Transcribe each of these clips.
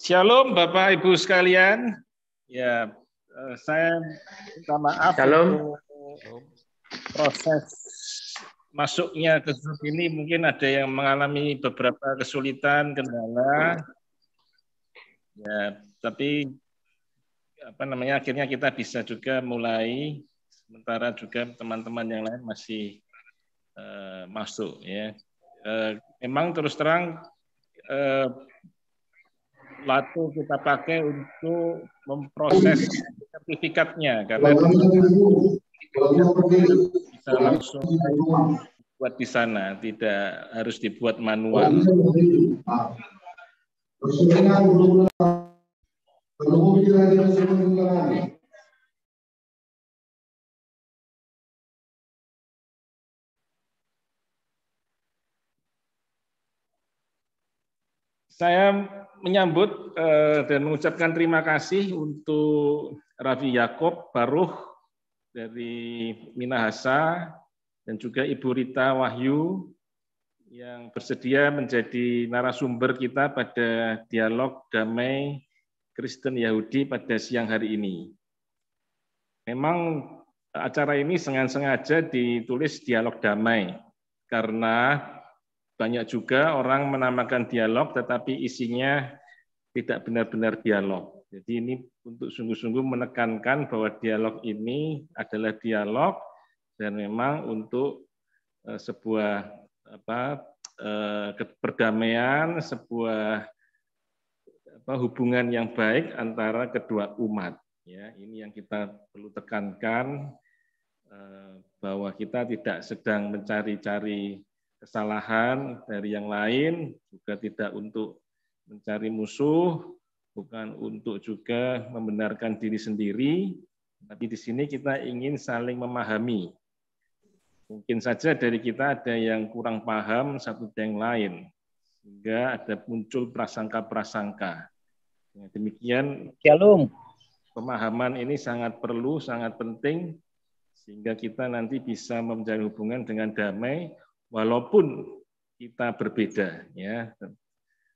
Shalom Bapak Ibu sekalian. Ya, eh, saya minta maaf Shalom. proses masuknya ke sini ini mungkin ada yang mengalami beberapa kesulitan, kendala. Ya, tapi apa namanya akhirnya kita bisa juga mulai sementara juga teman-teman yang lain masih uh, masuk ya. Uh, memang terus terang Latu kita pakai untuk memproses sertifikatnya karena bisa langsung buat di sana, tidak harus dibuat manual. Saya menyambut eh, dan mengucapkan terima kasih untuk Raffi Yakob Baruh dari Minahasa dan juga Ibu Rita Wahyu yang bersedia menjadi narasumber kita pada dialog damai Kristen Yahudi pada siang hari ini. Memang acara ini sengaja ditulis dialog damai karena banyak juga orang menamakan dialog, tetapi isinya tidak benar-benar dialog. Jadi ini untuk sungguh-sungguh menekankan bahwa dialog ini adalah dialog dan memang untuk eh, sebuah apa eh, perdamaian, sebuah apa, hubungan yang baik antara kedua umat. Ya, ini yang kita perlu tekankan eh, bahwa kita tidak sedang mencari-cari kesalahan dari yang lain, juga tidak untuk mencari musuh, bukan untuk juga membenarkan diri sendiri, tapi di sini kita ingin saling memahami. Mungkin saja dari kita ada yang kurang paham satu dan yang lain, sehingga ada muncul prasangka-prasangka. Ya, demikian, Shalom. pemahaman ini sangat perlu, sangat penting, sehingga kita nanti bisa menjalin hubungan dengan damai, walaupun kita berbeda ya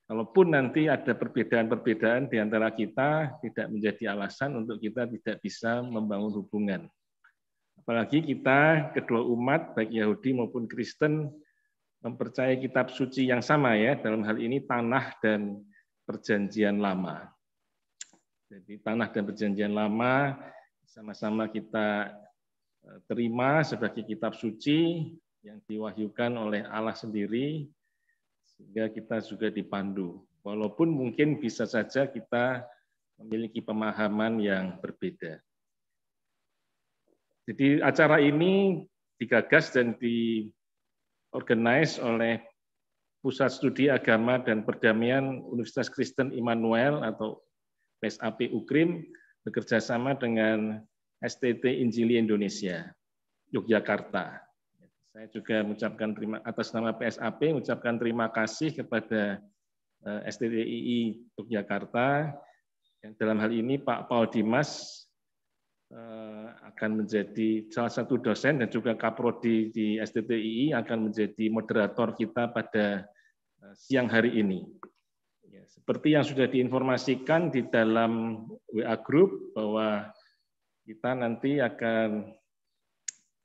Walaupun nanti ada perbedaan-perbedaan di antara kita, tidak menjadi alasan untuk kita tidak bisa membangun hubungan. Apalagi kita, kedua umat, baik Yahudi maupun Kristen, mempercayai kitab suci yang sama ya, dalam hal ini tanah dan perjanjian lama. Jadi tanah dan perjanjian lama sama-sama kita eh, terima sebagai kitab suci, yang diwahyukan oleh Allah sendiri sehingga kita juga dipandu. Walaupun mungkin bisa saja kita memiliki pemahaman yang berbeda. Jadi acara ini digagas dan diorganize oleh Pusat Studi Agama dan Perdamaian Universitas Kristen Immanuel atau PSAP UKRIM bekerjasama dengan STT Injili Indonesia, Yogyakarta. Saya juga mengucapkan terima atas nama PSAP mengucapkan terima kasih kepada eh, STDII Yogyakarta. yang Dalam hal ini Pak Paul Dimas eh, akan menjadi salah satu dosen dan juga kaprodi di STTII akan menjadi moderator kita pada eh, siang hari ini. Ya, seperti yang sudah diinformasikan di dalam WA Group bahwa kita nanti akan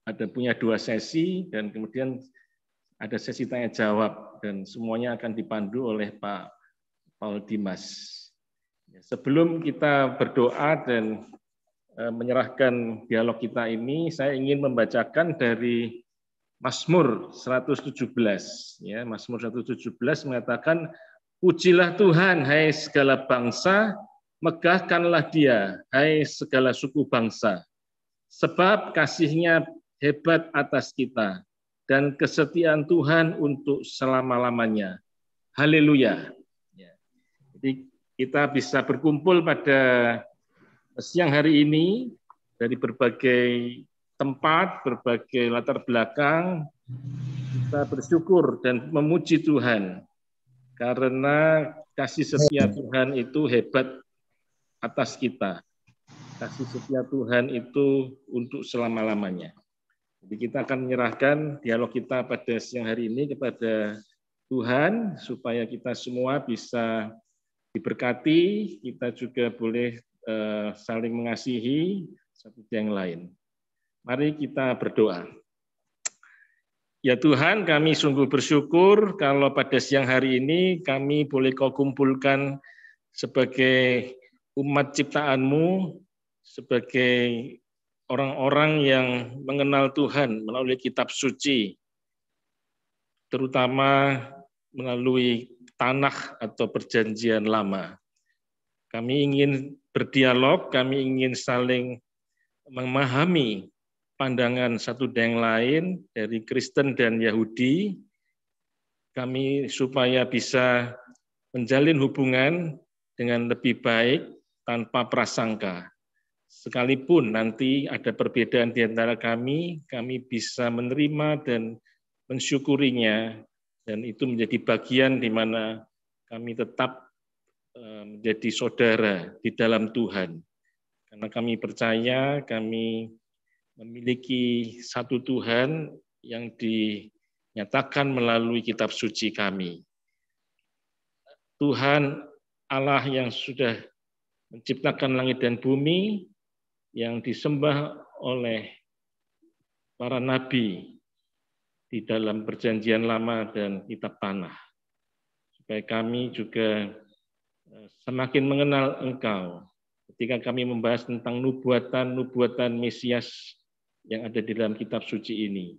ada punya dua sesi dan kemudian ada sesi tanya jawab dan semuanya akan dipandu oleh Pak Paul Dimas. Ya, sebelum kita berdoa dan e, menyerahkan dialog kita ini, saya ingin membacakan dari Mazmur 117 ya, Mazmur 117 mengatakan Pujilah Tuhan hai segala bangsa, megahkanlah dia hai segala suku bangsa. Sebab kasihnya hebat atas kita dan kesetiaan Tuhan untuk selama-lamanya. Haleluya. Ya. Jadi kita bisa berkumpul pada siang hari ini dari berbagai tempat, berbagai latar belakang. Kita bersyukur dan memuji Tuhan karena kasih setia Tuhan itu hebat atas kita. Kasih setia Tuhan itu untuk selama-lamanya. Jadi kita akan menyerahkan dialog kita pada siang hari ini kepada Tuhan supaya kita semua bisa diberkati, kita juga boleh uh, saling mengasihi satu yang lain. Mari kita berdoa. Ya Tuhan, kami sungguh bersyukur kalau pada siang hari ini kami boleh kau kumpulkan sebagai umat ciptaan-Mu, sebagai orang-orang yang mengenal Tuhan melalui kitab suci, terutama melalui tanah atau perjanjian lama. Kami ingin berdialog, kami ingin saling memahami pandangan satu dan lain dari Kristen dan Yahudi, kami supaya bisa menjalin hubungan dengan lebih baik tanpa prasangka sekalipun nanti ada perbedaan di antara kami, kami bisa menerima dan mensyukurinya, dan itu menjadi bagian di mana kami tetap eh, menjadi saudara di dalam Tuhan. Karena kami percaya kami memiliki satu Tuhan yang dinyatakan melalui kitab suci kami. Tuhan Allah yang sudah menciptakan langit dan bumi, yang disembah oleh para nabi di dalam perjanjian lama dan kitab tanah. Supaya kami juga eh, semakin mengenal engkau. Ketika kami membahas tentang nubuatan-nubuatan Mesias yang ada di dalam kitab suci ini,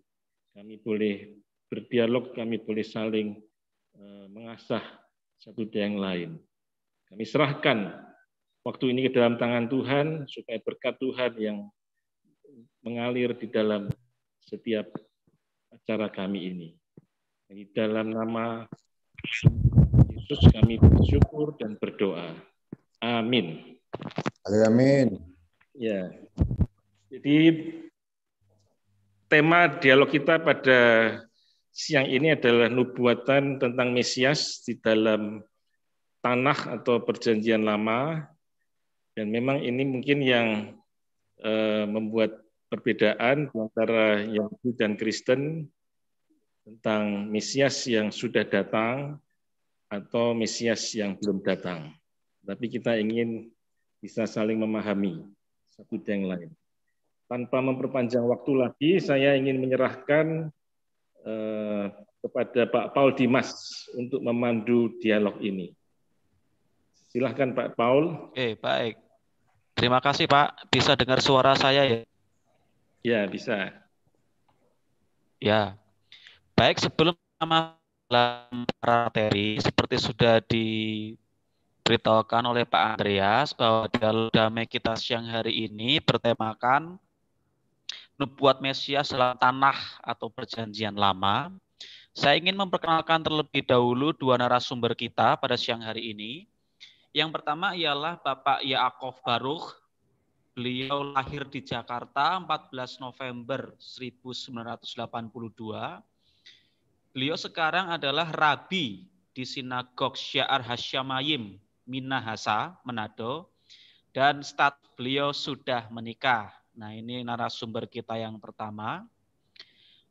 kami boleh berdialog, kami boleh saling eh, mengasah satu dengan yang lain. Kami serahkan waktu ini ke dalam tangan Tuhan supaya berkat Tuhan yang mengalir di dalam setiap acara kami ini. Di dalam nama Yesus kami bersyukur dan berdoa. Amin. Amin. Ya. Jadi tema dialog kita pada siang ini adalah nubuatan tentang Mesias di dalam tanah atau perjanjian lama dan memang ini mungkin yang eh, membuat perbedaan antara Yahudi dan Kristen tentang Mesias yang sudah datang atau Mesias yang belum datang. Tapi kita ingin bisa saling memahami satu dengan lain. Tanpa memperpanjang waktu lagi, saya ingin menyerahkan eh, kepada Pak Paul Dimas untuk memandu dialog ini. Silahkan Pak Paul. Oke, baik. Terima kasih Pak. Bisa dengar suara saya ya? Ya, bisa. Ya. Baik, sebelum dalam materi seperti sudah diberitahukan oleh Pak Andreas bahwa dalam damai kita siang hari ini bertemakan nubuat Mesias dalam tanah atau perjanjian lama. Saya ingin memperkenalkan terlebih dahulu dua narasumber kita pada siang hari ini. Yang pertama ialah Bapak Yaakov Baruch. Beliau lahir di Jakarta 14 November 1982. Beliau sekarang adalah rabi di sinagog Syiar Hasyamayim Minahasa, Manado. Dan stat beliau sudah menikah. Nah ini narasumber kita yang pertama.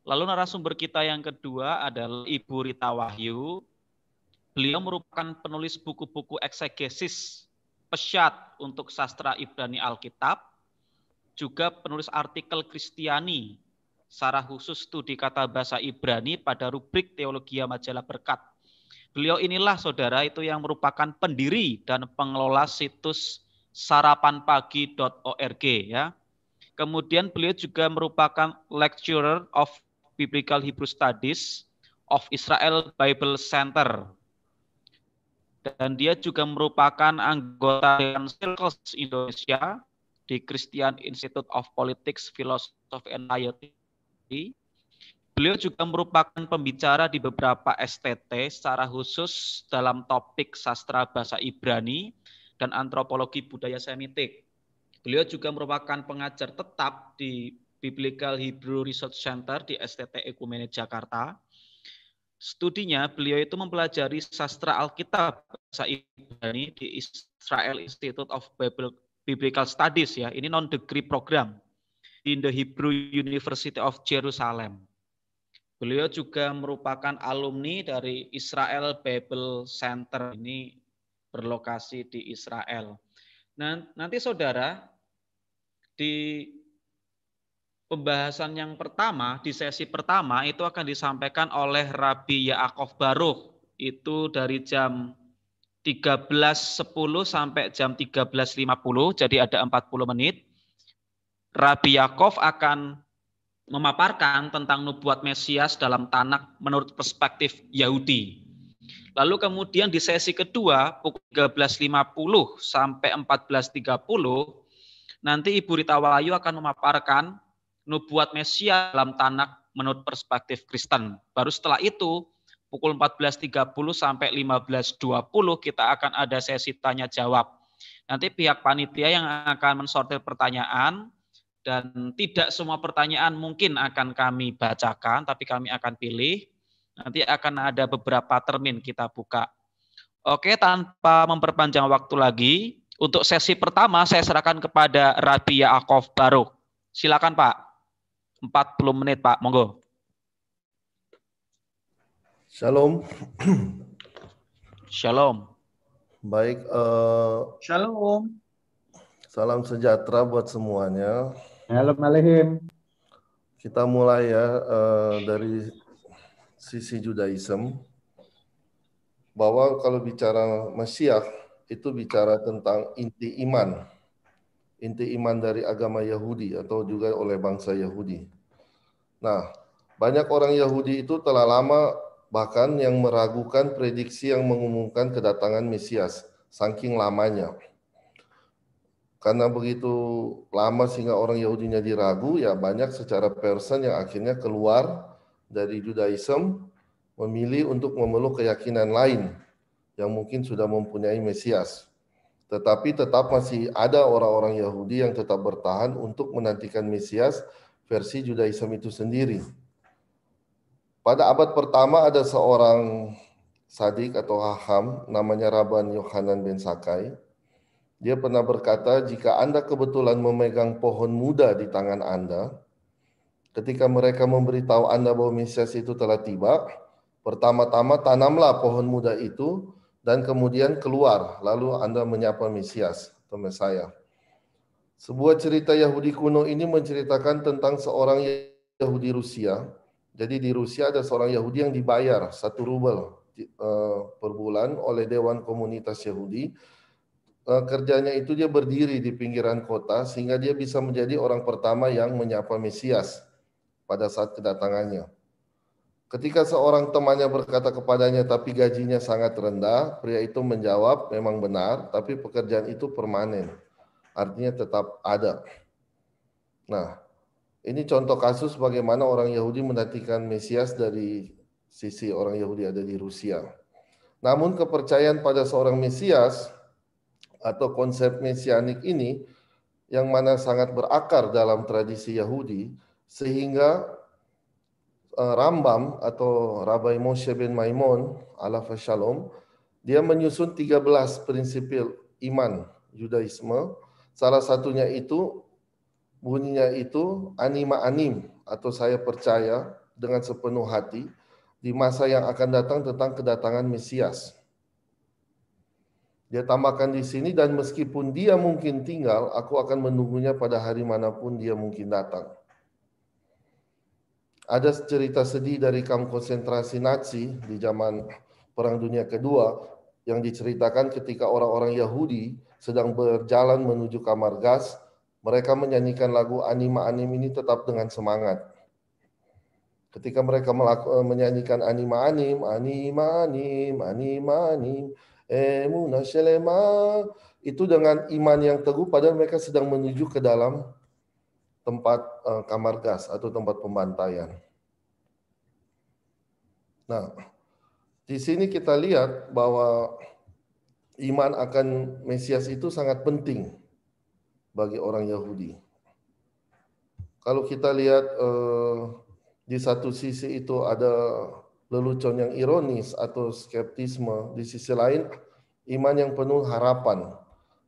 Lalu narasumber kita yang kedua adalah Ibu Rita Wahyu. Beliau merupakan penulis buku-buku eksegesis pesyat untuk sastra Ibrani Alkitab, juga penulis artikel Kristiani, secara khusus studi kata bahasa Ibrani pada rubrik Teologia ya Majalah Berkat. Beliau inilah saudara itu yang merupakan pendiri dan pengelola situs sarapanpagi.org ya. Kemudian beliau juga merupakan lecturer of Biblical Hebrew Studies of Israel Bible Center dan dia juga merupakan anggota dengan Circles Indonesia di Christian Institute of Politics, Philosophy and Piety. Beliau juga merupakan pembicara di beberapa STT secara khusus dalam topik sastra bahasa Ibrani dan antropologi budaya Semitik. Beliau juga merupakan pengajar tetap di Biblical Hebrew Research Center di STT Ekumene Jakarta studinya beliau itu mempelajari sastra Alkitab bahasa Ibrani di Israel Institute of Biblical Studies ya. Ini non degree program di the Hebrew University of Jerusalem. Beliau juga merupakan alumni dari Israel Bible Center ini berlokasi di Israel. Nah, nanti saudara di pembahasan yang pertama di sesi pertama itu akan disampaikan oleh Rabi Yaakov Baruch itu dari jam 13.10 sampai jam 13.50 jadi ada 40 menit Rabi Yaakov akan memaparkan tentang nubuat Mesias dalam tanah menurut perspektif Yahudi. Lalu kemudian di sesi kedua pukul 13.50 sampai 14.30 nanti Ibu Rita Wayu akan memaparkan nubuat Mesia dalam tanah menurut perspektif Kristen. Baru setelah itu pukul 14.30 sampai 15.20 kita akan ada sesi tanya jawab. Nanti pihak panitia yang akan mensortir pertanyaan dan tidak semua pertanyaan mungkin akan kami bacakan tapi kami akan pilih. Nanti akan ada beberapa termin kita buka. Oke, tanpa memperpanjang waktu lagi, untuk sesi pertama saya serahkan kepada Rabia Akov Baruk. Silakan Pak. 40 menit Pak. Monggo. Shalom. Shalom. Baik. Uh, Shalom. Salam sejahtera buat semuanya. Shalom aleihim. Kita mulai ya uh, dari sisi Judaism. Bahwa kalau bicara Mesiah, itu bicara tentang inti iman inti iman dari agama Yahudi atau juga oleh bangsa Yahudi. Nah, banyak orang Yahudi itu telah lama bahkan yang meragukan prediksi yang mengumumkan kedatangan Mesias, saking lamanya. Karena begitu lama sehingga orang Yahudinya diragu, ya banyak secara person yang akhirnya keluar dari Judaism memilih untuk memeluk keyakinan lain yang mungkin sudah mempunyai Mesias. Tetapi tetap masih ada orang-orang Yahudi yang tetap bertahan untuk menantikan Mesias versi Judaism itu sendiri. Pada abad pertama ada seorang sadik atau haham namanya Rabban Yohanan bin Sakai. Dia pernah berkata, jika Anda kebetulan memegang pohon muda di tangan Anda, ketika mereka memberitahu Anda bahwa Mesias itu telah tiba, pertama-tama tanamlah pohon muda itu dan kemudian keluar lalu Anda menyapa Mesias atau saya. Sebuah cerita Yahudi kuno ini menceritakan tentang seorang Yahudi Rusia. Jadi di Rusia ada seorang Yahudi yang dibayar satu rubel eh, per bulan oleh Dewan Komunitas Yahudi. Eh, kerjanya itu dia berdiri di pinggiran kota sehingga dia bisa menjadi orang pertama yang menyapa Mesias pada saat kedatangannya. Ketika seorang temannya berkata kepadanya, "Tapi gajinya sangat rendah," pria itu menjawab, "Memang benar, tapi pekerjaan itu permanen, artinya tetap ada." Nah, ini contoh kasus bagaimana orang Yahudi menantikan Mesias dari sisi orang Yahudi ada di Rusia. Namun, kepercayaan pada seorang Mesias atau konsep mesianik ini, yang mana sangat berakar dalam tradisi Yahudi, sehingga Eh, Rambam atau Rabbi Moshe bin Maimon, ala shalom dia menyusun 13 prinsipil iman Yudaisme salah satunya itu bunyinya itu anima anim atau saya percaya dengan sepenuh hati di masa yang akan datang tentang kedatangan Mesias. Dia tambahkan di sini dan meskipun dia mungkin tinggal, aku akan menunggunya pada hari manapun dia mungkin datang. Ada cerita sedih dari kamp konsentrasi Nazi di zaman Perang Dunia Kedua yang diceritakan ketika orang-orang Yahudi sedang berjalan menuju kamar gas, mereka menyanyikan lagu anima anim ini tetap dengan semangat. Ketika mereka eh, menyanyikan anima anim, anima anim, anima anim, emunashelema, itu dengan iman yang teguh padahal mereka sedang menuju ke dalam tempat uh, kamar gas atau tempat pembantaian. Nah, di sini kita lihat bahwa iman akan Mesias itu sangat penting bagi orang Yahudi. Kalau kita lihat eh, di satu sisi itu ada lelucon yang ironis atau skeptisme, di sisi lain iman yang penuh harapan.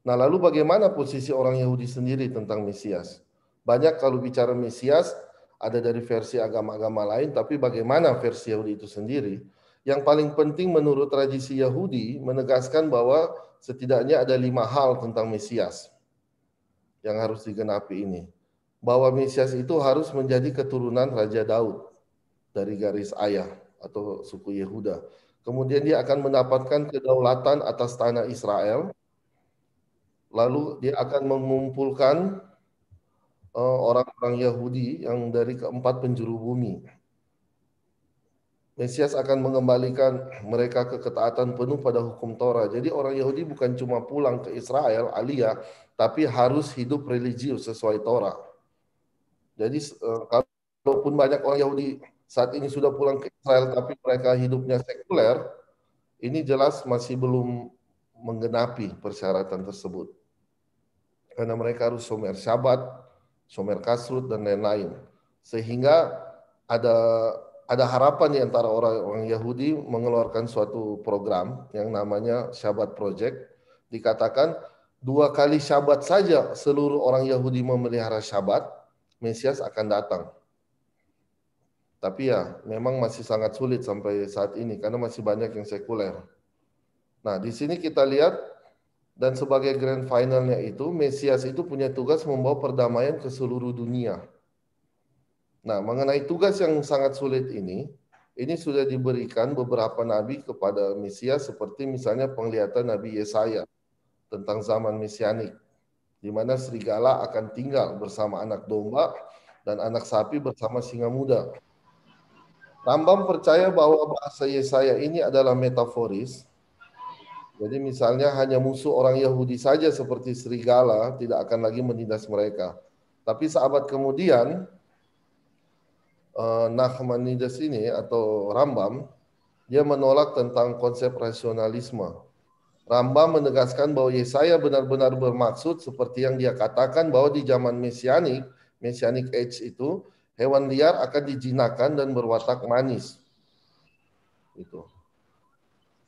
Nah, lalu bagaimana posisi orang Yahudi sendiri tentang Mesias? Banyak kalau bicara Mesias, ada dari versi agama-agama lain, tapi bagaimana versi Yahudi itu sendiri? Yang paling penting menurut tradisi Yahudi menegaskan bahwa setidaknya ada lima hal tentang Mesias yang harus digenapi ini. Bahwa Mesias itu harus menjadi keturunan Raja Daud dari garis ayah atau suku Yehuda. Kemudian dia akan mendapatkan kedaulatan atas tanah Israel. Lalu dia akan mengumpulkan Eh, orang-orang Yahudi yang dari keempat penjuru bumi. Mesias akan mengembalikan mereka ke ketaatan penuh pada hukum Torah. Jadi orang Yahudi bukan cuma pulang ke Israel, aliyah, tapi harus hidup religius sesuai Torah. Jadi eh, kalaupun banyak orang Yahudi saat ini sudah pulang ke Israel tapi mereka hidupnya sekuler, ini jelas masih belum menggenapi persyaratan tersebut. Karena mereka harus somer syabat, Shomer Kasrut dan lain-lain. Sehingga ada ada harapan di antara orang-orang Yahudi mengeluarkan suatu program yang namanya Syabat Project. Dikatakan dua kali Syabat saja seluruh orang Yahudi memelihara Syabat, Mesias akan datang. Tapi ya, memang masih sangat sulit sampai saat ini karena masih banyak yang sekuler. Nah, di sini kita lihat dan sebagai grand finalnya itu, Mesias itu punya tugas membawa perdamaian ke seluruh dunia. Nah, mengenai tugas yang sangat sulit ini, ini sudah diberikan beberapa nabi kepada Mesias seperti misalnya penglihatan Nabi Yesaya tentang zaman mesianik di mana serigala akan tinggal bersama anak domba dan anak sapi bersama singa muda. Rambam percaya bahwa bahasa Yesaya ini adalah metaforis jadi misalnya hanya musuh orang Yahudi saja seperti serigala tidak akan lagi menindas mereka. Tapi sahabat kemudian eh, Nahmanides ini atau Rambam dia menolak tentang konsep rasionalisme. Rambam menegaskan bahwa Yesaya benar-benar bermaksud seperti yang dia katakan bahwa di zaman Mesianik, Mesianik Age itu hewan liar akan dijinakan dan berwatak manis. Itu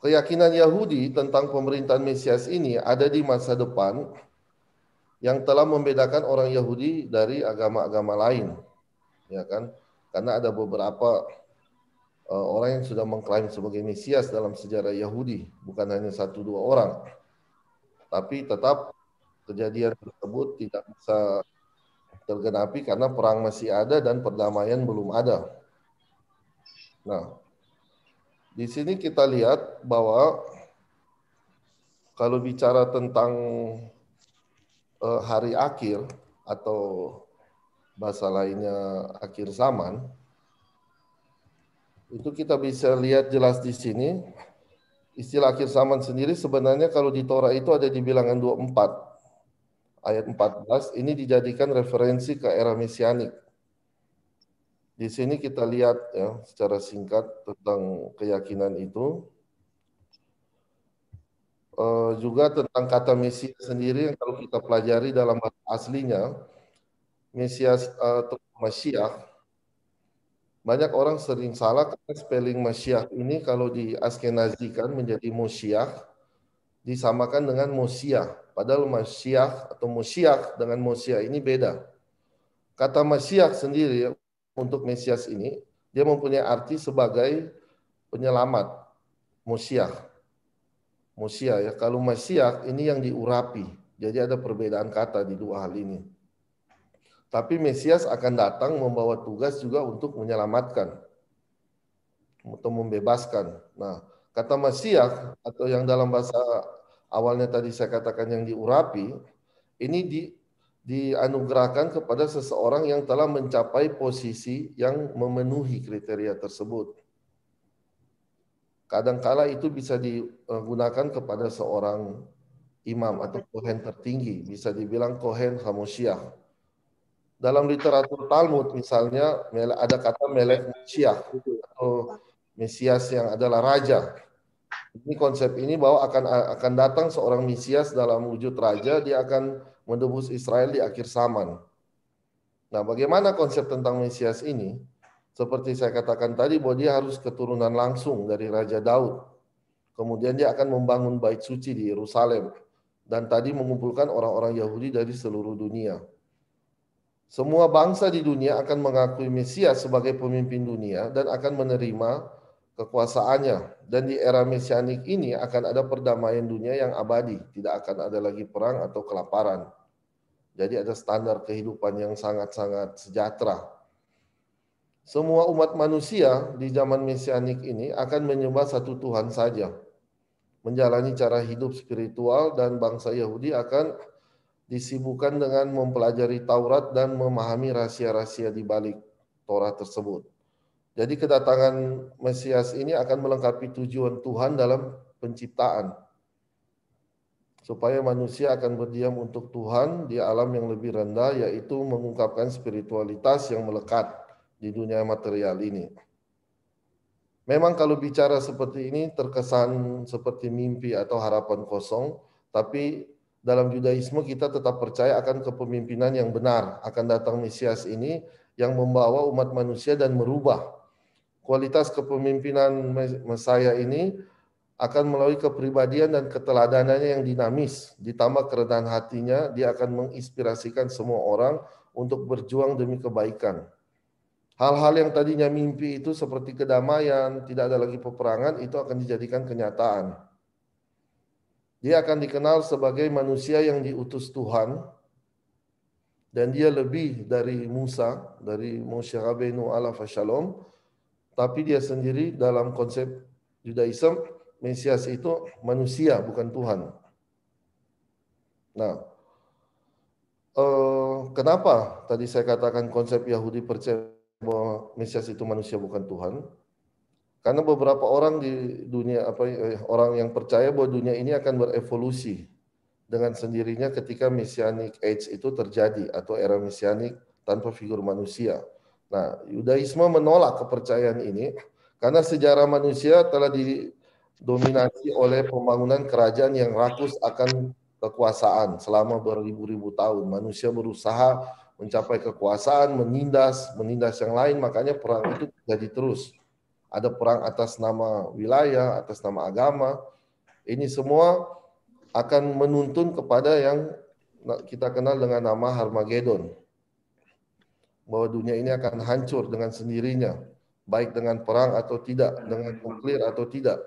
keyakinan Yahudi tentang pemerintahan Mesias ini ada di masa depan yang telah membedakan orang Yahudi dari agama-agama lain. Ya kan? Karena ada beberapa uh, orang yang sudah mengklaim sebagai Mesias dalam sejarah Yahudi, bukan hanya satu dua orang. Tapi tetap kejadian tersebut tidak bisa tergenapi karena perang masih ada dan perdamaian belum ada. Nah, di sini kita lihat bahwa kalau bicara tentang eh, hari akhir atau bahasa lainnya akhir zaman, itu kita bisa lihat jelas di sini. Istilah akhir zaman sendiri sebenarnya kalau di Torah itu ada di bilangan 24 ayat 14 ini dijadikan referensi ke era mesianik di sini kita lihat ya secara singkat tentang keyakinan itu. E, juga tentang kata Mesias sendiri yang kalau kita pelajari dalam bahasa aslinya, Mesias eh, atau Masyiach, banyak orang sering salah karena spelling Masyiach ini kalau di Askenazikan menjadi Mosiah disamakan dengan Mosiah. Padahal Masyiach atau Mosiah dengan Mosiah ini beda. Kata Masyiach sendiri untuk Mesias ini, dia mempunyai arti sebagai penyelamat, Musiah, Musia ya, kalau Mesias ini yang diurapi. Jadi ada perbedaan kata di dua hal ini. Tapi Mesias akan datang membawa tugas juga untuk menyelamatkan atau membebaskan. Nah, kata Mesias atau yang dalam bahasa awalnya tadi saya katakan yang diurapi, ini di, dianugerahkan kepada seseorang yang telah mencapai posisi yang memenuhi kriteria tersebut. Kadangkala itu bisa digunakan kepada seorang imam atau kohen tertinggi, bisa dibilang kohen hamosyiah. Dalam literatur Talmud misalnya ada kata melek mesiah atau mesias yang adalah raja. Ini konsep ini bahwa akan akan datang seorang mesias dalam wujud raja, dia akan menebus Israel di akhir zaman. Nah, bagaimana konsep tentang Mesias ini? Seperti saya katakan tadi bahwa dia harus keturunan langsung dari Raja Daud. Kemudian dia akan membangun bait suci di Yerusalem dan tadi mengumpulkan orang-orang Yahudi dari seluruh dunia. Semua bangsa di dunia akan mengakui Mesias sebagai pemimpin dunia dan akan menerima kekuasaannya dan di era mesianik ini akan ada perdamaian dunia yang abadi, tidak akan ada lagi perang atau kelaparan. Jadi ada standar kehidupan yang sangat-sangat sejahtera. Semua umat manusia di zaman mesianik ini akan menyembah satu Tuhan saja. Menjalani cara hidup spiritual dan bangsa Yahudi akan disibukkan dengan mempelajari Taurat dan memahami rahasia-rahasia di balik Torah tersebut jadi kedatangan Mesias ini akan melengkapi tujuan Tuhan dalam penciptaan. Supaya manusia akan berdiam untuk Tuhan di alam yang lebih rendah yaitu mengungkapkan spiritualitas yang melekat di dunia material ini. Memang kalau bicara seperti ini terkesan seperti mimpi atau harapan kosong, tapi dalam Judaisme kita tetap percaya akan kepemimpinan yang benar, akan datang Mesias ini yang membawa umat manusia dan merubah kualitas kepemimpinan saya ini akan melalui kepribadian dan keteladanannya yang dinamis, ditambah kerendahan hatinya, dia akan menginspirasikan semua orang untuk berjuang demi kebaikan. Hal-hal yang tadinya mimpi itu seperti kedamaian, tidak ada lagi peperangan, itu akan dijadikan kenyataan. Dia akan dikenal sebagai manusia yang diutus Tuhan, dan dia lebih dari Musa, dari Musa Rabbeinu Ala Fashalom, tapi dia sendiri dalam konsep Judaism Mesias itu manusia bukan Tuhan. Nah, eh, kenapa tadi saya katakan konsep Yahudi percaya bahwa Mesias itu manusia bukan Tuhan? Karena beberapa orang di dunia apa eh, orang yang percaya bahwa dunia ini akan berevolusi dengan sendirinya ketika Messianic Age itu terjadi atau era Messianic tanpa figur manusia Nah, Yudaisme menolak kepercayaan ini karena sejarah manusia telah didominasi oleh pembangunan kerajaan yang rakus akan kekuasaan selama beribu-ribu tahun. Manusia berusaha mencapai kekuasaan, menindas, menindas yang lain, makanya perang itu terjadi terus. Ada perang atas nama wilayah, atas nama agama. Ini semua akan menuntun kepada yang kita kenal dengan nama Harmagedon bahwa dunia ini akan hancur dengan sendirinya, baik dengan perang atau tidak, dengan nuklir atau tidak.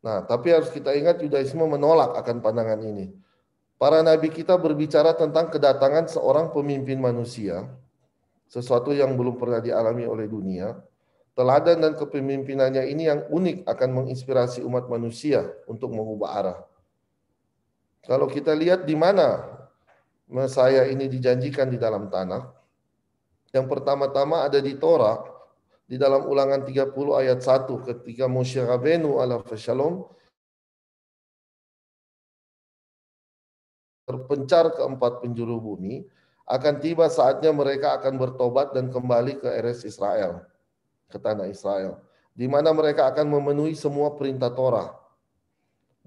Nah, tapi harus kita ingat Yudaisme menolak akan pandangan ini. Para nabi kita berbicara tentang kedatangan seorang pemimpin manusia, sesuatu yang belum pernah dialami oleh dunia. Teladan dan kepemimpinannya ini yang unik akan menginspirasi umat manusia untuk mengubah arah. Kalau kita lihat di mana Mesaya ini dijanjikan di dalam tanah, yang pertama-tama ada di Torah di dalam ulangan 30 ayat 1 ketika Moshe Rabenu ala Shalom terpencar ke empat penjuru bumi akan tiba saatnya mereka akan bertobat dan kembali ke Eres Israel ke tanah Israel di mana mereka akan memenuhi semua perintah Torah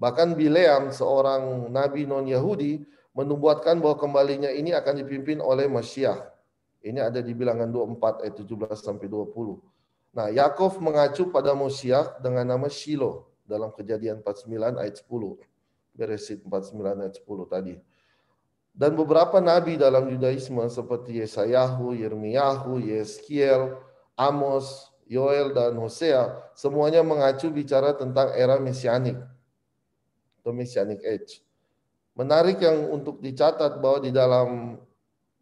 bahkan Bileam seorang nabi non Yahudi menubuatkan bahwa kembalinya ini akan dipimpin oleh Masyiah ini ada di bilangan 24 ayat 17 sampai 20. Nah, Yakov mengacu pada Mosiak dengan nama Shiloh dalam kejadian 49 ayat 10. Beresit 49 ayat 10 tadi. Dan beberapa nabi dalam Yudaisme seperti Yesayahu, Yirmiyahu, Yeskiel, Amos, Yoel, dan Hosea semuanya mengacu bicara tentang era mesianik atau mesianic age. Menarik yang untuk dicatat bahwa di dalam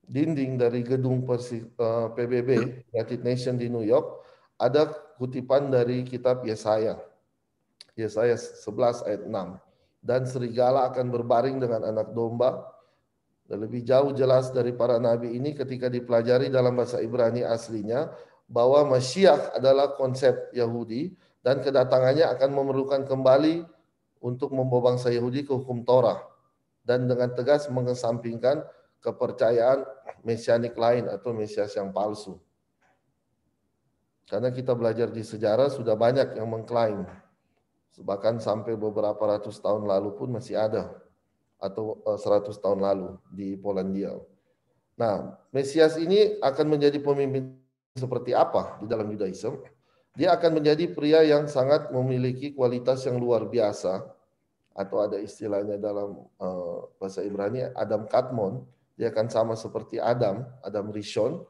dinding dari gedung Persi, uh, eh, PBB United Nations di New York ada kutipan dari kitab Yesaya. Yesaya 11 ayat 6. Dan serigala akan berbaring dengan anak domba. Dan lebih jauh jelas dari para nabi ini ketika dipelajari dalam bahasa Ibrani aslinya bahwa Mesias adalah konsep Yahudi dan kedatangannya akan memerlukan kembali untuk membawa bangsa Yahudi ke hukum Torah dan dengan tegas mengesampingkan kepercayaan mesianik lain atau mesias yang palsu. Karena kita belajar di sejarah sudah banyak yang mengklaim. Bahkan sampai beberapa ratus tahun lalu pun masih ada. Atau eh, seratus tahun lalu di Polandia. Nah, Mesias ini akan menjadi pemimpin seperti apa di dalam Yudaisme? Dia akan menjadi pria yang sangat memiliki kualitas yang luar biasa atau ada istilahnya dalam eh, bahasa Ibrani Adam Katmon dia akan sama seperti Adam, Adam Rishon.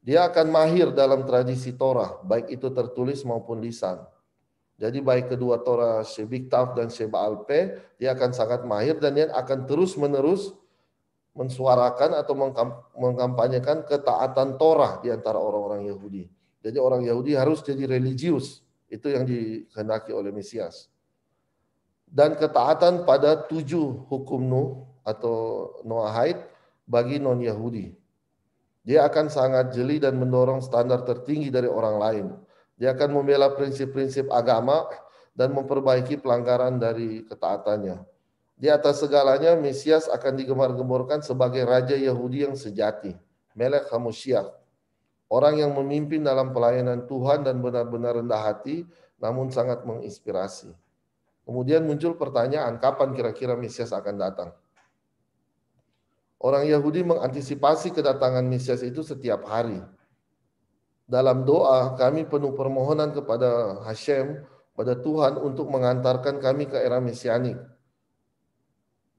Dia akan mahir dalam tradisi Torah, baik itu tertulis maupun lisan. Jadi baik kedua Torah Taf dan Sheba Alpe, dia akan sangat mahir dan dia akan terus-menerus mensuarakan atau mengkampanyekan ketaatan Torah di antara orang-orang Yahudi. Jadi orang Yahudi harus jadi religius. Itu yang dikehendaki oleh Mesias. Dan ketaatan pada tujuh hukum Nuh atau Noahide bagi non-Yahudi. Dia akan sangat jeli dan mendorong standar tertinggi dari orang lain. Dia akan membela prinsip-prinsip agama dan memperbaiki pelanggaran dari ketaatannya. Di atas segalanya, Mesias akan digemar-gemborkan sebagai Raja Yahudi yang sejati, Melek Hamusyiah, orang yang memimpin dalam pelayanan Tuhan dan benar-benar rendah hati, namun sangat menginspirasi. Kemudian muncul pertanyaan, kapan kira-kira Mesias akan datang? Orang Yahudi mengantisipasi kedatangan Mesias itu setiap hari. Dalam doa kami penuh permohonan kepada Hashem, pada Tuhan untuk mengantarkan kami ke era mesianik.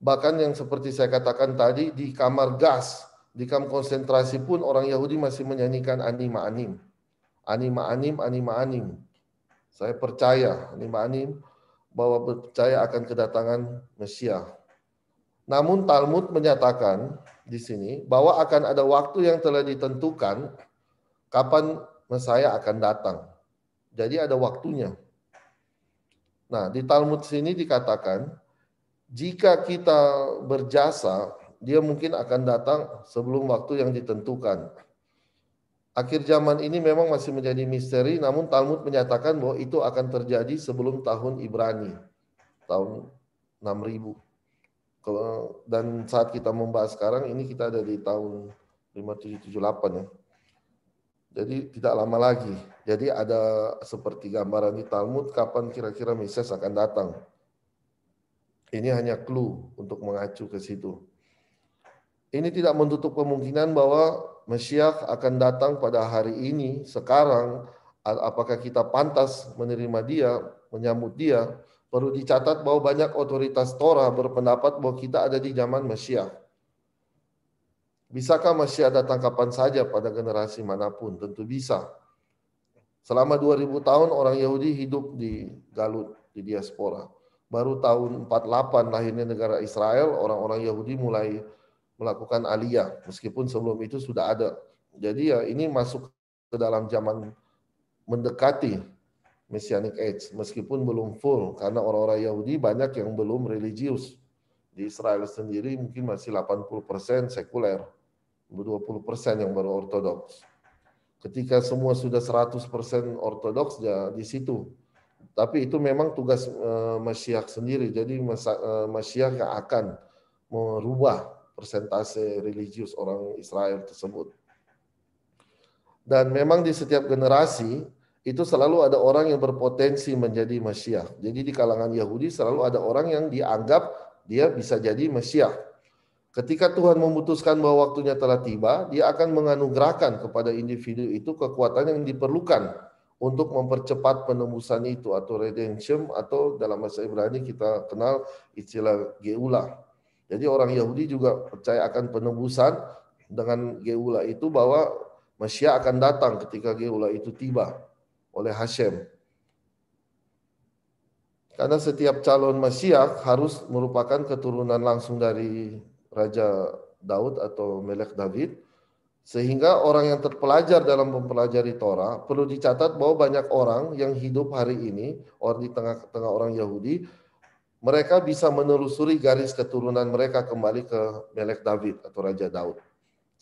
Bahkan yang seperti saya katakan tadi di kamar gas, di kamp konsentrasi pun orang Yahudi masih menyanyikan anima anim. Anima anim, anima anim. Saya percaya anima anim bahwa percaya akan kedatangan Mesias. Namun Talmud menyatakan di sini bahwa akan ada waktu yang telah ditentukan kapan Mesaya akan datang. Jadi ada waktunya. Nah, di Talmud sini dikatakan jika kita berjasa, dia mungkin akan datang sebelum waktu yang ditentukan. Akhir zaman ini memang masih menjadi misteri, namun Talmud menyatakan bahwa itu akan terjadi sebelum tahun Ibrani, tahun 6000. Kalau dan saat kita membahas sekarang ini kita ada di tahun 5778 ya. Jadi tidak lama lagi. Jadi ada seperti gambaran di Talmud kapan kira-kira Mesias akan datang. Ini hanya clue untuk mengacu ke situ. Ini tidak menutup kemungkinan bahwa Mesias akan datang pada hari ini, sekarang, apakah kita pantas menerima dia, menyambut dia, Perlu dicatat bahwa banyak otoritas Torah berpendapat bahwa kita ada di zaman Masyiah. Bisakah Mesiah datang kapan saja pada generasi manapun? Tentu bisa. Selama 2000 tahun orang Yahudi hidup di Galut, di diaspora. Baru tahun 48 lahirnya negara Israel, orang-orang Yahudi mulai melakukan aliyah meskipun sebelum itu sudah ada. Jadi ya ini masuk ke dalam zaman mendekati Messianic Age meskipun belum full karena orang-orang Yahudi banyak yang belum religius. Di Israel sendiri mungkin masih 80% persen sekuler, 20% persen yang baru ortodoks. Ketika semua sudah 100% persen ortodoks ya di situ. Tapi itu memang tugas e, sendiri. Jadi masa, e, yang akan merubah persentase religius orang Israel tersebut. Dan memang di setiap generasi itu selalu ada orang yang berpotensi menjadi Masyiah. Jadi di kalangan Yahudi selalu ada orang yang dianggap dia bisa jadi Masyiah. Ketika Tuhan memutuskan bahwa waktunya telah tiba, dia akan menganugerahkan kepada individu itu kekuatan yang diperlukan untuk mempercepat penembusan itu atau redemption atau dalam bahasa Ibrani kita kenal istilah geula. Jadi orang Yahudi juga percaya akan penembusan dengan geula itu bahwa Masya akan datang ketika geula itu tiba oleh Hashem. Karena setiap calon Mesias harus merupakan keturunan langsung dari Raja Daud atau Melek David. Sehingga orang yang terpelajar dalam mempelajari Torah perlu dicatat bahwa banyak orang yang hidup hari ini, orang di tengah-tengah orang Yahudi, mereka bisa menelusuri garis keturunan mereka kembali ke Melek David atau Raja Daud.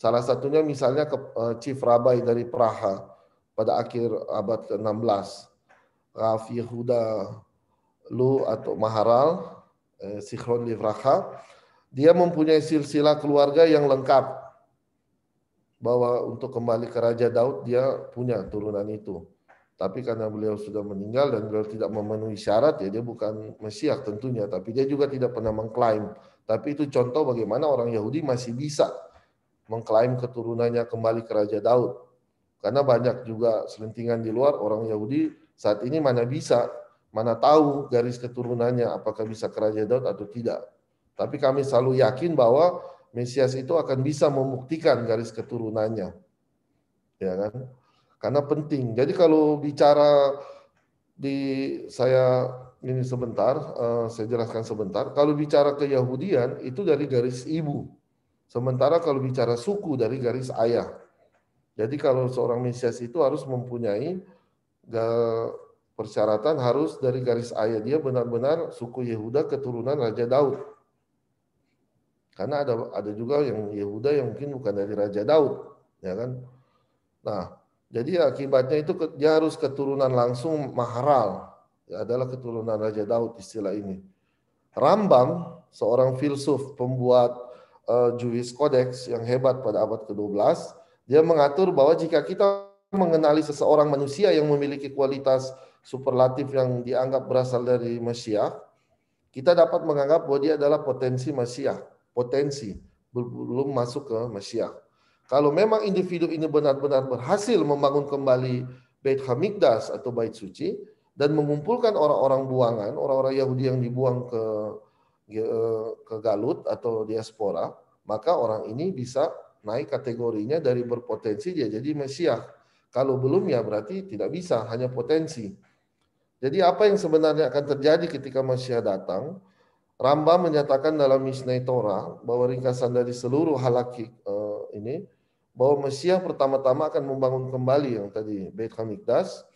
Salah satunya misalnya ke eh, Chief Rabbi dari Praha, pada akhir abad ke-16. Rav Yehuda Lu atau Maharal, eh, Sikhron Livraha, dia mempunyai silsilah keluarga yang lengkap. Bahwa untuk kembali ke Raja Daud, dia punya turunan itu. Tapi karena beliau sudah meninggal dan beliau tidak memenuhi syarat, ya dia bukan Mesiah tentunya. Tapi dia juga tidak pernah mengklaim. Tapi itu contoh bagaimana orang Yahudi masih bisa mengklaim keturunannya kembali ke Raja Daud. Karena banyak juga selentingan di luar orang Yahudi saat ini mana bisa, mana tahu garis keturunannya apakah bisa kerajaan Daud atau tidak. Tapi kami selalu yakin bahwa Mesias itu akan bisa membuktikan garis keturunannya. Ya kan? Karena penting. Jadi kalau bicara di saya ini sebentar, eh, saya jelaskan sebentar. Kalau bicara ke Yahudian itu dari garis ibu. Sementara kalau bicara suku dari garis ayah. Jadi kalau seorang Mesias itu harus mempunyai persyaratan harus dari garis ayah dia benar-benar suku Yehuda keturunan Raja Daud. Karena ada ada juga yang Yehuda yang mungkin bukan dari Raja Daud, ya kan? Nah, jadi akibatnya itu dia harus keturunan langsung Maharal, ya adalah keturunan Raja Daud istilah ini. Rambam, seorang filsuf pembuat uh, Jewish Codex yang hebat pada abad ke-12, dia mengatur bahwa jika kita mengenali seseorang manusia yang memiliki kualitas superlatif yang dianggap berasal dari Mesiah, kita dapat menganggap bahwa dia adalah potensi Mesiah, potensi belum masuk ke Mesiah. Kalau memang individu ini benar-benar berhasil membangun kembali Bait Hamikdas atau Bait Suci dan mengumpulkan orang-orang buangan, orang-orang Yahudi yang dibuang ke ya, eh, ke Galut atau diaspora, maka orang ini bisa naik kategorinya dari berpotensi dia jadi Mesiah. Kalau belum ya berarti tidak bisa, hanya potensi. Jadi apa yang sebenarnya akan terjadi ketika Mesiah datang? Ramba menyatakan dalam Mishnah Torah bahwa ringkasan dari seluruh halakik uh, eh, ini bahwa Mesiah pertama-tama akan membangun kembali yang tadi Beit Hamikdash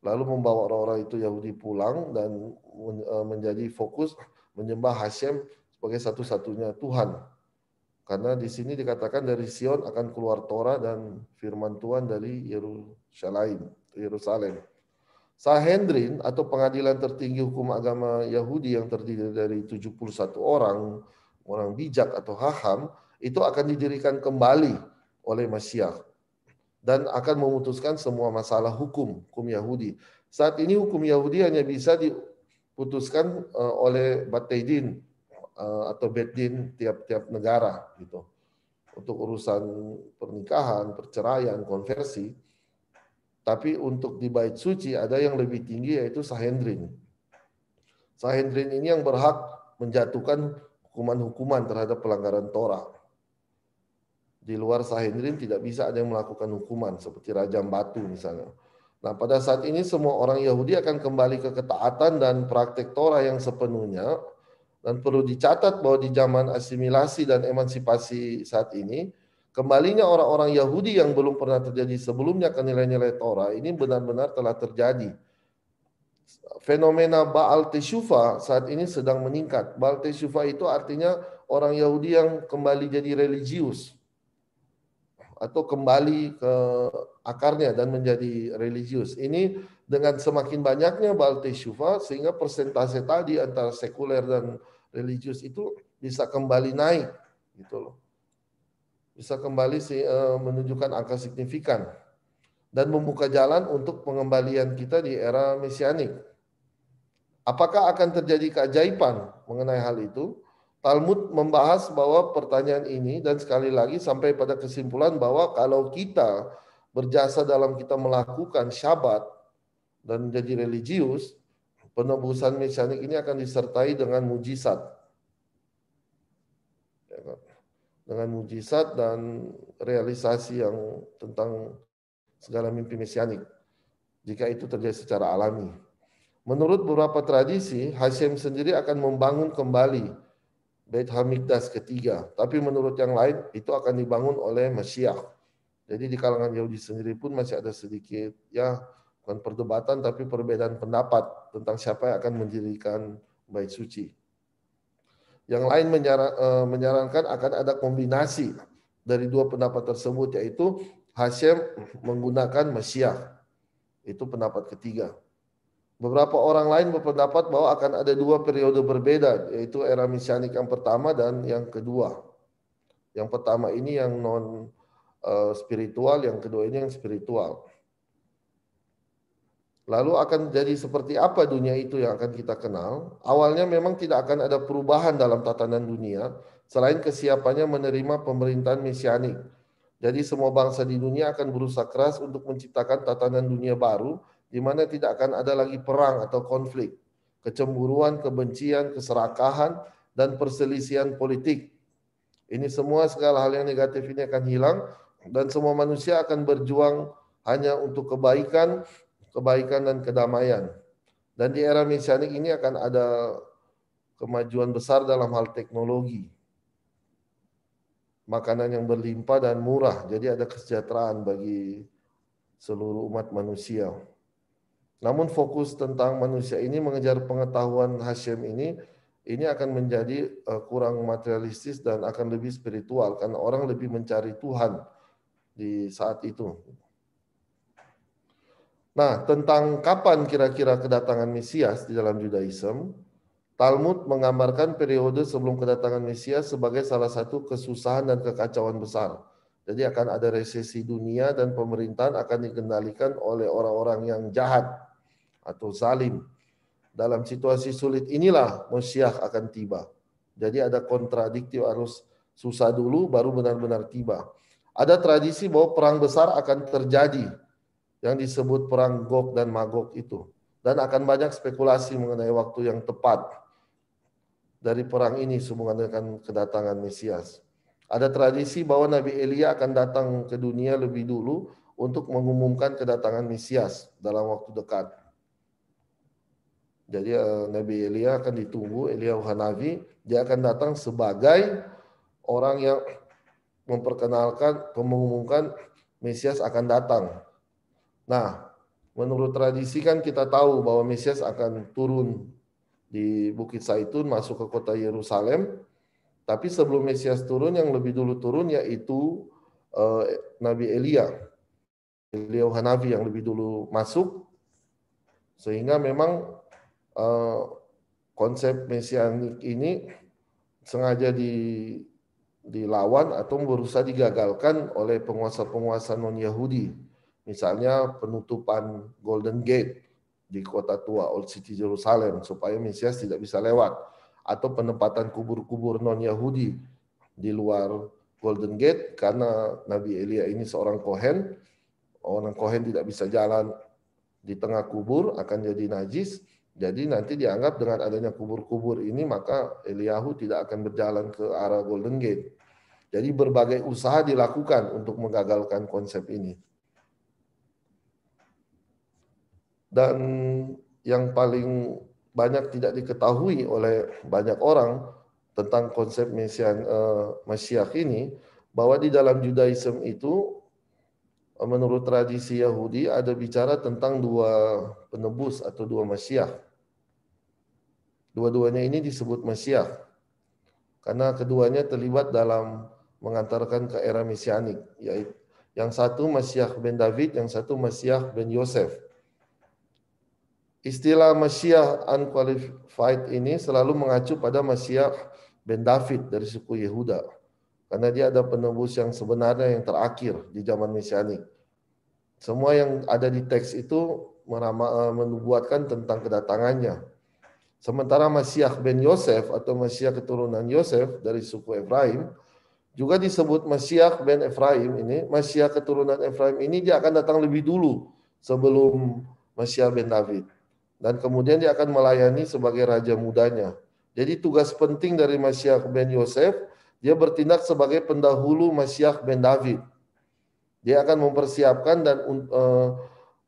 lalu membawa orang-orang itu Yahudi pulang dan eh, menjadi fokus menyembah Hashem sebagai satu-satunya Tuhan. Karena di sini dikatakan dari Sion akan keluar Torah dan firman Tuhan dari Yerusalem. Yerusalem. Sahendrin atau pengadilan tertinggi hukum agama Yahudi yang terdiri dari 71 orang, orang bijak atau haham, itu akan didirikan kembali oleh Masyiach dan akan memutuskan semua masalah hukum hukum Yahudi. Saat ini hukum Yahudi hanya bisa diputuskan eh, oleh Bateidin, Eh, atau bedin tiap-tiap negara gitu. Untuk urusan pernikahan, perceraian, konversi. Tapi untuk di bait suci ada yang lebih tinggi yaitu sahendrin. Sahendrin ini yang berhak menjatuhkan hukuman-hukuman terhadap pelanggaran Torah. Di luar sahendrin tidak bisa ada yang melakukan hukuman seperti rajam batu misalnya. Nah, pada saat ini semua orang Yahudi akan kembali ke ketaatan dan praktek Torah yang sepenuhnya dan perlu dicatat bahwa di zaman asimilasi dan emansipasi saat ini, kembalinya orang-orang Yahudi yang belum pernah terjadi sebelumnya ke nilai-nilai Torah ini benar-benar telah terjadi. Fenomena Baal Teshuva saat ini sedang meningkat. Baal Teshuva itu artinya orang Yahudi yang kembali jadi religius atau kembali ke akarnya dan menjadi religius. Ini dengan semakin banyaknya Baal Teshuva sehingga persentase tadi antara sekuler dan religius itu bisa kembali naik gitu loh. Bisa kembali eh, menunjukkan angka signifikan dan membuka jalan untuk pengembalian kita di era mesianik. Apakah akan terjadi keajaiban mengenai hal itu? Talmud membahas bahwa pertanyaan ini dan sekali lagi sampai pada kesimpulan bahwa kalau kita berjasa dalam kita melakukan syabat dan menjadi religius, Penebusan mesianik ini akan disertai dengan mujizat. Ya, dengan mujizat dan realisasi yang tentang segala mimpi mesianik. Jika itu terjadi secara alami. Menurut beberapa tradisi, Hashem sendiri akan membangun kembali Bait Hamikdas ketiga. Tapi menurut yang lain, itu akan dibangun oleh Mesiah. Jadi di kalangan Yahudi sendiri pun masih ada sedikit ya bukan perdebatan tapi perbedaan pendapat tentang siapa yang akan mendirikan bait suci. Yang lain e, menyarankan akan ada kombinasi dari dua pendapat tersebut yaitu Hashem menggunakan Masyiah. Itu pendapat ketiga. Beberapa orang lain berpendapat bahwa akan ada dua periode berbeda yaitu era Misionik yang pertama dan yang kedua. Yang pertama ini yang non e, spiritual, yang kedua ini yang spiritual. Lalu akan jadi seperti apa dunia itu yang akan kita kenal? Awalnya memang tidak akan ada perubahan dalam tatanan dunia selain kesiapannya menerima pemerintahan mesianik. Jadi semua bangsa di dunia akan berusaha keras untuk menciptakan tatanan dunia baru di mana tidak akan ada lagi perang atau konflik, kecemburuan, kebencian, keserakahan, dan perselisihan politik. Ini semua segala hal yang negatif ini akan hilang dan semua manusia akan berjuang hanya untuk kebaikan kebaikan dan kedamaian. Dan di era mesianik ini akan ada kemajuan besar dalam hal teknologi. Makanan yang berlimpah dan murah, jadi ada kesejahteraan bagi seluruh umat manusia. Namun fokus tentang manusia ini mengejar pengetahuan Hashem ini, ini akan menjadi eh, kurang materialistis dan akan lebih spiritual karena orang lebih mencari Tuhan di saat itu. Nah, tentang kapan kira-kira kedatangan Mesias di dalam Judaism, Talmud menggambarkan periode sebelum kedatangan Mesias sebagai salah satu kesusahan dan kekacauan besar. Jadi akan ada resesi dunia dan pemerintahan akan dikendalikan oleh orang-orang yang jahat atau zalim. Dalam situasi sulit inilah Mesias akan tiba. Jadi ada kontradiktif harus susah dulu baru benar-benar tiba. Ada tradisi bahwa perang besar akan terjadi yang disebut perang gok dan magok itu. Dan akan banyak spekulasi mengenai waktu yang tepat dari perang ini sehubungan dengan kedatangan Mesias. Ada tradisi bahwa Nabi Elia akan datang ke dunia lebih dulu untuk mengumumkan kedatangan Mesias dalam waktu dekat. Jadi eh, Nabi Elia akan ditunggu, Elia Nabi dia akan datang sebagai orang yang memperkenalkan, mengumumkan Mesias akan datang Nah, menurut tradisi kan kita tahu bahwa Mesias akan turun di Bukit Saitun masuk ke kota Yerusalem. Tapi sebelum Mesias turun yang lebih dulu turun yaitu uh, Nabi Elia. Elia Hanafi yang lebih dulu masuk sehingga memang uh, konsep mesianik ini sengaja di dilawan atau berusaha digagalkan oleh penguasa-penguasa non Yahudi Misalnya penutupan Golden Gate di kota tua Old City Jerusalem supaya Mesias tidak bisa lewat atau penempatan kubur-kubur non-Yahudi di luar Golden Gate karena Nabi Elia ini seorang kohen orang kohen tidak bisa jalan di tengah kubur akan jadi najis jadi nanti dianggap dengan adanya kubur-kubur ini maka Eliyahu tidak akan berjalan ke arah Golden Gate jadi berbagai usaha dilakukan untuk menggagalkan konsep ini dan yang paling banyak tidak diketahui oleh banyak orang tentang konsep Mesian uh, ini bahwa di dalam Judaism itu eh, menurut tradisi Yahudi ada bicara tentang dua penebus atau dua Masyiach. Dua-duanya ini disebut Masyiach karena keduanya terlibat dalam mengantarkan ke era mesianik yaitu yang satu Masyiach ben David, yang satu Masyiach ben Yosef. Istilah Mesiah unqualified ini selalu mengacu pada Mesiah Ben David dari suku Yehuda. Karena dia ada penebus yang sebenarnya yang terakhir di zaman Mesianik. Semua yang ada di teks itu eh, menubuatkan tentang kedatangannya. Sementara Mesiah ben Yosef atau Mesiah keturunan Yosef dari suku Efraim juga disebut Mesiah ben Efraim ini, Mesiah keturunan Efraim ini dia akan datang lebih dulu sebelum Mesiah ben David dan kemudian dia akan melayani sebagai raja mudanya. Jadi tugas penting dari Masyak ben Yosef, dia bertindak sebagai pendahulu Masyak ben David. Dia akan mempersiapkan dan uh,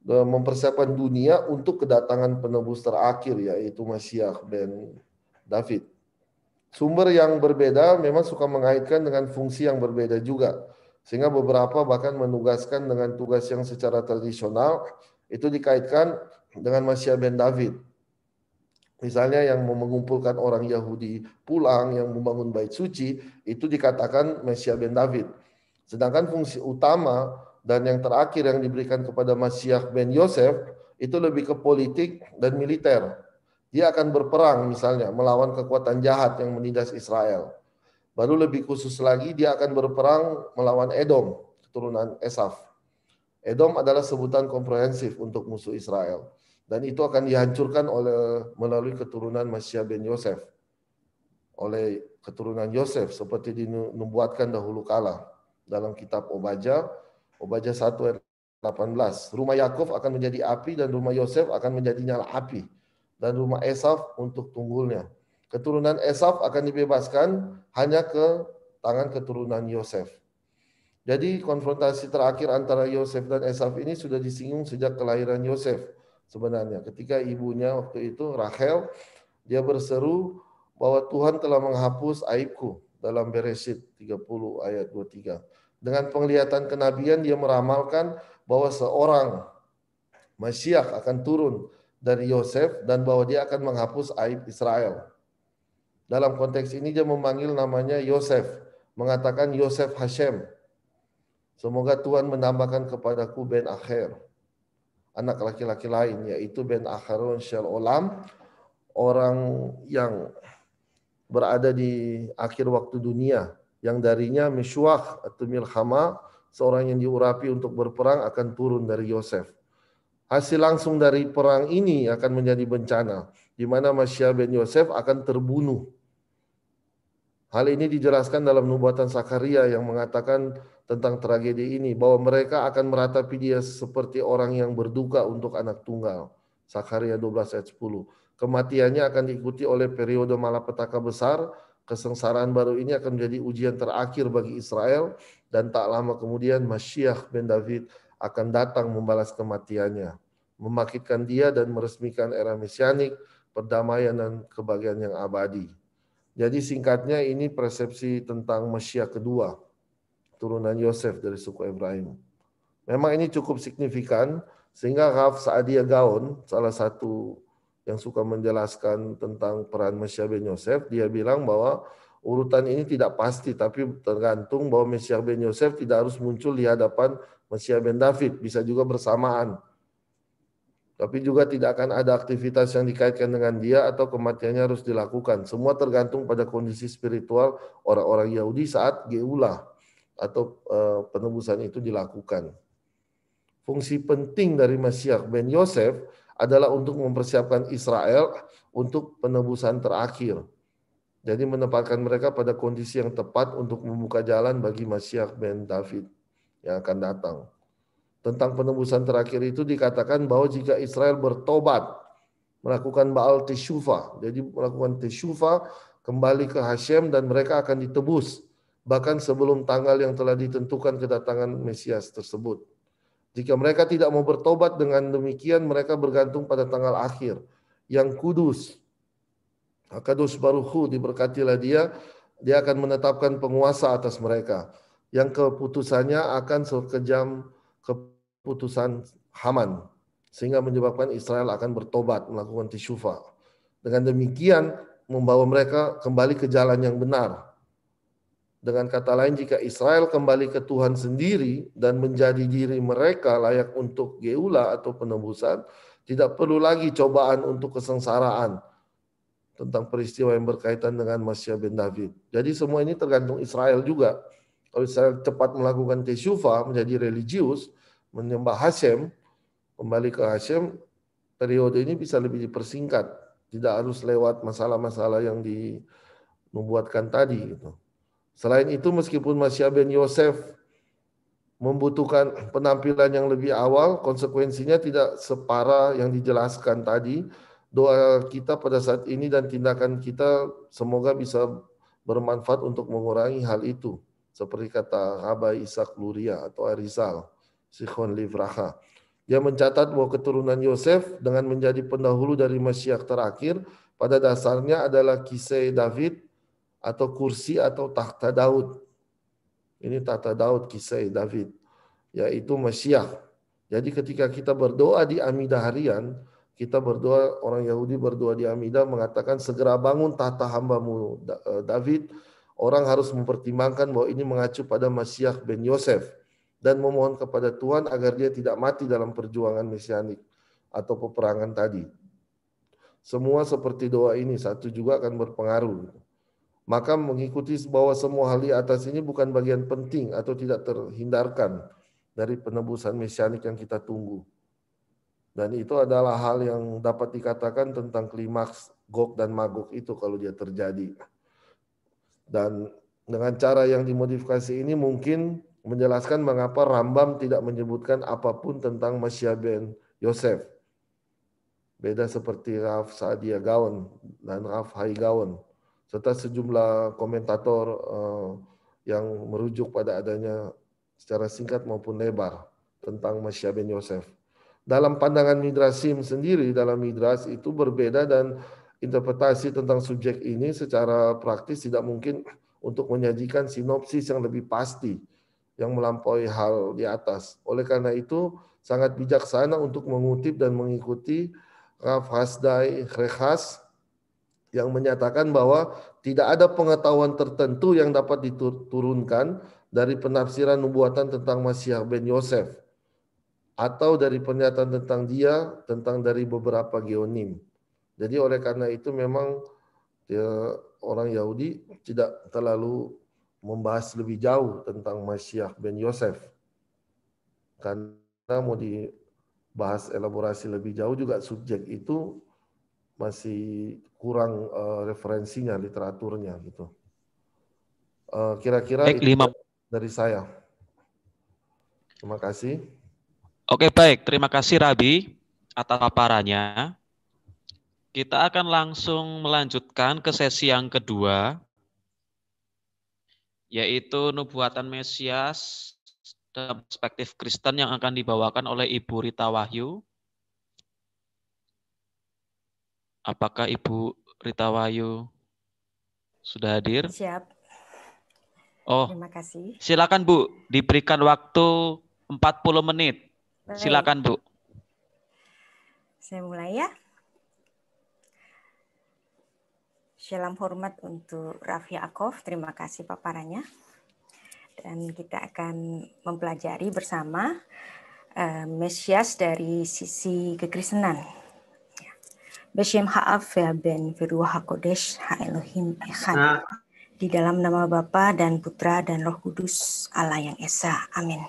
mempersiapkan dunia untuk kedatangan penebus terakhir yaitu Masyak ben David. Sumber yang berbeda memang suka mengaitkan dengan fungsi yang berbeda juga. Sehingga beberapa bahkan menugaskan dengan tugas yang secara tradisional itu dikaitkan dengan Masyar Ben David. Misalnya yang mengumpulkan orang Yahudi pulang, yang membangun bait suci, itu dikatakan Masyar Ben David. Sedangkan fungsi utama dan yang terakhir yang diberikan kepada Masyah ben Yosef itu lebih ke politik dan militer. Dia akan berperang misalnya melawan kekuatan jahat yang menindas Israel. Baru lebih khusus lagi dia akan berperang melawan Edom, keturunan Esaf. Edom adalah sebutan komprehensif untuk musuh Israel dan itu akan dihancurkan oleh melalui keturunan Masya bin Yosef oleh keturunan Yosef seperti dinubuatkan dahulu kala dalam kitab Obaja Obaja 1 ayat 18 rumah Yakov akan menjadi api dan rumah Yosef akan menjadi nyala api dan rumah Esaf untuk tunggulnya keturunan Esaf akan dibebaskan hanya ke tangan keturunan Yosef jadi konfrontasi terakhir antara Yosef dan Esaf ini sudah disinggung sejak kelahiran Yosef sebenarnya. Ketika ibunya waktu itu Rahel dia berseru bahwa Tuhan telah menghapus aibku dalam Beresit 30 ayat 23. Dengan penglihatan kenabian dia meramalkan bahwa seorang Masyiach akan turun dari Yosef dan bahwa dia akan menghapus aib Israel. Dalam konteks ini dia memanggil namanya Yosef, mengatakan Yosef Hashem. Semoga Tuhan menambahkan kepadaku ben akhir anak laki-laki lain yaitu Ben Akharun Syal Olam orang yang berada di akhir waktu dunia yang darinya Mishwak atau Milhama seorang yang diurapi untuk berperang akan turun dari Yosef. Hasil langsung dari perang ini akan menjadi bencana di mana Masya Ben Yosef akan terbunuh Hal ini dijelaskan dalam nubuatan Sakaria yang mengatakan tentang tragedi ini bahwa mereka akan meratapi dia seperti orang yang berduka untuk anak tunggal. Sakaria 12 ayat 10. Kematiannya akan diikuti oleh periode malapetaka besar. Kesengsaraan baru ini akan menjadi ujian terakhir bagi Israel dan tak lama kemudian Mashiach bin David akan datang membalas kematiannya, memakitkan dia dan meresmikan era mesianik, perdamaian dan kebahagiaan yang abadi. Jadi singkatnya ini persepsi tentang Masya kedua, turunan Yosef dari suku Ibrahim. Memang ini cukup signifikan, sehingga Raf Saadia Gaon, salah satu yang suka menjelaskan tentang peran Masya bin Yosef, dia bilang bahwa urutan ini tidak pasti, tapi tergantung bahwa Masya bin Yosef tidak harus muncul di hadapan Masya bin David, bisa juga bersamaan tapi juga tidak akan ada aktivitas yang dikaitkan dengan dia atau kematiannya harus dilakukan. Semua tergantung pada kondisi spiritual orang-orang Yahudi saat geulah atau e, penebusan itu dilakukan. Fungsi penting dari Masyiach Ben Yosef adalah untuk mempersiapkan Israel untuk penebusan terakhir. Jadi menempatkan mereka pada kondisi yang tepat untuk membuka jalan bagi Masyiach Ben David yang akan datang tentang penebusan terakhir itu dikatakan bahwa jika Israel bertobat melakukan Baal Teshuva, jadi melakukan Teshuva kembali ke Hashem dan mereka akan ditebus bahkan sebelum tanggal yang telah ditentukan kedatangan Mesias tersebut. Jika mereka tidak mau bertobat dengan demikian mereka bergantung pada tanggal akhir yang kudus. Akadosh Baruhu diberkatilah dia, dia akan menetapkan penguasa atas mereka yang keputusannya akan sekejam ke putusan Haman sehingga menyebabkan Israel akan bertobat melakukan tishufa. Dengan demikian membawa mereka kembali ke jalan yang benar. Dengan kata lain jika Israel kembali ke Tuhan sendiri dan menjadi diri mereka layak untuk geula atau penebusan, tidak perlu lagi cobaan untuk kesengsaraan tentang peristiwa yang berkaitan dengan Masya bin David. Jadi semua ini tergantung Israel juga. Kalau Israel cepat melakukan teshuva menjadi religius, menyembah Hashem, kembali ke Hashem, periode ini bisa lebih dipersingkat. Tidak harus lewat masalah-masalah yang dibuatkan tadi. Gitu. Selain itu, meskipun Masya ben Yosef membutuhkan penampilan yang lebih awal, konsekuensinya tidak separah yang dijelaskan tadi. Doa kita pada saat ini dan tindakan kita semoga bisa bermanfaat untuk mengurangi hal itu. Seperti kata Haba Isak Luria atau Arisal. Sihon Livraha. Dia mencatat bahwa keturunan Yosef dengan menjadi pendahulu dari Mesiak terakhir pada dasarnya adalah kisah David atau kursi atau tahta Daud. Ini tahta Daud kisah David yaitu Mesiak. Jadi ketika kita berdoa di Amidah harian, kita berdoa orang Yahudi berdoa di Amida mengatakan segera bangun tahta hambamu eh, David. Orang harus mempertimbangkan bahwa ini mengacu pada Masyiach ben Yosef dan memohon kepada Tuhan agar dia tidak mati dalam perjuangan mesianik atau peperangan tadi. Semua seperti doa ini satu juga akan berpengaruh. Maka mengikuti bahwa semua hal di atas ini bukan bagian penting atau tidak terhindarkan dari penebusan mesianik yang kita tunggu. Dan itu adalah hal yang dapat dikatakan tentang klimaks gok dan Magog itu kalau dia terjadi. Dan dengan cara yang dimodifikasi ini mungkin menjelaskan mengapa Rambam tidak menyebutkan apapun tentang Masya ben Yosef. Beda seperti Raf Saadia Gaon dan Raf Hai Gaon. Serta sejumlah komentator eh, yang merujuk pada adanya secara singkat maupun lebar tentang Masya ben Yosef. Dalam pandangan Midrasim sendiri, dalam Midras itu berbeda dan interpretasi tentang subjek ini secara praktis tidak mungkin untuk menyajikan sinopsis yang lebih pasti yang melampaui hal di atas. Oleh karena itu, sangat bijaksana untuk mengutip dan mengikuti Rav Hasdai Rehas yang menyatakan bahwa tidak ada pengetahuan tertentu yang dapat diturunkan dari penafsiran nubuatan tentang Masih ben Yosef atau dari pernyataan tentang dia tentang dari beberapa geonim. Jadi oleh karena itu memang ya, orang Yahudi tidak terlalu membahas lebih jauh tentang Masyiah bin Yosef. Karena mau dibahas elaborasi lebih jauh juga subjek itu masih kurang uh, referensinya literaturnya gitu. Eh, kira-kira baik, itu dari saya. Terima kasih. Oke baik, terima kasih Rabi atas paparannya. Kita akan langsung melanjutkan ke sesi yang kedua yaitu nubuatan Mesias dalam perspektif Kristen yang akan dibawakan oleh Ibu Rita Wahyu. Apakah Ibu Rita Wahyu sudah hadir? Siap. Oh, terima kasih. Silakan Bu, diberikan waktu 40 menit. Silakan Bu. Saya mulai ya. Shalom hormat untuk Rafi Akov. Terima kasih paparannya. Dan kita akan mempelajari bersama uh, Mesias dari sisi kekristenan. Beshem ya. Ha'af ya Ben Viruha Kodesh Ha'elohim Echad. Ah. Di dalam nama Bapa dan Putra dan Roh Kudus Allah yang Esa. Amin.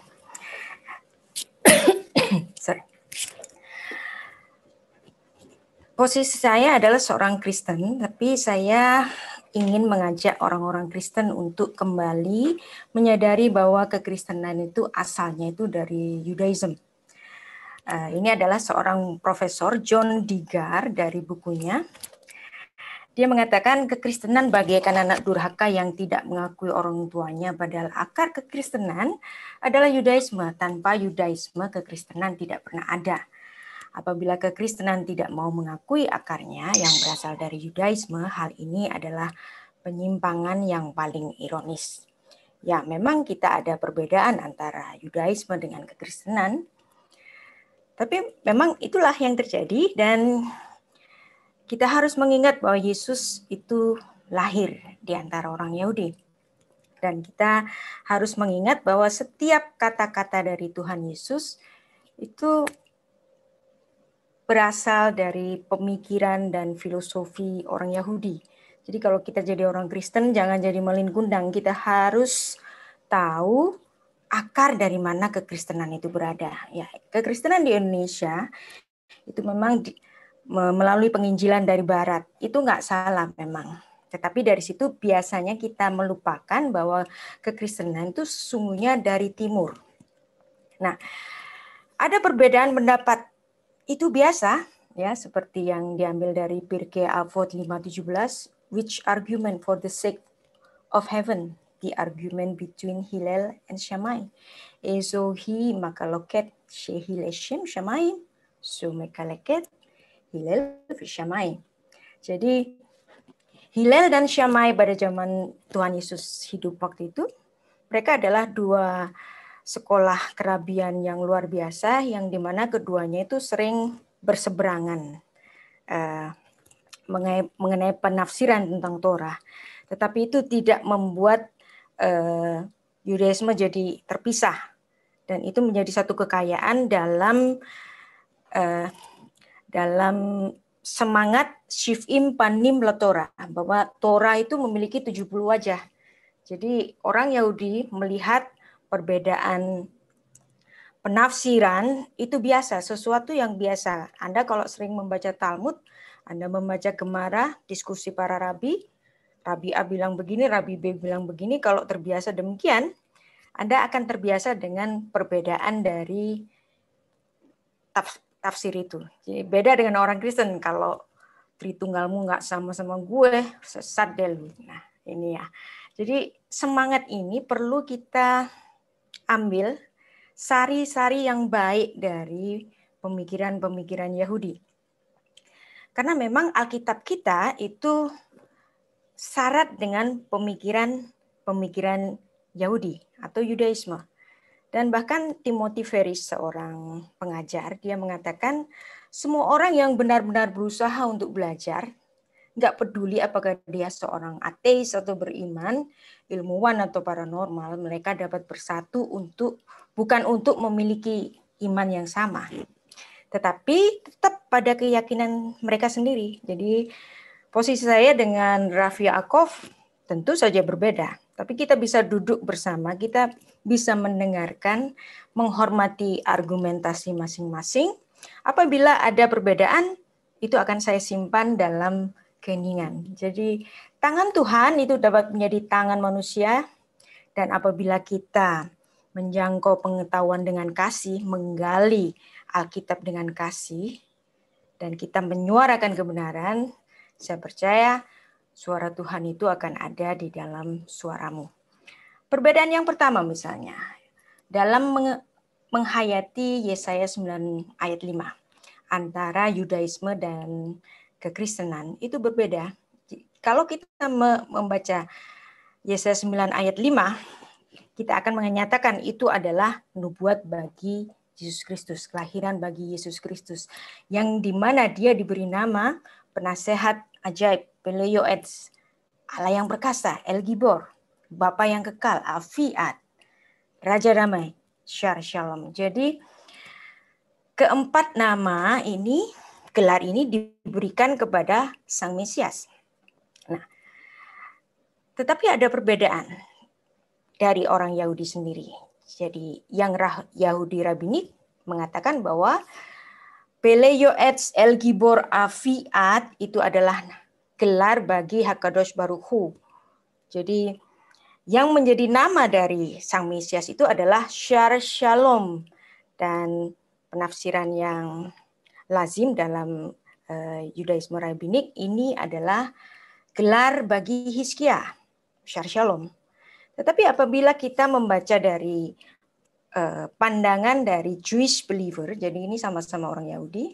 posisi saya adalah seorang Kristen, tapi saya ingin mengajak orang-orang Kristen untuk kembali menyadari bahwa kekristenan itu asalnya itu dari Yudaism. Eh, ini adalah seorang profesor John Digar dari bukunya. Dia mengatakan kekristenan bagaikan anak durhaka yang tidak mengakui orang tuanya padahal akar kekristenan adalah Yudaisme. Tanpa Yudaisme kekristenan tidak pernah ada. Apabila kekristenan tidak mau mengakui akarnya yang berasal dari Yudaisme, hal ini adalah penyimpangan yang paling ironis. Ya, memang kita ada perbedaan antara Yudaisme dengan kekristenan, tapi memang itulah yang terjadi dan kita harus mengingat bahwa Yesus itu lahir di antara orang Yahudi. Dan kita harus mengingat bahwa setiap kata-kata dari Tuhan Yesus itu berasal dari pemikiran dan filosofi orang Yahudi. Jadi kalau kita jadi orang Kristen jangan jadi melin gundang, kita harus tahu akar dari mana kekristenan itu berada. Ya, kekristenan di Indonesia itu memang di, melalui penginjilan dari barat. Itu nggak salah memang. Tetapi dari situ biasanya kita melupakan bahwa kekristenan itu sesungguhnya dari timur. Nah, ada perbedaan pendapat itu biasa ya seperti yang diambil dari Pirke Avot 517 which argument for the sake of heaven the argument between Hillel and Shammai ezohi makaloket shehileshim Shammai so loket Hillel Shammai jadi Hillel dan Shammai pada zaman Tuhan Yesus hidup waktu itu mereka adalah dua sekolah kerabian yang luar biasa yang dimana keduanya itu sering berseberangan eh, mengenai, penafsiran tentang Torah. Tetapi itu tidak membuat eh, Yudaisme jadi terpisah dan itu menjadi satu kekayaan dalam eh, dalam semangat shifim panim letora bahwa Torah itu memiliki 70 wajah. Jadi orang Yahudi melihat perbedaan penafsiran itu biasa, sesuatu yang biasa. Anda kalau sering membaca Talmud, Anda membaca Gemara, diskusi para rabi, Rabi A bilang begini, Rabi B bilang begini, kalau terbiasa demikian, Anda akan terbiasa dengan perbedaan dari tafsir itu. Jadi beda dengan orang Kristen kalau Tritunggalmu nggak sama sama gue, sesat deh lu. Nah, ini ya. Jadi semangat ini perlu kita ambil sari-sari yang baik dari pemikiran-pemikiran Yahudi. Karena memang Alkitab kita itu syarat dengan pemikiran-pemikiran Yahudi atau Yudaisme. Dan bahkan Timothy Ferris, seorang pengajar, dia mengatakan semua orang yang benar-benar berusaha untuk belajar, nggak peduli apakah dia seorang ateis atau beriman, ilmuwan atau paranormal, mereka dapat bersatu untuk bukan untuk memiliki iman yang sama, tetapi tetap pada keyakinan mereka sendiri. Jadi posisi saya dengan Raffi Akov tentu saja berbeda, tapi kita bisa duduk bersama, kita bisa mendengarkan, menghormati argumentasi masing-masing. Apabila ada perbedaan, itu akan saya simpan dalam Keningan. Jadi tangan Tuhan itu dapat menjadi tangan manusia dan apabila kita menjangkau pengetahuan dengan kasih, menggali Alkitab dengan kasih dan kita menyuarakan kebenaran, saya percaya suara Tuhan itu akan ada di dalam suaramu. Perbedaan yang pertama misalnya dalam menghayati Yesaya 9 ayat 5 antara Yudaisme dan kekristenan itu berbeda. Kalau kita membaca Yesaya 9 ayat 5, kita akan menyatakan itu adalah nubuat bagi Yesus Kristus, kelahiran bagi Yesus Kristus, yang mana dia diberi nama penasehat ajaib, Peleoets, Allah yang perkasa, El Gibor, Bapa yang kekal, Afiat, Raja Damai, Syar Shalom. Jadi keempat nama ini gelar ini diberikan kepada Sang Mesias. Nah, tetapi ada perbedaan dari orang Yahudi sendiri. Jadi yang Yahudi rabbinik mengatakan bahwa Peleo El Gibor Afiat itu adalah gelar bagi Hakadosh Baruhu. Jadi yang menjadi nama dari Sang Mesias itu adalah Shar Shalom dan penafsiran yang lazim dalam uh, eh, Yudaisme rabbinik ini adalah gelar bagi Hiskia, Syar Shalom. Tetapi apabila kita membaca dari uh, pandangan dari Jewish believer, jadi ini sama-sama orang Yahudi,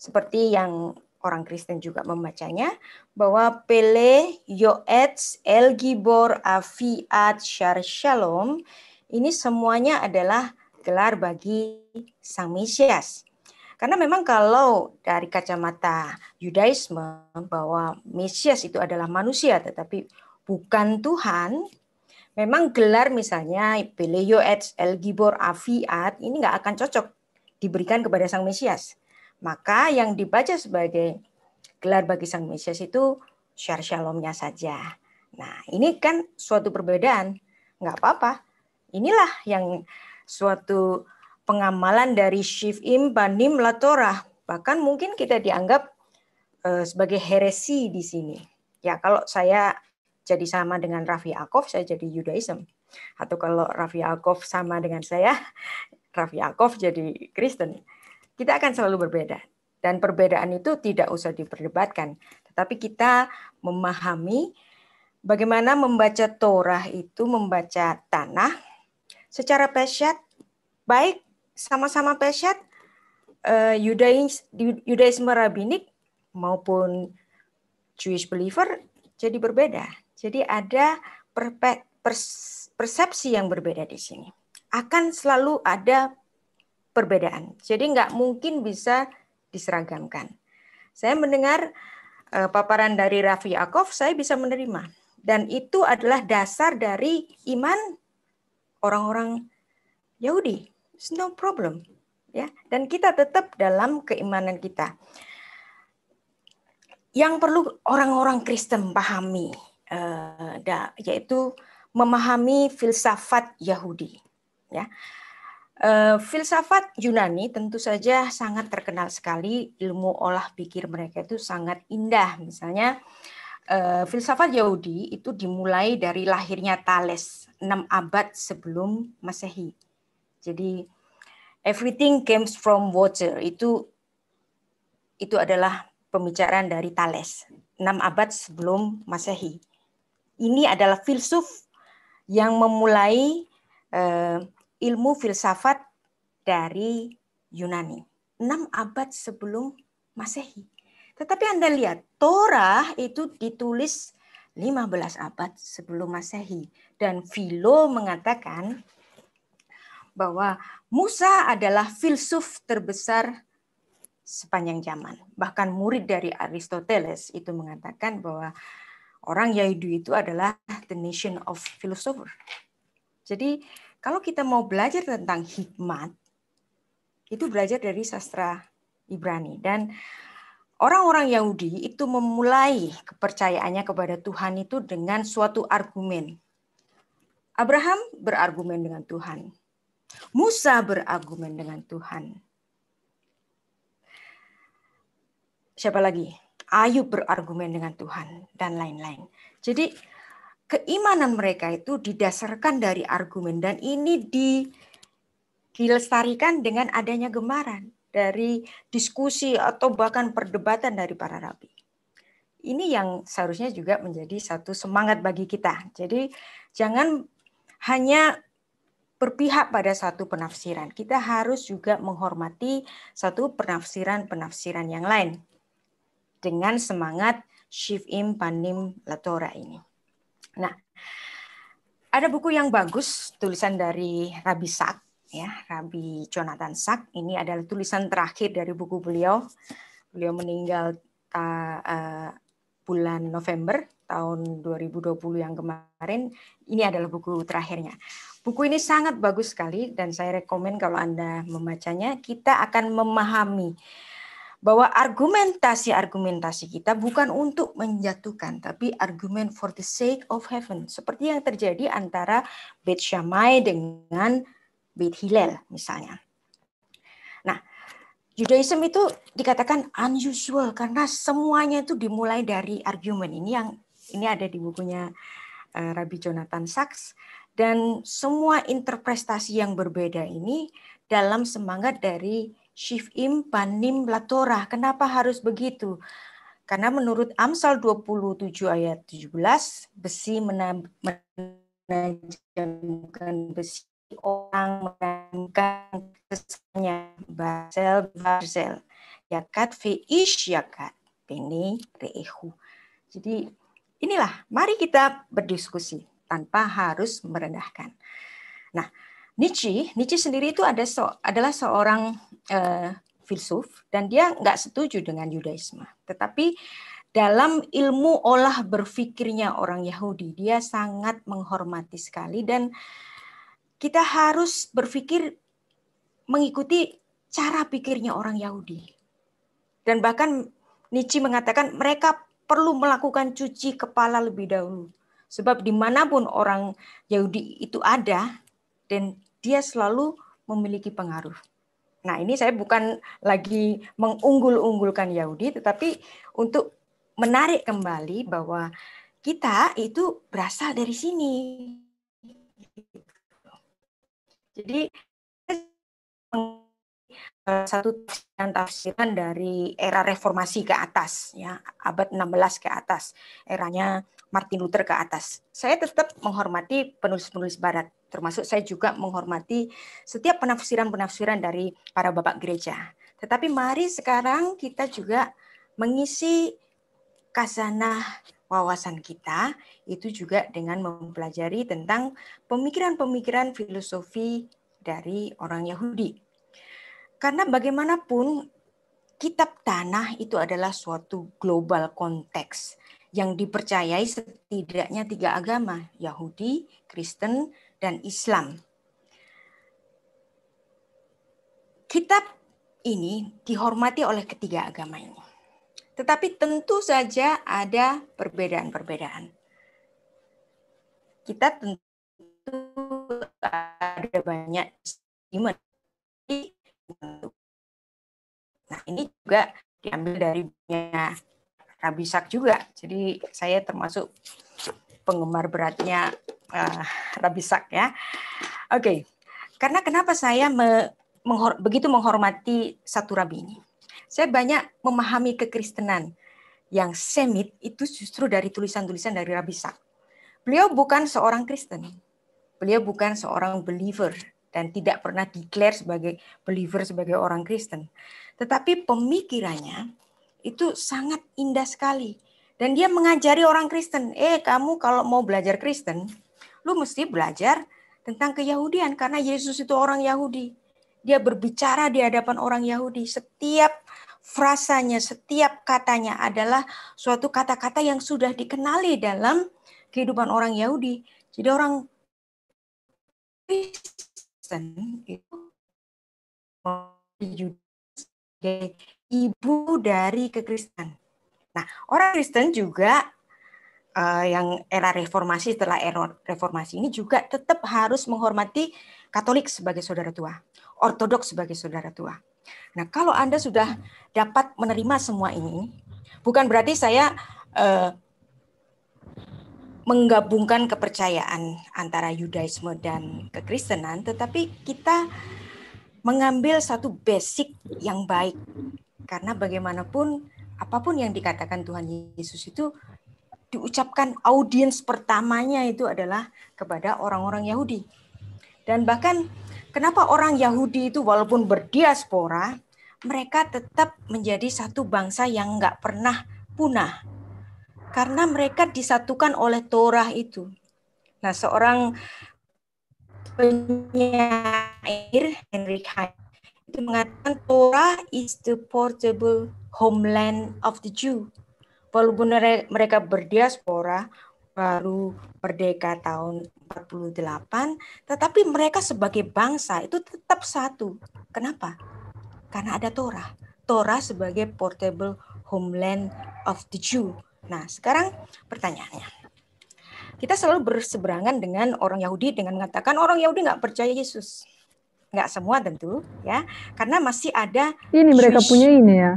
seperti yang orang Kristen juga membacanya, bahwa Pele, Yoetz, El Gibor, Afiat, Syar Shalom, ini semuanya adalah gelar bagi Sang Mesias. Karena memang kalau dari kacamata Yudaisme bahwa Mesias itu adalah manusia tetapi bukan Tuhan, memang gelar misalnya Beleo et El Gibor Aviat ini nggak akan cocok diberikan kepada Sang Mesias. Maka yang dibaca sebagai gelar bagi Sang Mesias itu syar shalomnya saja. Nah ini kan suatu perbedaan, nggak apa-apa. Inilah yang suatu pengamalan dari Shivim Banim Latorah. Bahkan mungkin kita dianggap eh, sebagai heresi di sini. Ya kalau saya jadi sama dengan Raffi Akov, saya jadi Yudaism. Atau kalau Raffi Akov sama dengan saya, Raffi Akov jadi Kristen. Kita akan selalu berbeda. Dan perbedaan itu tidak usah diperdebatkan. Tetapi kita memahami bagaimana membaca Torah itu membaca tanah secara pesat baik sama-sama peset uh, eh, Yudaisme rabbinik maupun Jewish believer jadi berbeda. Jadi ada perpe, pers, persepsi yang berbeda di sini. Akan selalu ada perbedaan. Jadi nggak mungkin bisa diseragamkan. Saya mendengar uh, paparan dari Rafi Akov, saya bisa menerima. Dan itu adalah dasar dari iman orang-orang Yahudi It's no problem. Ya, dan kita tetap dalam keimanan kita. Yang perlu orang-orang Kristen pahami eh, yaitu memahami filsafat Yahudi. Ya. Eh, filsafat Yunani tentu saja sangat terkenal sekali. Ilmu olah pikir mereka itu sangat indah. Misalnya eh, filsafat Yahudi itu dimulai dari lahirnya Thales 6 abad sebelum Masehi. Jadi everything comes from water. Itu itu adalah pembicaraan dari Thales 6 abad sebelum Masehi. Ini adalah filsuf yang memulai uh, ilmu filsafat dari Yunani. 6 abad sebelum Masehi. Tetapi Anda lihat, Torah itu ditulis 15 abad sebelum Masehi dan Philo mengatakan bahwa Musa adalah filsuf terbesar sepanjang zaman. Bahkan murid dari Aristoteles itu mengatakan bahwa orang Yahudi itu adalah the nation of philosopher Jadi kalau kita mau belajar tentang hikmat, itu belajar dari sastra Ibrani. Dan orang-orang Yahudi itu memulai kepercayaannya kepada Tuhan itu dengan suatu argumen. Abraham berargumen dengan Tuhan. Musa berargumen dengan Tuhan. Siapa lagi? Ayub berargumen dengan Tuhan dan lain-lain. Jadi keimanan mereka itu didasarkan dari argumen dan ini di dilestarikan dengan adanya gemaran dari diskusi atau bahkan perdebatan dari para rabi. Ini yang seharusnya juga menjadi satu semangat bagi kita. Jadi jangan hanya berpihak pada satu penafsiran. Kita harus juga menghormati satu penafsiran-penafsiran yang lain dengan semangat Shivim Panim Latora ini. Nah, ada buku yang bagus tulisan dari Rabi Sak ya, Rabi Jonathan Sak. Ini adalah tulisan terakhir dari buku beliau. Beliau meninggal uh, uh, bulan November tahun 2020 yang kemarin. Ini adalah buku terakhirnya. Buku ini sangat bagus sekali dan saya rekomen kalau Anda membacanya, kita akan memahami bahwa argumentasi-argumentasi kita bukan untuk menjatuhkan, tapi argument for the sake of heaven. Seperti yang terjadi antara Beit Shammai dengan Beit Hillel misalnya. Nah, Judaism itu dikatakan unusual karena semuanya itu dimulai dari argumen. Ini yang ini ada di bukunya eh, Rabbi Jonathan Sachs dan semua interpretasi yang berbeda ini dalam semangat dari Shifim Panim Latorah. Kenapa harus begitu? Karena menurut Amsal 27 ayat 17, besi menajamkan besi orang menajamkan kesannya. Basel, basel. Yakat fe'ish yakat. Beni re'ehu. Jadi inilah, mari kita berdiskusi tanpa harus merendahkan. Nah, Nietzsche, Nietzsche sendiri itu ada so, adalah seorang uh, filsuf dan dia nggak setuju dengan Yudaisme. Tetapi dalam ilmu olah berfikirnya orang Yahudi, dia sangat menghormati sekali dan kita harus berpikir mengikuti cara pikirnya orang Yahudi. Dan bahkan Nietzsche mengatakan mereka perlu melakukan cuci kepala lebih dahulu Sebab dimanapun orang Yahudi itu ada, dan dia selalu memiliki pengaruh. Nah ini saya bukan lagi mengunggul-unggulkan Yahudi, tetapi untuk menarik kembali bahwa kita itu berasal dari sini. Jadi satu tafsiran, dari era reformasi ke atas ya abad 16 ke atas eranya Martin Luther ke atas. Saya tetap menghormati penulis-penulis barat, termasuk saya juga menghormati setiap penafsiran-penafsiran dari para bapak gereja. Tetapi mari sekarang kita juga mengisi kasanah wawasan kita itu juga dengan mempelajari tentang pemikiran-pemikiran filosofi dari orang Yahudi. Karena bagaimanapun kitab tanah itu adalah suatu global konteks yang dipercayai setidaknya tiga agama, Yahudi, Kristen, dan Islam. Kitab ini dihormati oleh ketiga agama ini. Tetapi tentu saja ada perbedaan-perbedaan. Kita tentu ada banyak iman. Nah ini juga diambil dari Rabisak juga. Jadi saya termasuk penggemar beratnya uh, Rabisak ya. Oke, okay. karena kenapa saya me, menghor, begitu menghormati satu rabi ini? Saya banyak memahami kekristenan yang semit itu justru dari tulisan-tulisan dari Rabisak. Beliau bukan seorang Kristen, beliau bukan seorang believer dan tidak pernah declare sebagai believer sebagai orang Kristen. Tetapi pemikirannya itu sangat indah sekali. Dan dia mengajari orang Kristen, eh kamu kalau mau belajar Kristen, lu mesti belajar tentang keyahudian karena Yesus itu orang Yahudi. Dia berbicara di hadapan orang Yahudi. Setiap frasanya, setiap katanya adalah suatu kata-kata yang sudah dikenali dalam kehidupan orang Yahudi. Jadi orang Kristen itu ibu dari kekristenan. Nah, orang Kristen juga uh, yang era reformasi setelah era reformasi ini juga tetap harus menghormati Katolik sebagai saudara tua, Ortodoks sebagai saudara tua. Nah, kalau Anda sudah dapat menerima semua ini, bukan berarti saya uh, menggabungkan kepercayaan antara Yudaisme dan kekristenan, tetapi kita mengambil satu basic yang baik karena hmm. bagaimanapun apapun yang dikatakan Tuhan Yesus itu diucapkan audiens pertamanya itu adalah kepada orang-orang Yahudi. Dan bahkan kenapa orang Yahudi itu walaupun berdiaspora, mereka tetap menjadi satu bangsa yang nggak pernah punah. Karena mereka disatukan oleh Torah itu. Nah, seorang penyair Henry Heinz itu mengatakan Torah is the portable homeland of the Jew. Walaupun mereka berdiaspora baru merdeka tahun 48, tetapi mereka sebagai bangsa itu tetap satu. Kenapa? Karena ada Torah. Torah sebagai portable homeland of the Jew. Nah, sekarang pertanyaannya kita selalu berseberangan dengan orang Yahudi dengan mengatakan orang Yahudi nggak percaya Yesus nggak semua tentu ya karena masih ada ini mereka punya ini ya,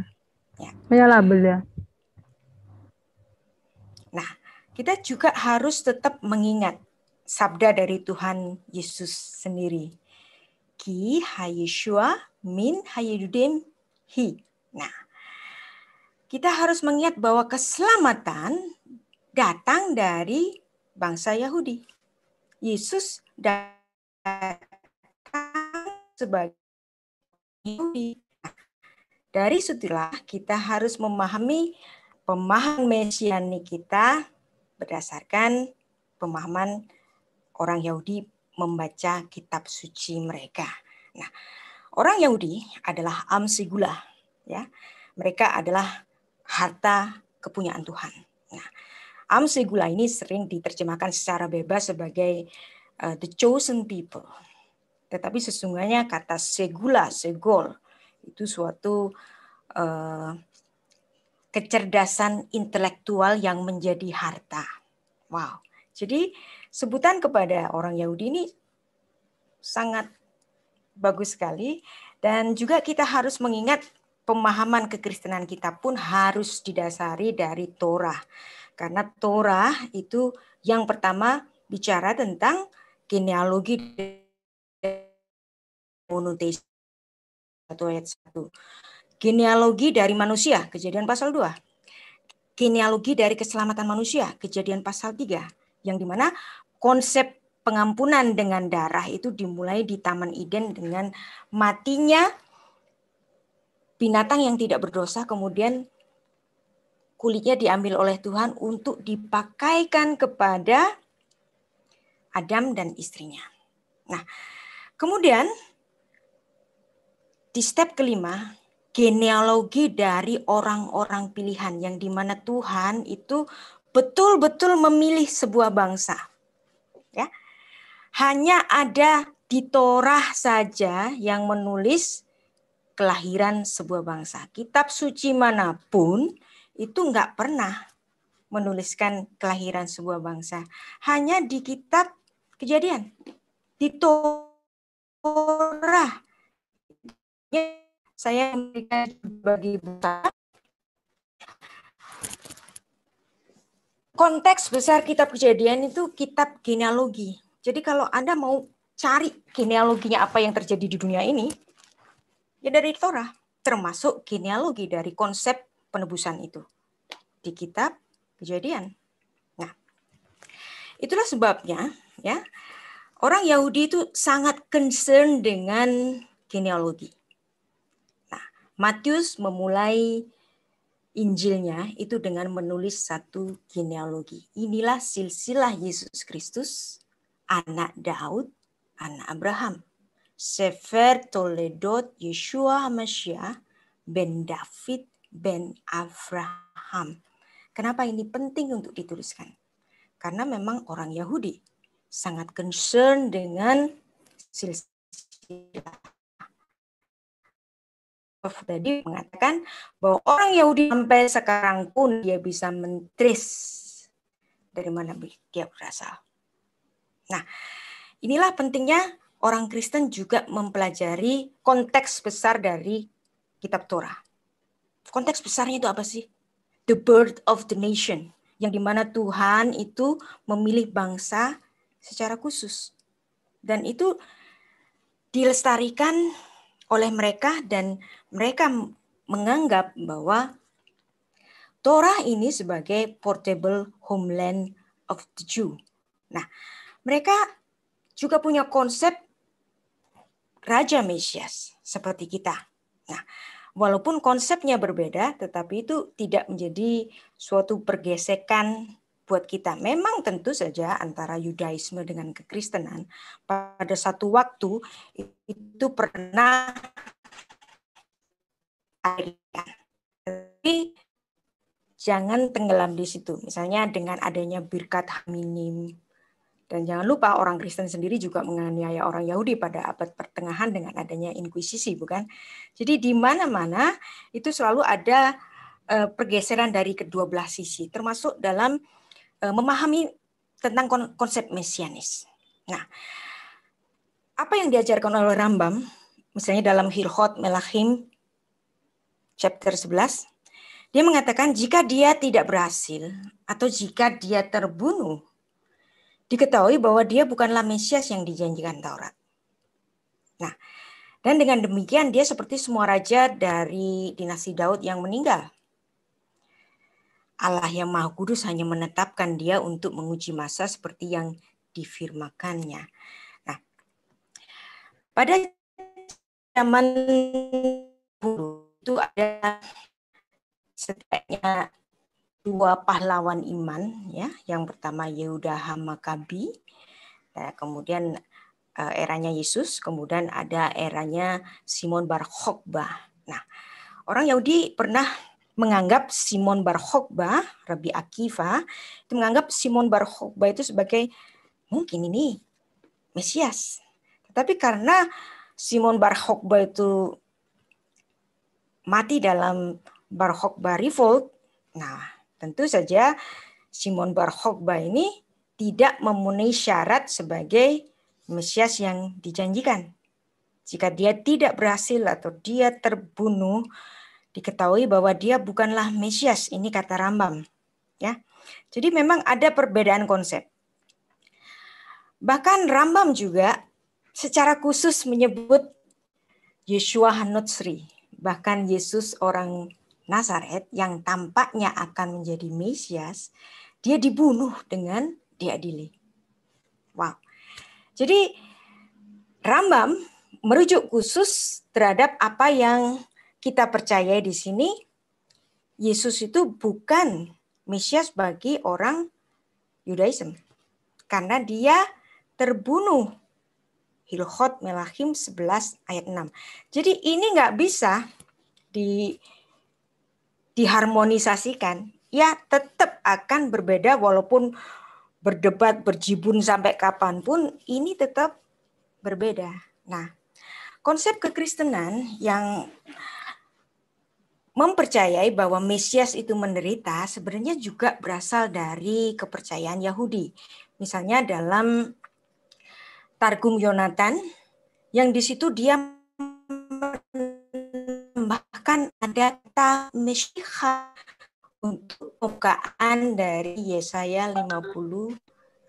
ya. punya label ya nah kita juga harus tetap mengingat sabda dari Tuhan Yesus sendiri ki hayeshua min hayedudim hi nah kita harus mengingat bahwa keselamatan datang dari bangsa Yahudi Yesus datang sebagai dari situlah kita harus memahami pemahaman mesiani kita berdasarkan pemahaman orang Yahudi membaca kitab suci mereka. Nah, orang Yahudi adalah am ya. Mereka adalah harta kepunyaan Tuhan. Nah, am ini sering diterjemahkan secara bebas sebagai uh, the chosen people, tetapi sesungguhnya kata segula, segol, itu suatu eh, kecerdasan intelektual yang menjadi harta. Wow. Jadi sebutan kepada orang Yahudi ini sangat bagus sekali. Dan juga kita harus mengingat pemahaman kekristenan kita pun harus didasari dari Torah. Karena Torah itu yang pertama bicara tentang genealogi monoteisme 1 ayat 1. Genealogi dari manusia, kejadian pasal 2. Genealogi dari keselamatan manusia, kejadian pasal 3. Yang dimana konsep pengampunan dengan darah itu dimulai di Taman Eden dengan matinya binatang yang tidak berdosa kemudian kulitnya diambil oleh Tuhan untuk dipakaikan kepada Adam dan istrinya. Nah, kemudian di step kelima, genealogi dari orang-orang pilihan yang dimana Tuhan itu betul-betul memilih sebuah bangsa. Ya. Hanya ada di Torah saja yang menulis kelahiran sebuah bangsa. Kitab suci manapun itu nggak pernah menuliskan kelahiran sebuah bangsa. Hanya di kitab kejadian. Di Torah Iya, saya memberikan bagi besar. Konteks besar kitab kejadian itu kitab genealogi. Jadi kalau Anda mau cari genealoginya apa yang terjadi di dunia ini, ya dari Torah, termasuk genealogi dari konsep penebusan itu di kitab kejadian. Nah, itulah sebabnya ya orang Yahudi itu sangat concern dengan genealogi Matius memulai Injilnya itu dengan menulis satu genealogi. Inilah silsilah Yesus Kristus, anak Daud, anak Abraham. Sefer Toledot Yeshua Mashiach ben David ben Abraham. Kenapa ini penting untuk dituliskan? Karena memang orang Yahudi sangat concern dengan silsilah tadi mengatakan bahwa orang Yahudi sampai sekarang pun dia bisa mentris dari mana dia berasal. Nah, inilah pentingnya orang Kristen juga mempelajari konteks besar dari kitab Torah. Konteks besarnya itu apa sih? The birth of the nation, yang dimana Tuhan itu memilih bangsa secara khusus. Dan itu dilestarikan oleh mereka dan mereka menganggap bahwa Torah ini sebagai portable homeland of the Jew. Nah, mereka juga punya konsep Raja Mesias seperti kita. Nah, walaupun konsepnya berbeda, tetapi itu tidak menjadi suatu pergesekan buat kita. Memang tentu saja antara Yudaisme dengan kekristenan pada satu waktu itu pernah tapi jangan tenggelam di situ. Misalnya dengan adanya birkat haminim dan jangan lupa orang Kristen sendiri juga menganiaya orang Yahudi pada abad pertengahan dengan adanya inkuisisi, bukan? Jadi di mana-mana itu selalu ada eh, pergeseran dari kedua belah sisi, termasuk dalam Eh, memahami tentang konsep mesianis. Nah, apa yang diajarkan oleh Rambam, misalnya dalam Hirhot Melachim chapter 11, dia mengatakan jika dia tidak berhasil atau jika dia terbunuh, diketahui bahwa dia bukanlah Mesias yang dijanjikan Taurat. Nah, dan dengan demikian dia seperti semua raja dari dinasti Daud yang meninggal. Allah yang Maha Kudus hanya menetapkan dia untuk menguji masa seperti yang difirmakannya. Nah, pada zaman dulu itu ada setidaknya dua pahlawan iman ya yang pertama Yehuda Hamakabi nah, kemudian uh, eranya Yesus kemudian ada eranya Simon Bar Kokba. nah orang Yahudi pernah menganggap Simon Bar Khokbah, Rabbi Akiva, itu menganggap Simon Bar Khokbah itu sebagai mungkin ini Mesias. Tetapi karena Simon Bar Khokbah itu mati dalam Bar Khokbah revolt, nah tentu saja Simon Bar Khokbah ini tidak memenuhi syarat sebagai Mesias yang dijanjikan. Jika dia tidak berhasil atau dia terbunuh, diketahui bahwa dia bukanlah Mesias. Ini kata Rambam. Ya. Jadi memang ada perbedaan konsep. Bahkan Rambam juga secara khusus menyebut Yeshua hanutsri bahkan Yesus orang Nazaret yang tampaknya akan menjadi Mesias, dia dibunuh dengan diadili. Wow. Jadi Rambam merujuk khusus terhadap apa yang kita percaya di sini Yesus itu bukan Mesias bagi orang Yudaisme Karena dia terbunuh. Hilchot Melahim 11 ayat 6. Jadi ini nggak bisa di diharmonisasikan. Ya tetap akan berbeda walaupun berdebat, berjibun sampai kapanpun, ini tetap berbeda. Nah, konsep kekristenan yang mempercayai bahwa Mesias itu menderita sebenarnya juga berasal dari kepercayaan Yahudi. Misalnya dalam Targum Yonatan yang di situ dia bahkan ada kata Mesiha untuk pembukaan dari Yesaya 50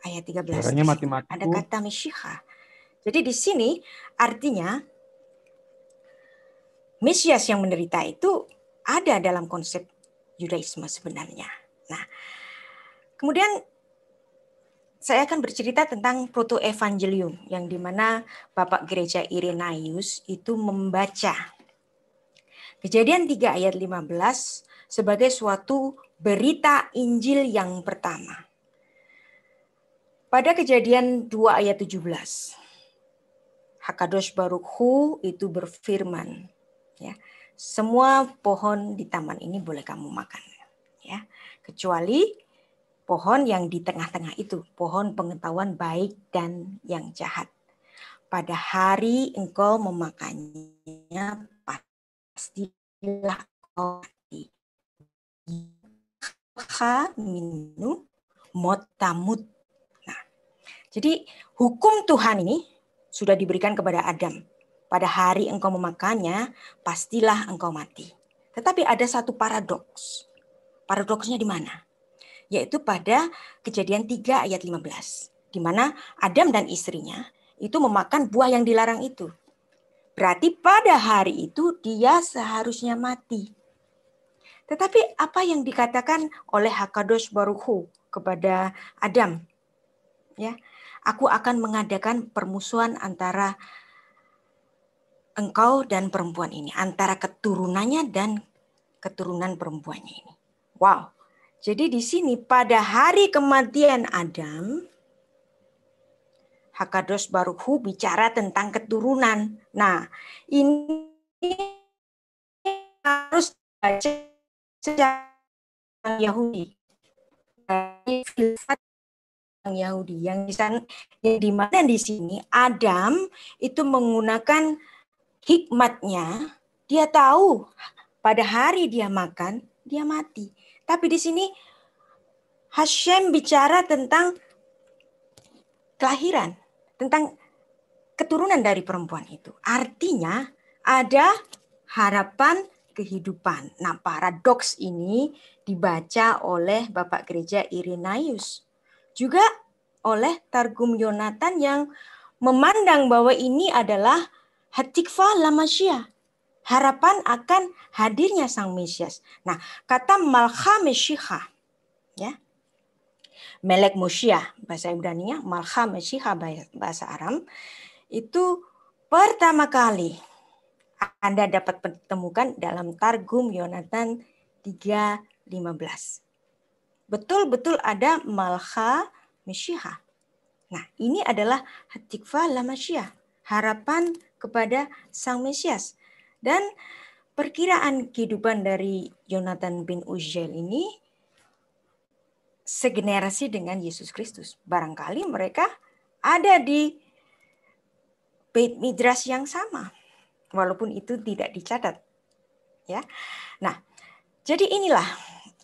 ayat 13. Mati -mati. Ada kata Mesiha. Jadi di sini artinya Mesias yang menderita itu ada dalam konsep Yudaisme sebenarnya. Nah, kemudian saya akan bercerita tentang Proto Evangelium yang dimana Bapak Gereja Irenaeus itu membaca Kejadian 3 ayat 15 sebagai suatu berita Injil yang pertama. Pada kejadian 2 ayat 17, Hakadosh Baruchu itu berfirman, ya, semua pohon di taman ini boleh kamu makan ya kecuali pohon yang di tengah-tengah itu pohon pengetahuan baik dan yang jahat pada hari engkau memakannya pastilah mati ha minu motamut nah jadi hukum Tuhan ini sudah diberikan kepada Adam pada hari engkau memakannya, pastilah engkau mati. Tetapi ada satu paradoks. Paradoksnya di mana? Yaitu pada kejadian 3 ayat 15. Di mana Adam dan istrinya itu memakan buah yang dilarang itu. Berarti pada hari itu dia seharusnya mati. Tetapi apa yang dikatakan oleh Hakadosh Baruhu kepada Adam? Ya, aku akan mengadakan permusuhan antara engkau dan perempuan ini, antara keturunannya dan keturunan perempuannya ini. Wow. Jadi di sini pada hari kematian Adam, Hakados Baruhu bicara tentang keturunan. Nah, ini harus baca sejarah Yahudi. Dari filsafat Yahudi yang di sana yang di mana di sini Adam itu menggunakan hikmatnya dia tahu pada hari dia makan dia mati. Tapi di sini Hashem bicara tentang kelahiran, tentang keturunan dari perempuan itu. Artinya ada harapan kehidupan. Nah, paradoks ini dibaca oleh Bapak Gereja Irenaeus. Juga oleh Targum Yonatan yang memandang bahwa ini adalah Hatikva Lamasya, harapan akan hadirnya Sang Mesias. Nah, kata Malcha mesiha ya, Melek Moshiach, bahasa Ibraninya, Malcha mesiha bahasa Aram, itu pertama kali Anda dapat temukan dalam Targum Yonatan 3.15. Betul-betul ada Malcha mesiha. Nah, ini adalah Hatikva Lamasya, harapan kepada Sang Mesias. Dan perkiraan kehidupan dari Jonathan bin Ujail ini segenerasi dengan Yesus Kristus. Barangkali mereka ada di Beit Midras yang sama, walaupun itu tidak dicatat. Ya, nah, jadi inilah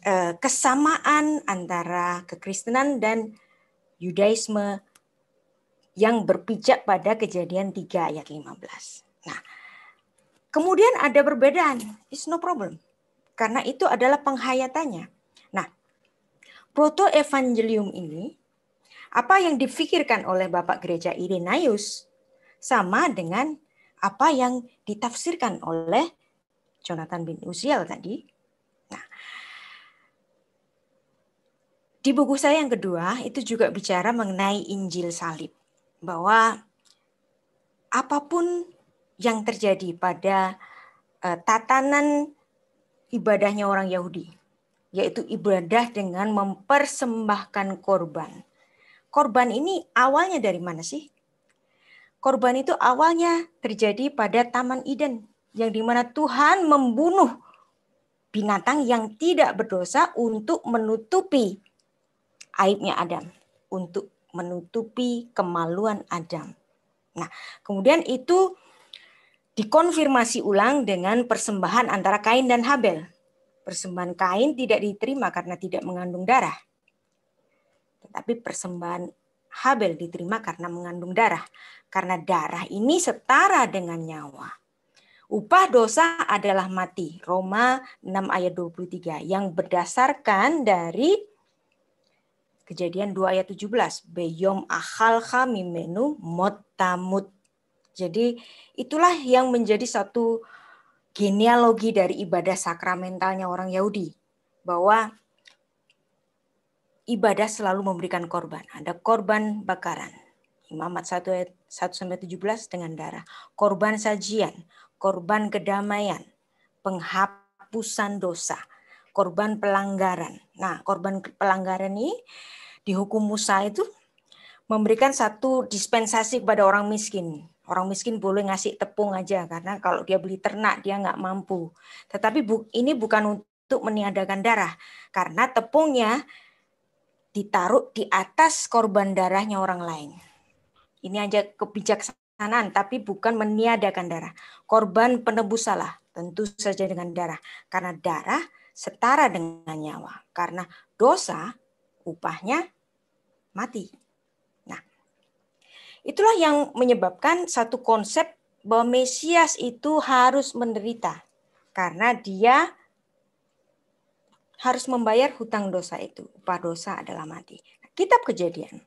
eh, kesamaan antara kekristenan dan Yudaisme yang berpijak pada kejadian 3 ayat 15. Nah, kemudian ada perbedaan, it's no problem. Karena itu adalah penghayatannya. Nah, proto evangelium ini apa yang difikirkan oleh Bapak Gereja Irenaeus sama dengan apa yang ditafsirkan oleh Jonathan bin Uziel tadi. Nah, di buku saya yang kedua itu juga bicara mengenai Injil salib bahwa apapun yang terjadi pada uh, tatanan ibadahnya orang Yahudi, yaitu ibadah dengan mempersembahkan korban. Korban ini awalnya dari mana sih? Korban itu awalnya terjadi pada Taman Eden, yang dimana Tuhan membunuh binatang yang tidak berdosa untuk menutupi aibnya Adam, untuk menutupi kemaluan Adam. Nah, kemudian itu dikonfirmasi ulang dengan persembahan antara Kain dan Habel. Persembahan Kain tidak diterima karena tidak mengandung darah. Tetapi persembahan Habel diterima karena mengandung darah. Karena darah ini setara dengan nyawa. Upah dosa adalah mati. Roma 6 ayat 23 yang berdasarkan dari Kejadian 2 ayat 17. Beyom ahalha mimenu motamut. Jadi itulah yang menjadi satu genealogi dari ibadah sakramentalnya orang Yahudi. Bahwa ibadah selalu memberikan korban. Ada korban bakaran. Imamat 1 ayat 1 sampai 17 dengan darah. Korban sajian, korban kedamaian, penghapusan dosa, korban pelanggaran. Nah, korban pelanggaran ini di hukum Musa itu memberikan satu dispensasi kepada orang miskin. Orang miskin boleh ngasih tepung aja karena kalau dia beli ternak dia nggak mampu. Tetapi bu, ini bukan untuk meniadakan darah karena tepungnya ditaruh di atas korban darahnya orang lain. Ini aja kebijaksanaan tapi bukan meniadakan darah. Korban penebus salah tentu saja dengan darah karena darah setara dengan nyawa. Karena dosa upahnya mati. Nah, itulah yang menyebabkan satu konsep bahwa Mesias itu harus menderita karena dia harus membayar hutang dosa itu. Upah dosa adalah mati. Kitab Kejadian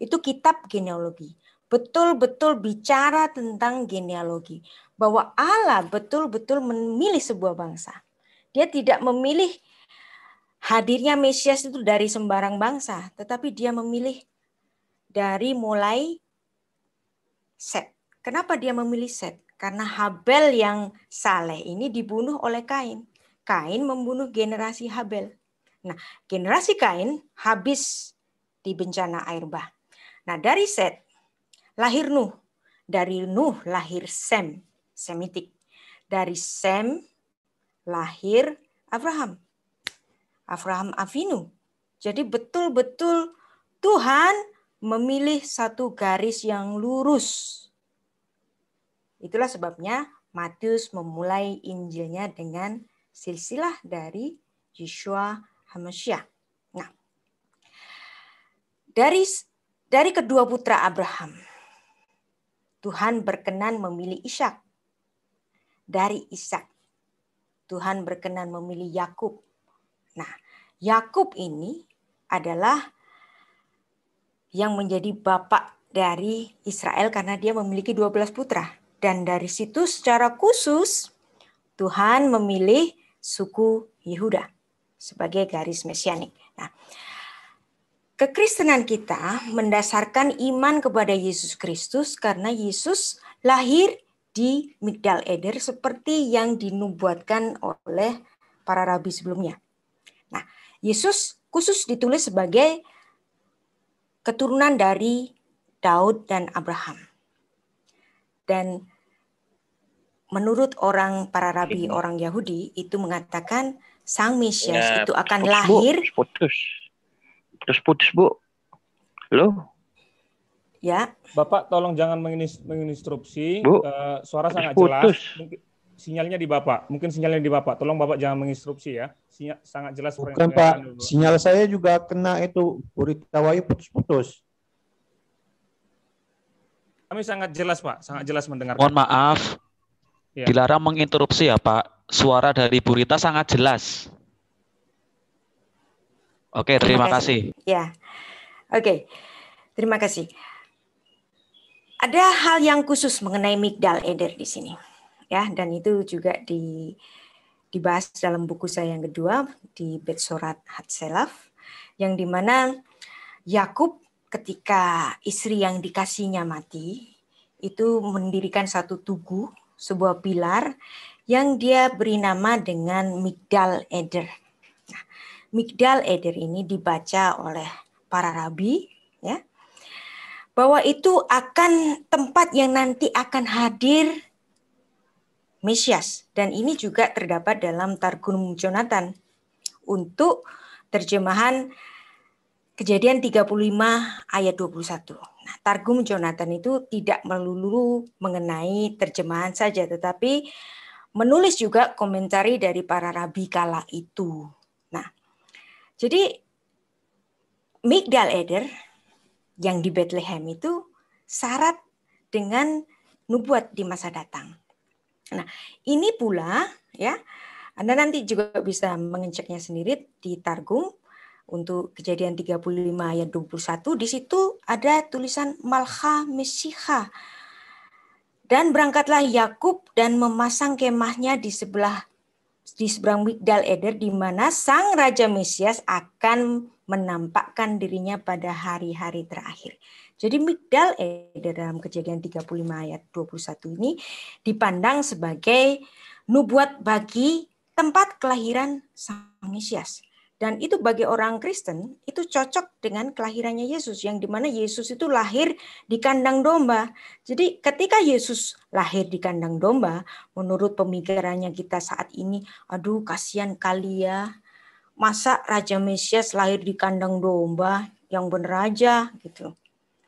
itu kitab genealogi. Betul-betul bicara tentang genealogi bahwa Allah betul-betul memilih sebuah bangsa. Dia tidak memilih hadirnya Mesias itu dari sembarang bangsa, tetapi dia memilih dari mulai Set. Kenapa dia memilih Set? Karena Habel yang saleh ini dibunuh oleh Kain. Kain membunuh generasi Habel. Nah, generasi Kain habis di bencana air bah. Nah, dari Set lahir Nuh. Dari Nuh lahir Sem, Semitik. Dari Sem lahir Abraham. Abraham Avinu. Jadi betul-betul Tuhan memilih satu garis yang lurus. Itulah sebabnya Matius memulai Injilnya dengan silsilah dari Yeshua Hamasyah. Nah, dari dari kedua putra Abraham, Tuhan berkenan memilih Ishak. Dari Ishak, Tuhan berkenan memilih Yakub. Nah, Yakub ini adalah yang menjadi bapak dari Israel karena dia memiliki 12 putra. Dan dari situ secara khusus Tuhan memilih suku Yehuda sebagai garis mesianik. Nah, kekristenan kita mendasarkan iman kepada Yesus Kristus karena Yesus lahir di Migdal Eder seperti yang dinubuatkan oleh para rabi sebelumnya. Yesus khusus ditulis sebagai keturunan dari Daud dan Abraham. Dan menurut orang para rabi orang Yahudi itu mengatakan sang Mesias ya, itu akan lahir bu. putus putus putus Bu. Lo Ya. Bapak tolong jangan menginstruksi bu, eh, suara sangat putus. jelas sinyalnya di Bapak. Mungkin sinyalnya di Bapak. Tolong Bapak jangan menginstruksi ya. Sinyal, sangat jelas. Bukan Pak, dulu. sinyal saya juga kena itu. Uritawai putus-putus. Kami sangat jelas Pak, sangat jelas mendengar. Mohon maaf, ya. dilarang menginterupsi ya Pak. Suara dari burita sangat jelas. Oke, terima, terima kasih. kasih. Ya, oke. Terima kasih. Ada hal yang khusus mengenai migdal eder di sini ya dan itu juga di dibahas dalam buku saya yang kedua di Betsorat Hatselaf yang dimana Yakub ketika istri yang dikasihnya mati itu mendirikan satu tugu sebuah pilar yang dia beri nama dengan Migdal Eder. Nah, Migdal Eder ini dibaca oleh para rabi ya bahwa itu akan tempat yang nanti akan hadir Mesias dan ini juga terdapat dalam Targum Jonathan untuk terjemahan Kejadian 35 ayat 21. Nah, Targum Jonathan itu tidak melulu mengenai terjemahan saja tetapi menulis juga komentari dari para rabi kala itu. Nah, jadi Migdal Eder yang di Bethlehem itu syarat dengan nubuat di masa datang. Nah, ini pula ya, Anda nanti juga bisa mengeceknya sendiri di Targum untuk kejadian 35 ayat 21 di situ ada tulisan Malha Mesiha. Dan berangkatlah Yakub dan memasang kemahnya di sebelah di seberang Migdal Eder di mana sang raja Mesias akan menampakkan dirinya pada hari-hari terakhir. Jadi Migdal Eder eh, dalam kejadian 35 ayat 21 ini dipandang sebagai nubuat bagi tempat kelahiran Sang Mesias. Dan itu bagi orang Kristen itu cocok dengan kelahirannya Yesus yang dimana Yesus itu lahir di kandang domba. Jadi ketika Yesus lahir di kandang domba, menurut pemikirannya kita saat ini, aduh kasihan kali ya masa Raja Mesias lahir di kandang domba yang bener aja gitu.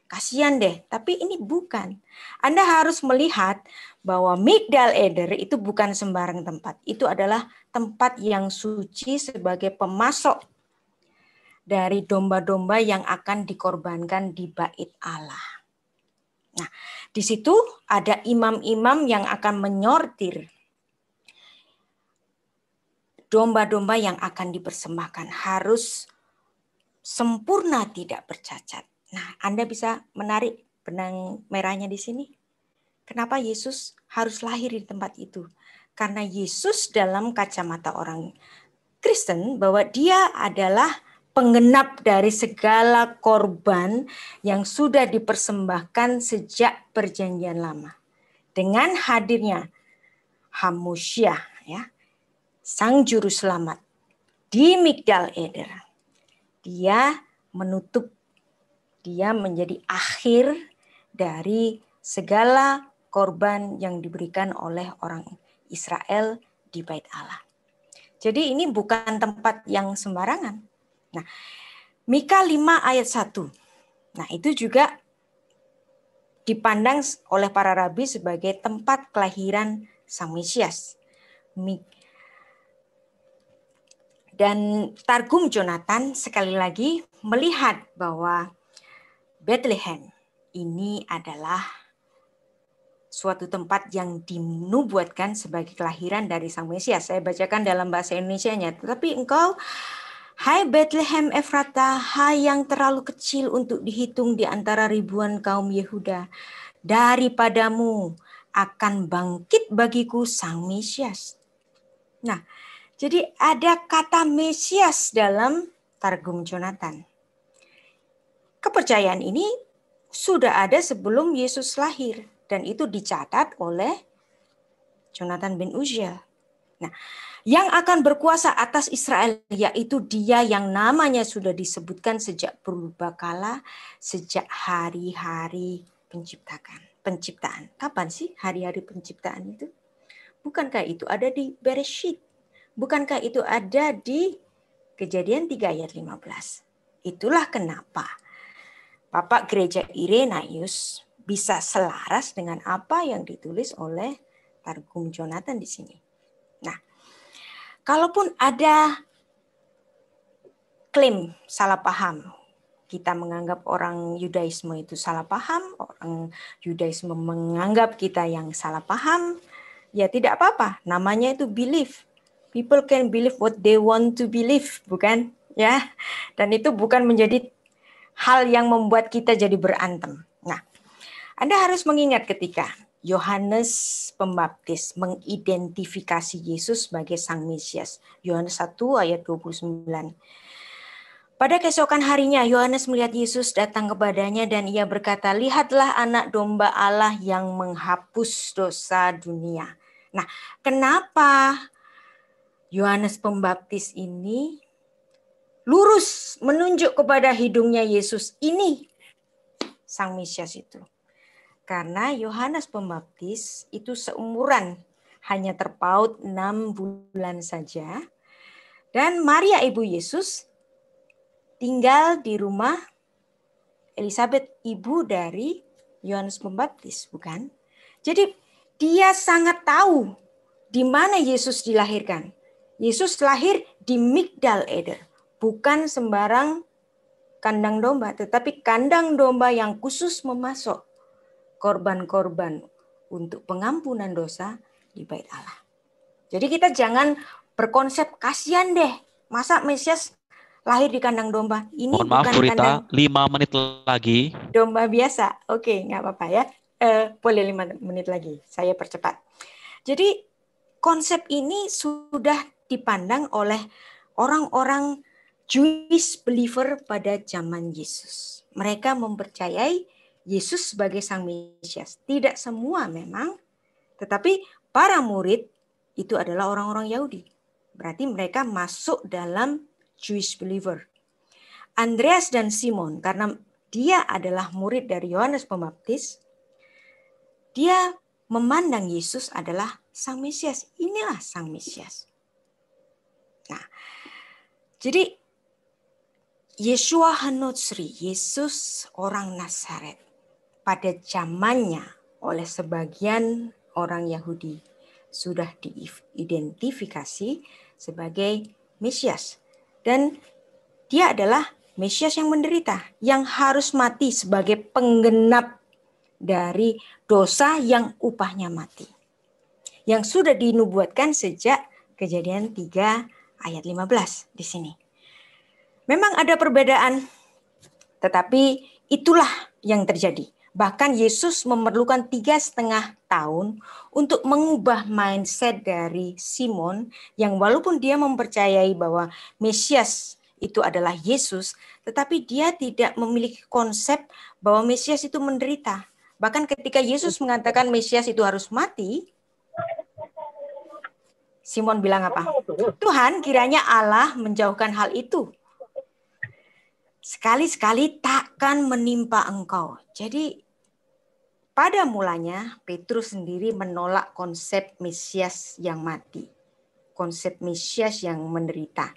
Kasian deh, tapi ini bukan. Anda harus melihat bahwa Migdal Eder itu bukan sembarang tempat. Itu adalah tempat yang suci sebagai pemasok dari domba-domba yang akan dikorbankan di bait Allah. Nah, di situ ada imam-imam yang akan menyortir domba-domba yang akan dipersembahkan harus sempurna tidak bercacat. Nah, Anda bisa menarik benang merahnya di sini. Kenapa Yesus harus lahir di tempat itu? Karena Yesus dalam kacamata orang Kristen bahwa dia adalah penggenap dari segala korban yang sudah dipersembahkan sejak perjanjian lama. Dengan hadirnya Hamusyah ya, Sang Juru Selamat, di Migdal Eder. Dia menutup, dia menjadi akhir dari segala korban yang diberikan oleh orang Israel di Bait Allah. Jadi ini bukan tempat yang sembarangan. Nah, Mika 5 ayat 1. Nah, itu juga dipandang oleh para rabi sebagai tempat kelahiran Sang Mesias. Dan Targum Jonathan sekali lagi melihat bahwa Bethlehem ini adalah suatu tempat yang dinubuatkan sebagai kelahiran dari Sang Mesias. Saya bacakan dalam bahasa Indonesia-nya. Tetapi engkau, Hai Bethlehem Efrata, hai yang terlalu kecil untuk dihitung di antara ribuan kaum Yehuda. Daripadamu akan bangkit bagiku Sang Mesias. Nah, jadi ada kata Mesias dalam Targum Jonathan. Kepercayaan ini sudah ada sebelum Yesus lahir dan itu dicatat oleh Jonathan bin Uzia. Nah, yang akan berkuasa atas Israel yaitu dia yang namanya sudah disebutkan sejak berubah kala, sejak hari-hari penciptakan, penciptaan. Kapan sih hari-hari penciptaan itu? Bukankah itu ada di Bereshit? Bukankah itu ada di Kejadian 3 ayat 15? Itulah kenapa Bapak Gereja Irenaeus bisa selaras dengan apa yang ditulis oleh Targum Jonathan di sini. Nah, kalaupun ada klaim salah paham kita menganggap orang Yudaisme itu salah paham, orang Yudaisme menganggap kita yang salah paham, ya tidak apa-apa. Namanya itu belief people can believe what they want to believe, bukan? Ya. Dan itu bukan menjadi hal yang membuat kita jadi berantem. Nah, Anda harus mengingat ketika Yohanes Pembaptis mengidentifikasi Yesus sebagai Sang Mesias. Yohanes 1 ayat 29. Pada keesokan harinya, Yohanes melihat Yesus datang kepadanya dan ia berkata, Lihatlah anak domba Allah yang menghapus dosa dunia. Nah, kenapa Yohanes Pembaptis ini lurus menunjuk kepada hidungnya Yesus ini sang Mesias itu. Karena Yohanes Pembaptis itu seumuran, hanya terpaut enam bulan saja. Dan Maria ibu Yesus tinggal di rumah Elizabeth ibu dari Yohanes Pembaptis, bukan? Jadi dia sangat tahu di mana Yesus dilahirkan. Yesus lahir di Migdal Eder, bukan sembarang kandang domba, tetapi kandang domba yang khusus memasok korban-korban untuk pengampunan dosa di bait Allah. Jadi kita jangan berkonsep kasihan deh, masa Mesias lahir di kandang domba. Ini Mohon bukan maaf, Rita, kandang... lima menit lagi. Domba biasa. Oke, nggak apa-apa ya. Eh, boleh lima menit lagi. Saya percepat. Jadi konsep ini sudah dipandang oleh orang-orang Jewish believer pada zaman Yesus. Mereka mempercayai Yesus sebagai Sang Mesias. Tidak semua memang, tetapi para murid itu adalah orang-orang Yahudi. Berarti mereka masuk dalam Jewish believer. Andreas dan Simon karena dia adalah murid dari Yohanes Pembaptis, dia memandang Yesus adalah Sang Mesias. Inilah Sang Mesias. Nah, jadi Yeshua Hanutsri, Yesus orang Nazaret, pada zamannya oleh sebagian orang Yahudi sudah diidentifikasi sebagai Mesias. Dan dia adalah Mesias yang menderita, yang harus mati sebagai penggenap dari dosa yang upahnya mati. Yang sudah dinubuatkan sejak kejadian 3 ayat 15 di sini. Memang ada perbedaan, tetapi itulah yang terjadi. Bahkan Yesus memerlukan tiga setengah tahun untuk mengubah mindset dari Simon yang walaupun dia mempercayai bahwa Mesias itu adalah Yesus, tetapi dia tidak memiliki konsep bahwa Mesias itu menderita. Bahkan ketika Yesus mengatakan Mesias itu harus mati, Simon bilang apa? Tuhan kiranya Allah menjauhkan hal itu. Sekali-sekali takkan menimpa engkau. Jadi pada mulanya Petrus sendiri menolak konsep Mesias yang mati. Konsep Mesias yang menderita.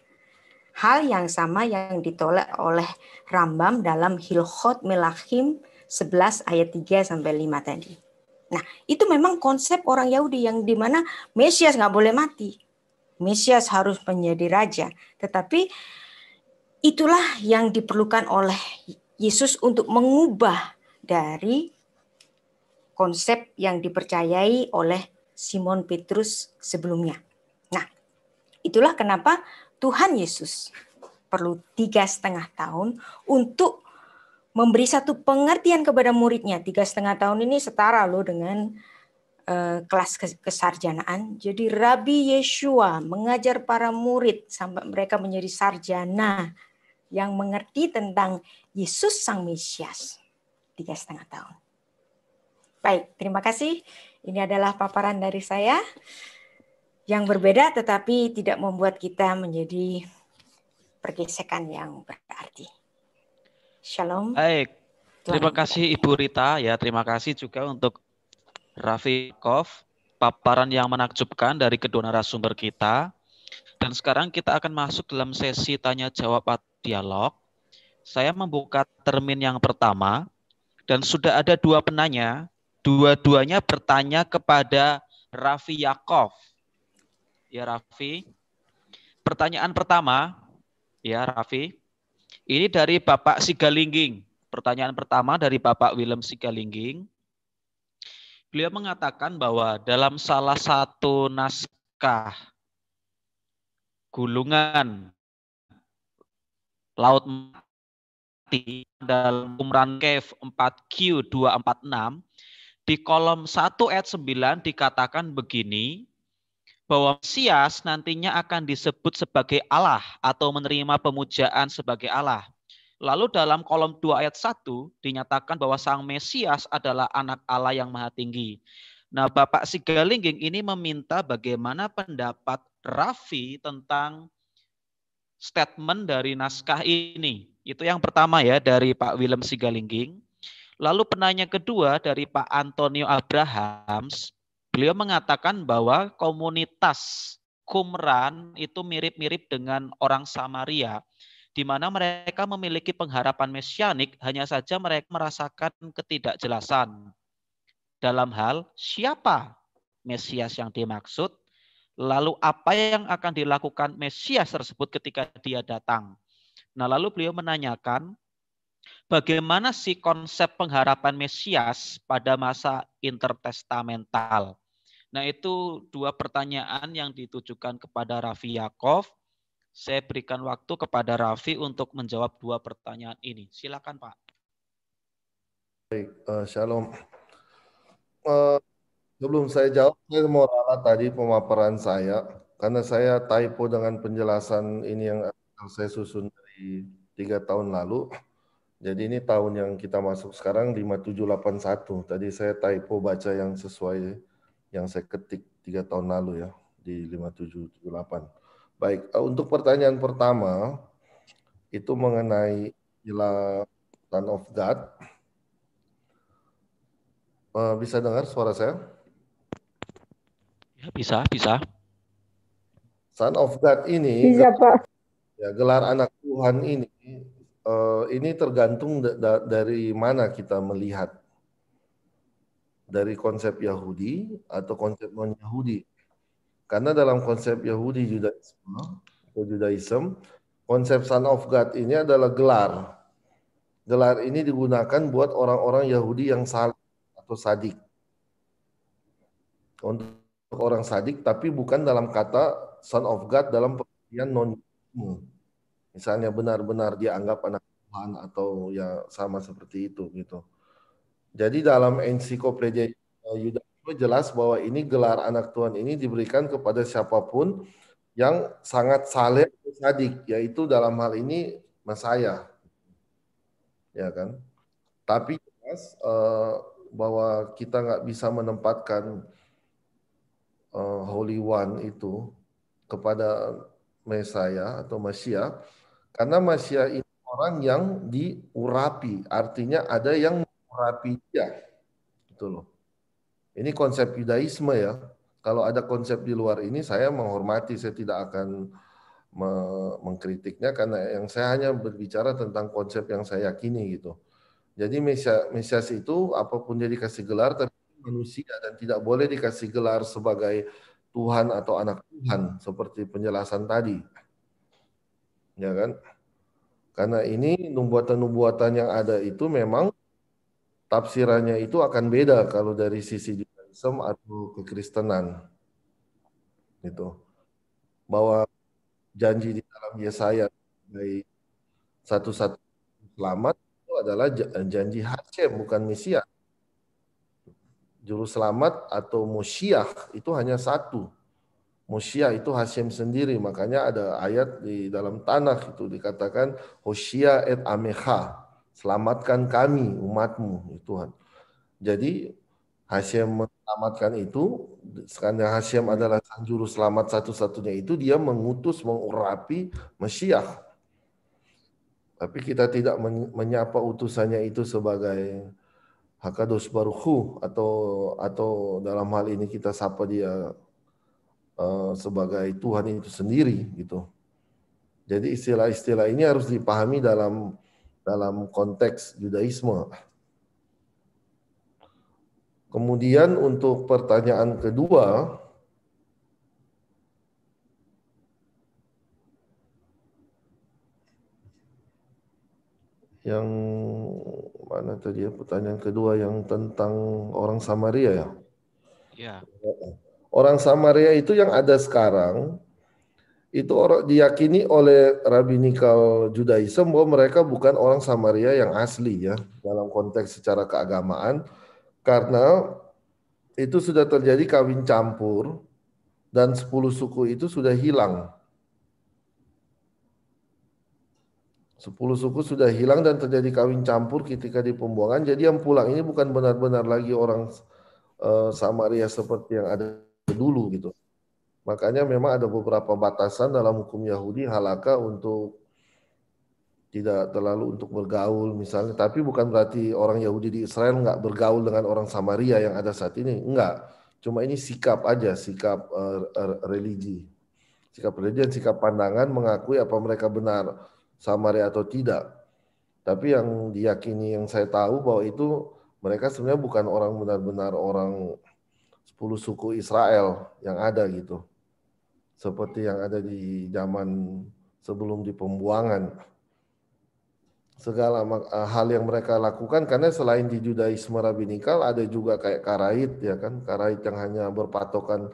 Hal yang sama yang ditolak oleh Rambam dalam Hilchot Melachim 11 ayat 3 sampai 5 tadi. Nah, itu memang konsep orang Yahudi yang mana Mesias nggak boleh mati. Mesias harus menjadi raja. Tetapi itulah yang diperlukan oleh Yesus untuk mengubah dari konsep yang dipercayai oleh Simon Petrus sebelumnya. Nah, itulah kenapa Tuhan Yesus perlu tiga setengah tahun untuk memberi satu pengertian kepada muridnya. Tiga setengah tahun ini setara loh dengan uh, kelas kesarjanaan. Jadi Rabi Yeshua mengajar para murid sampai mereka menjadi sarjana yang mengerti tentang Yesus Sang Mesias. Tiga setengah tahun. Baik, terima kasih. Ini adalah paparan dari saya yang berbeda tetapi tidak membuat kita menjadi pergesekan yang berarti. Shalom. Baik. Terima kasih Ibu Rita ya. Terima kasih juga untuk Kof, paparan yang menakjubkan dari kedua narasumber kita. Dan sekarang kita akan masuk dalam sesi tanya jawab dialog. Saya membuka termin yang pertama dan sudah ada dua penanya. Dua-duanya bertanya kepada Raffi Yakov. Ya Raffi. Pertanyaan pertama, ya Raffi. Ini dari Bapak Sigalingging. Pertanyaan pertama dari Bapak Willem Sigalingging. Beliau mengatakan bahwa dalam salah satu naskah gulungan Laut Mati dalam Umran cave 4Q 246 di kolom 1 ayat 9 dikatakan begini bahwa Mesias nantinya akan disebut sebagai Allah atau menerima pemujaan sebagai Allah. Lalu dalam kolom 2 ayat 1 dinyatakan bahwa sang Mesias adalah anak Allah yang maha tinggi. Nah Bapak Sigalingging ini meminta bagaimana pendapat Raffi tentang statement dari naskah ini. Itu yang pertama ya dari Pak Willem Sigalingging. Lalu penanya kedua dari Pak Antonio Abrahams beliau mengatakan bahwa komunitas Qumran itu mirip-mirip dengan orang Samaria, di mana mereka memiliki pengharapan mesianik, hanya saja mereka merasakan ketidakjelasan dalam hal siapa Mesias yang dimaksud, lalu apa yang akan dilakukan Mesias tersebut ketika dia datang. Nah, lalu beliau menanyakan, bagaimana sih konsep pengharapan Mesias pada masa intertestamental? Nah itu dua pertanyaan yang ditujukan kepada Raffi Yakov. Saya berikan waktu kepada Raffi untuk menjawab dua pertanyaan ini. Silakan Pak. Baik, uh, Shalom. Uh, sebelum saya jawab, saya mau ralat tadi pemaparan saya. Karena saya typo dengan penjelasan ini yang saya susun dari tiga tahun lalu. Jadi ini tahun yang kita masuk sekarang 5781. Tadi saya typo baca yang sesuai yang saya ketik tiga tahun lalu ya di 5778. Baik, eh, untuk pertanyaan pertama itu mengenai istilah Son of God. Eh, bisa dengar suara saya? Ya, bisa, bisa. Son of God ini bisa, Pak. Ya, gelar anak Tuhan ini eh, ini tergantung dari mana kita melihat dari konsep Yahudi atau konsep non-Yahudi. Karena dalam konsep Yahudi Judaisme atau Judaism, konsep Son of God ini adalah gelar. Gelar ini digunakan buat orang-orang Yahudi yang salat atau sadik. Untuk orang sadik, tapi bukan dalam kata Son of God dalam pengertian non -Yahudi. Misalnya benar-benar dia anggap anak Tuhan atau ya sama seperti itu gitu. Jadi dalam ensiklopedia itu jelas bahwa ini gelar anak Tuhan ini diberikan kepada siapapun yang sangat saleh sadik, yaitu dalam hal ini Masaya. Ya kan? Tapi jelas eh, bahwa kita nggak bisa menempatkan eh, Holy One itu kepada Mesaya atau Masya, karena Masya ini orang yang diurapi, artinya ada yang rapi. Ya. Itu loh. Ini konsep Yudaisme ya. Kalau ada konsep di luar ini saya menghormati, saya tidak akan me mengkritiknya karena yang saya hanya berbicara tentang konsep yang saya yakini gitu. Jadi Mesias, itu apapun dia dikasih gelar tapi manusia dan tidak boleh dikasih gelar sebagai Tuhan atau anak Tuhan seperti penjelasan tadi. Ya kan? Karena ini nubuatan-nubuatan yang ada itu memang tafsirannya itu akan beda kalau dari sisi Judaism atau kekristenan. itu Bahwa janji di dalam Yesaya sebagai satu-satu selamat itu adalah janji Hashem bukan Mesias. Juru selamat atau Musyiah itu hanya satu. Musyiah itu Hashem sendiri. Makanya ada ayat di dalam tanah itu dikatakan Hoshia et Ameha, Selamatkan kami, umatmu, ya Tuhan. Jadi Hashem menyelamatkan itu, karena Hashem adalah sang juru selamat satu-satunya itu, dia mengutus, mengurapi Mesiah. Tapi kita tidak menyapa utusannya itu sebagai Hakadosh Baruchu atau atau dalam hal ini kita sapa dia uh, sebagai Tuhan itu sendiri gitu. Jadi istilah-istilah ini harus dipahami dalam dalam konteks Judaisme. Kemudian untuk pertanyaan kedua, yang mana tadi ya pertanyaan kedua yang tentang orang Samaria ya? Ya. Orang Samaria itu yang ada sekarang itu orang diyakini oleh rabbinical Judaism bahwa mereka bukan orang Samaria yang asli ya dalam konteks secara keagamaan karena itu sudah terjadi kawin campur dan 10 suku itu sudah hilang. 10 suku sudah hilang dan terjadi kawin campur ketika di pembuangan. Jadi yang pulang ini bukan benar-benar lagi orang eh, Samaria seperti yang ada dulu gitu Makanya memang ada beberapa batasan dalam hukum Yahudi halaka untuk tidak terlalu untuk bergaul misalnya. Tapi bukan berarti orang Yahudi di Israel nggak bergaul dengan orang Samaria yang ada saat ini. Enggak. Cuma ini sikap aja, sikap eh, religi. Sikap religi dan sikap pandangan mengakui apa mereka benar Samaria atau tidak. Tapi yang diyakini yang saya tahu bahwa itu mereka sebenarnya bukan orang benar-benar orang 10 suku Israel yang ada gitu. Seperti yang ada di zaman sebelum di pembuangan. Segala eh, hal yang mereka lakukan karena selain di Judaisme rabbinikal ada juga kayak karait ya kan. Karait yang hanya berpatokan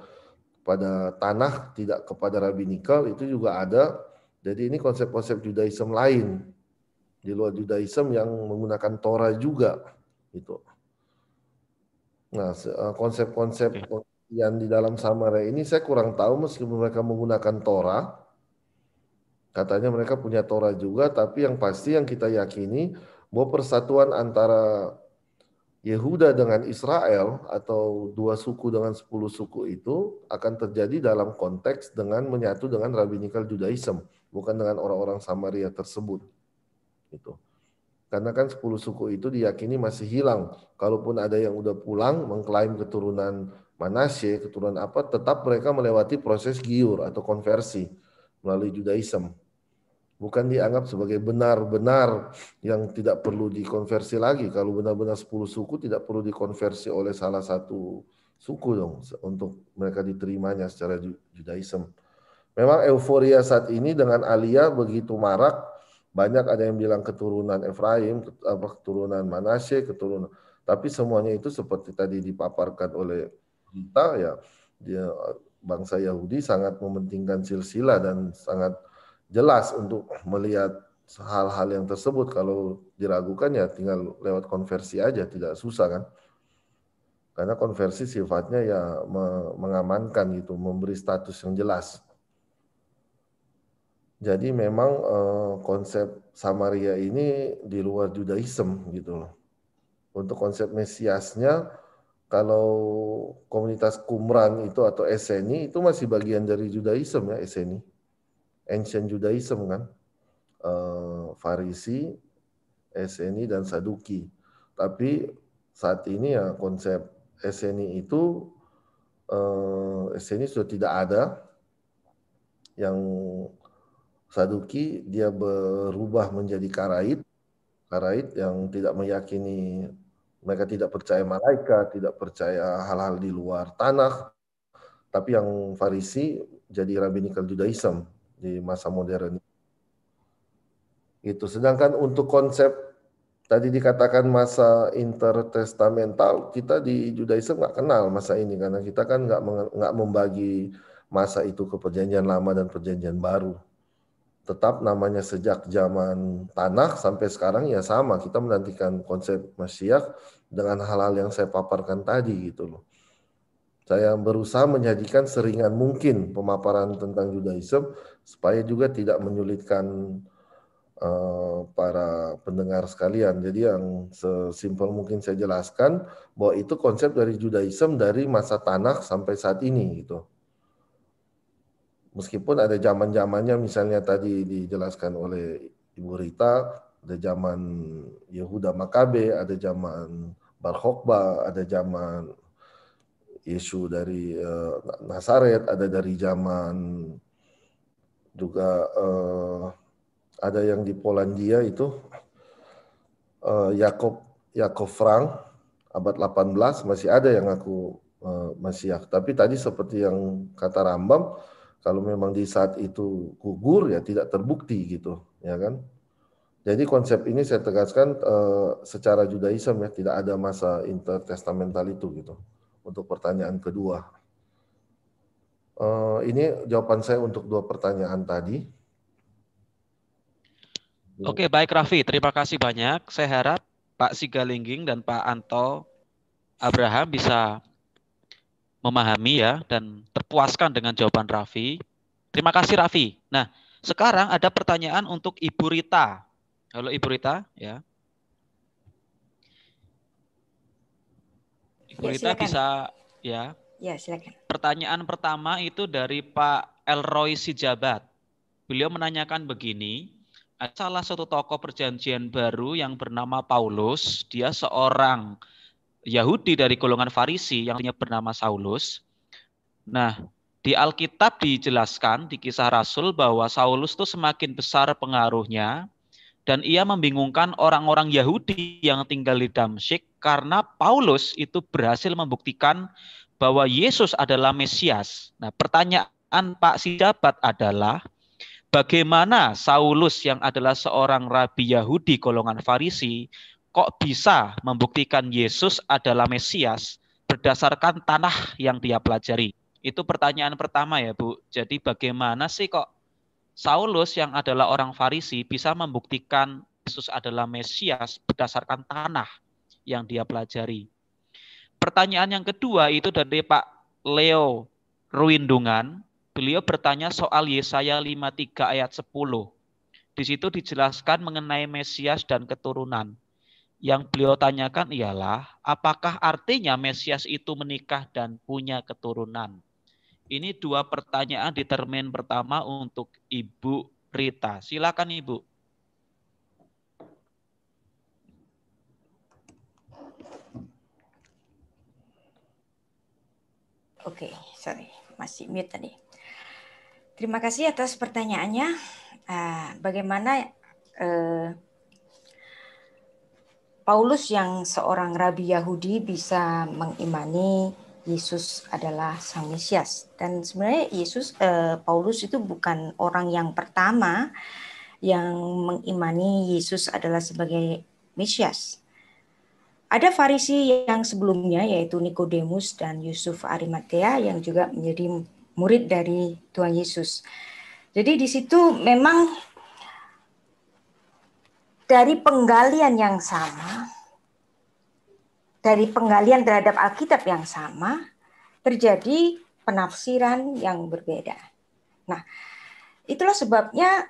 pada tanah tidak kepada rabbinikal itu juga ada. Jadi ini konsep-konsep Judaisme lain di luar Judaisme yang menggunakan Torah juga gitu. Nah, eh, konsep-konsep yang di dalam Samaria ini saya kurang tahu meskipun mereka menggunakan Torah. Katanya mereka punya Torah juga, tapi yang pasti yang kita yakini bahwa persatuan antara Yehuda dengan Israel atau dua suku dengan sepuluh suku itu akan terjadi dalam konteks dengan menyatu dengan Rabbinical Judaism, bukan dengan orang-orang Samaria tersebut. Gitu. Karena kan 10 suku itu diyakini masih hilang. Kalaupun ada yang udah pulang mengklaim keturunan Manasye, keturunan apa, tetap mereka melewati proses giur atau konversi melalui Judaism. Bukan dianggap sebagai benar-benar yang tidak perlu dikonversi lagi. Kalau benar-benar 10 suku tidak perlu dikonversi oleh salah satu suku dong untuk mereka diterimanya secara Judaism. Memang euforia saat ini dengan Alia begitu marak banyak ada yang bilang keturunan Efraim, keturunan Manasye, keturunan. Tapi semuanya itu seperti tadi dipaparkan oleh kita ya, dia bangsa Yahudi sangat mementingkan silsilah dan sangat jelas untuk melihat hal-hal yang tersebut. Kalau diragukan ya tinggal lewat konversi aja, tidak susah kan? Karena konversi sifatnya ya mengamankan gitu, memberi status yang jelas. Jadi memang uh, konsep Samaria ini di luar Judaism gitu loh. Untuk konsep Mesiasnya, kalau komunitas Qumran itu atau Eseni itu masih bagian dari Judaism ya Eseni. Ancient Judaism kan. Uh, Farisi, Eseni, dan Saduki. Tapi saat ini ya konsep Eseni itu uh, eh, Eseni sudah tidak ada yang Saduki dia berubah menjadi Karait, Karait yang tidak meyakini mereka tidak percaya malaikat, tidak percaya hal-hal di luar tanah. Tapi yang Farisi jadi rabbinical Judaism di masa modern. Itu sedangkan untuk konsep tadi dikatakan masa intertestamental kita di Judaism nggak kenal masa ini karena kita kan nggak nggak membagi masa itu ke perjanjian lama dan perjanjian baru tetap namanya sejak zaman tanah sampai sekarang ya sama kita menantikan konsep masyiak dengan hal-hal yang saya paparkan tadi gitu loh. Saya berusaha menyajikan seringan mungkin pemaparan tentang Judaism supaya juga tidak menyulitkan uh, para pendengar sekalian. Jadi yang sesimpel mungkin saya jelaskan bahwa itu konsep dari Judaism dari masa Tanakh sampai saat ini gitu meskipun ada zaman-zamannya misalnya tadi dijelaskan oleh Ibu Rita, ada zaman Yehuda Makabe, ada zaman Bar Khokba, ada zaman Yesu dari uh, eh, Nasaret, ada dari zaman juga uh, ada yang di Polandia itu uh, Yakob Yakob Frank abad 18 masih ada yang aku uh, masih ya. Tapi tadi seperti yang kata Rambam, kalau memang di saat itu gugur ya tidak terbukti gitu, ya kan? Jadi konsep ini saya tegaskan uh, secara Judaism ya tidak ada masa intertestamental itu gitu. Untuk pertanyaan kedua. uh, ini jawaban saya untuk dua pertanyaan tadi. Oke, baik Raffi. Terima kasih banyak. Saya harap Pak Sigalingging dan Pak Anto Abraham bisa memahami ya dan terpuaskan dengan jawaban Raffi. Terima kasih Raffi. Nah, sekarang ada pertanyaan untuk Ibu Rita. Halo Ibu Rita, ya. Ibu ya, Rita bisa ya. Ya, silakan. Pertanyaan pertama itu dari Pak Elroy Sijabat. Beliau menanyakan begini, Ada salah satu tokoh perjanjian baru yang bernama Paulus, dia seorang Yahudi dari golongan Farisi yang bernama Saulus. Nah, di Alkitab dijelaskan di kisah Rasul bahwa Saulus itu semakin besar pengaruhnya dan ia membingungkan orang-orang Yahudi yang tinggal di Damsyik karena Paulus itu berhasil membuktikan bahwa Yesus adalah Mesias. Nah, pertanyaan Pak Sidabat adalah bagaimana Saulus yang adalah seorang rabi Yahudi golongan Farisi kok bisa membuktikan Yesus adalah Mesias berdasarkan tanah yang dia pelajari? Itu pertanyaan pertama ya, Bu. Jadi bagaimana sih kok Saulus yang adalah orang Farisi bisa membuktikan Yesus adalah Mesias berdasarkan tanah yang dia pelajari? Pertanyaan yang kedua itu dari Pak Leo Ruindungan. Beliau bertanya soal Yesaya 53 ayat 10. Di situ dijelaskan mengenai Mesias dan keturunan. Yang beliau tanyakan ialah, apakah artinya Mesias itu menikah dan punya keturunan? Ini dua pertanyaan di termin pertama untuk Ibu Rita. Silakan Ibu. Oke, okay, sorry, masih mute tadi. Terima kasih atas pertanyaannya. Ah, bagaimana eh, Paulus yang seorang rabi Yahudi bisa mengimani Yesus adalah Sang Mesias dan sebenarnya Yesus eh, Paulus itu bukan orang yang pertama yang mengimani Yesus adalah sebagai Mesias. Ada Farisi yang sebelumnya yaitu Nikodemus dan Yusuf Arimatea yang juga menjadi murid dari Tuhan Yesus. Jadi di situ memang dari penggalian yang sama, dari penggalian terhadap Alkitab yang sama, terjadi penafsiran yang berbeda. Nah, itulah sebabnya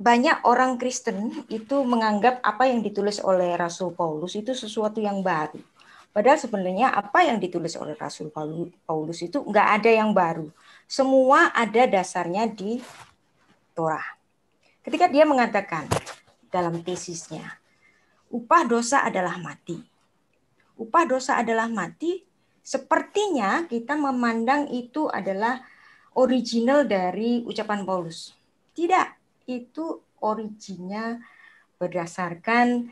banyak orang Kristen itu menganggap apa yang ditulis oleh Rasul Paulus itu sesuatu yang baru. Padahal sebenarnya apa yang ditulis oleh Rasul Paulus itu nggak ada yang baru. Semua ada dasarnya di Torah ketika dia mengatakan dalam tesisnya, upah dosa adalah mati. Upah dosa adalah mati, sepertinya kita memandang itu adalah original dari ucapan Paulus. Tidak, itu originnya berdasarkan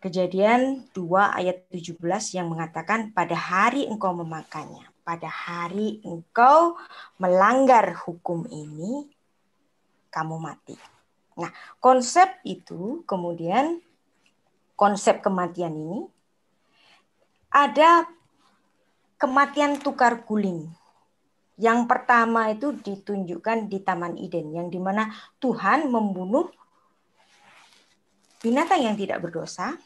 Kejadian 2 ayat 17 yang mengatakan pada hari engkau memakannya, pada hari engkau melanggar hukum ini, kamu mati. Nah, konsep itu kemudian konsep kematian ini ada kematian tukar guling. Yang pertama itu ditunjukkan di Taman Eden yang dimana Tuhan membunuh binatang yang tidak berdosa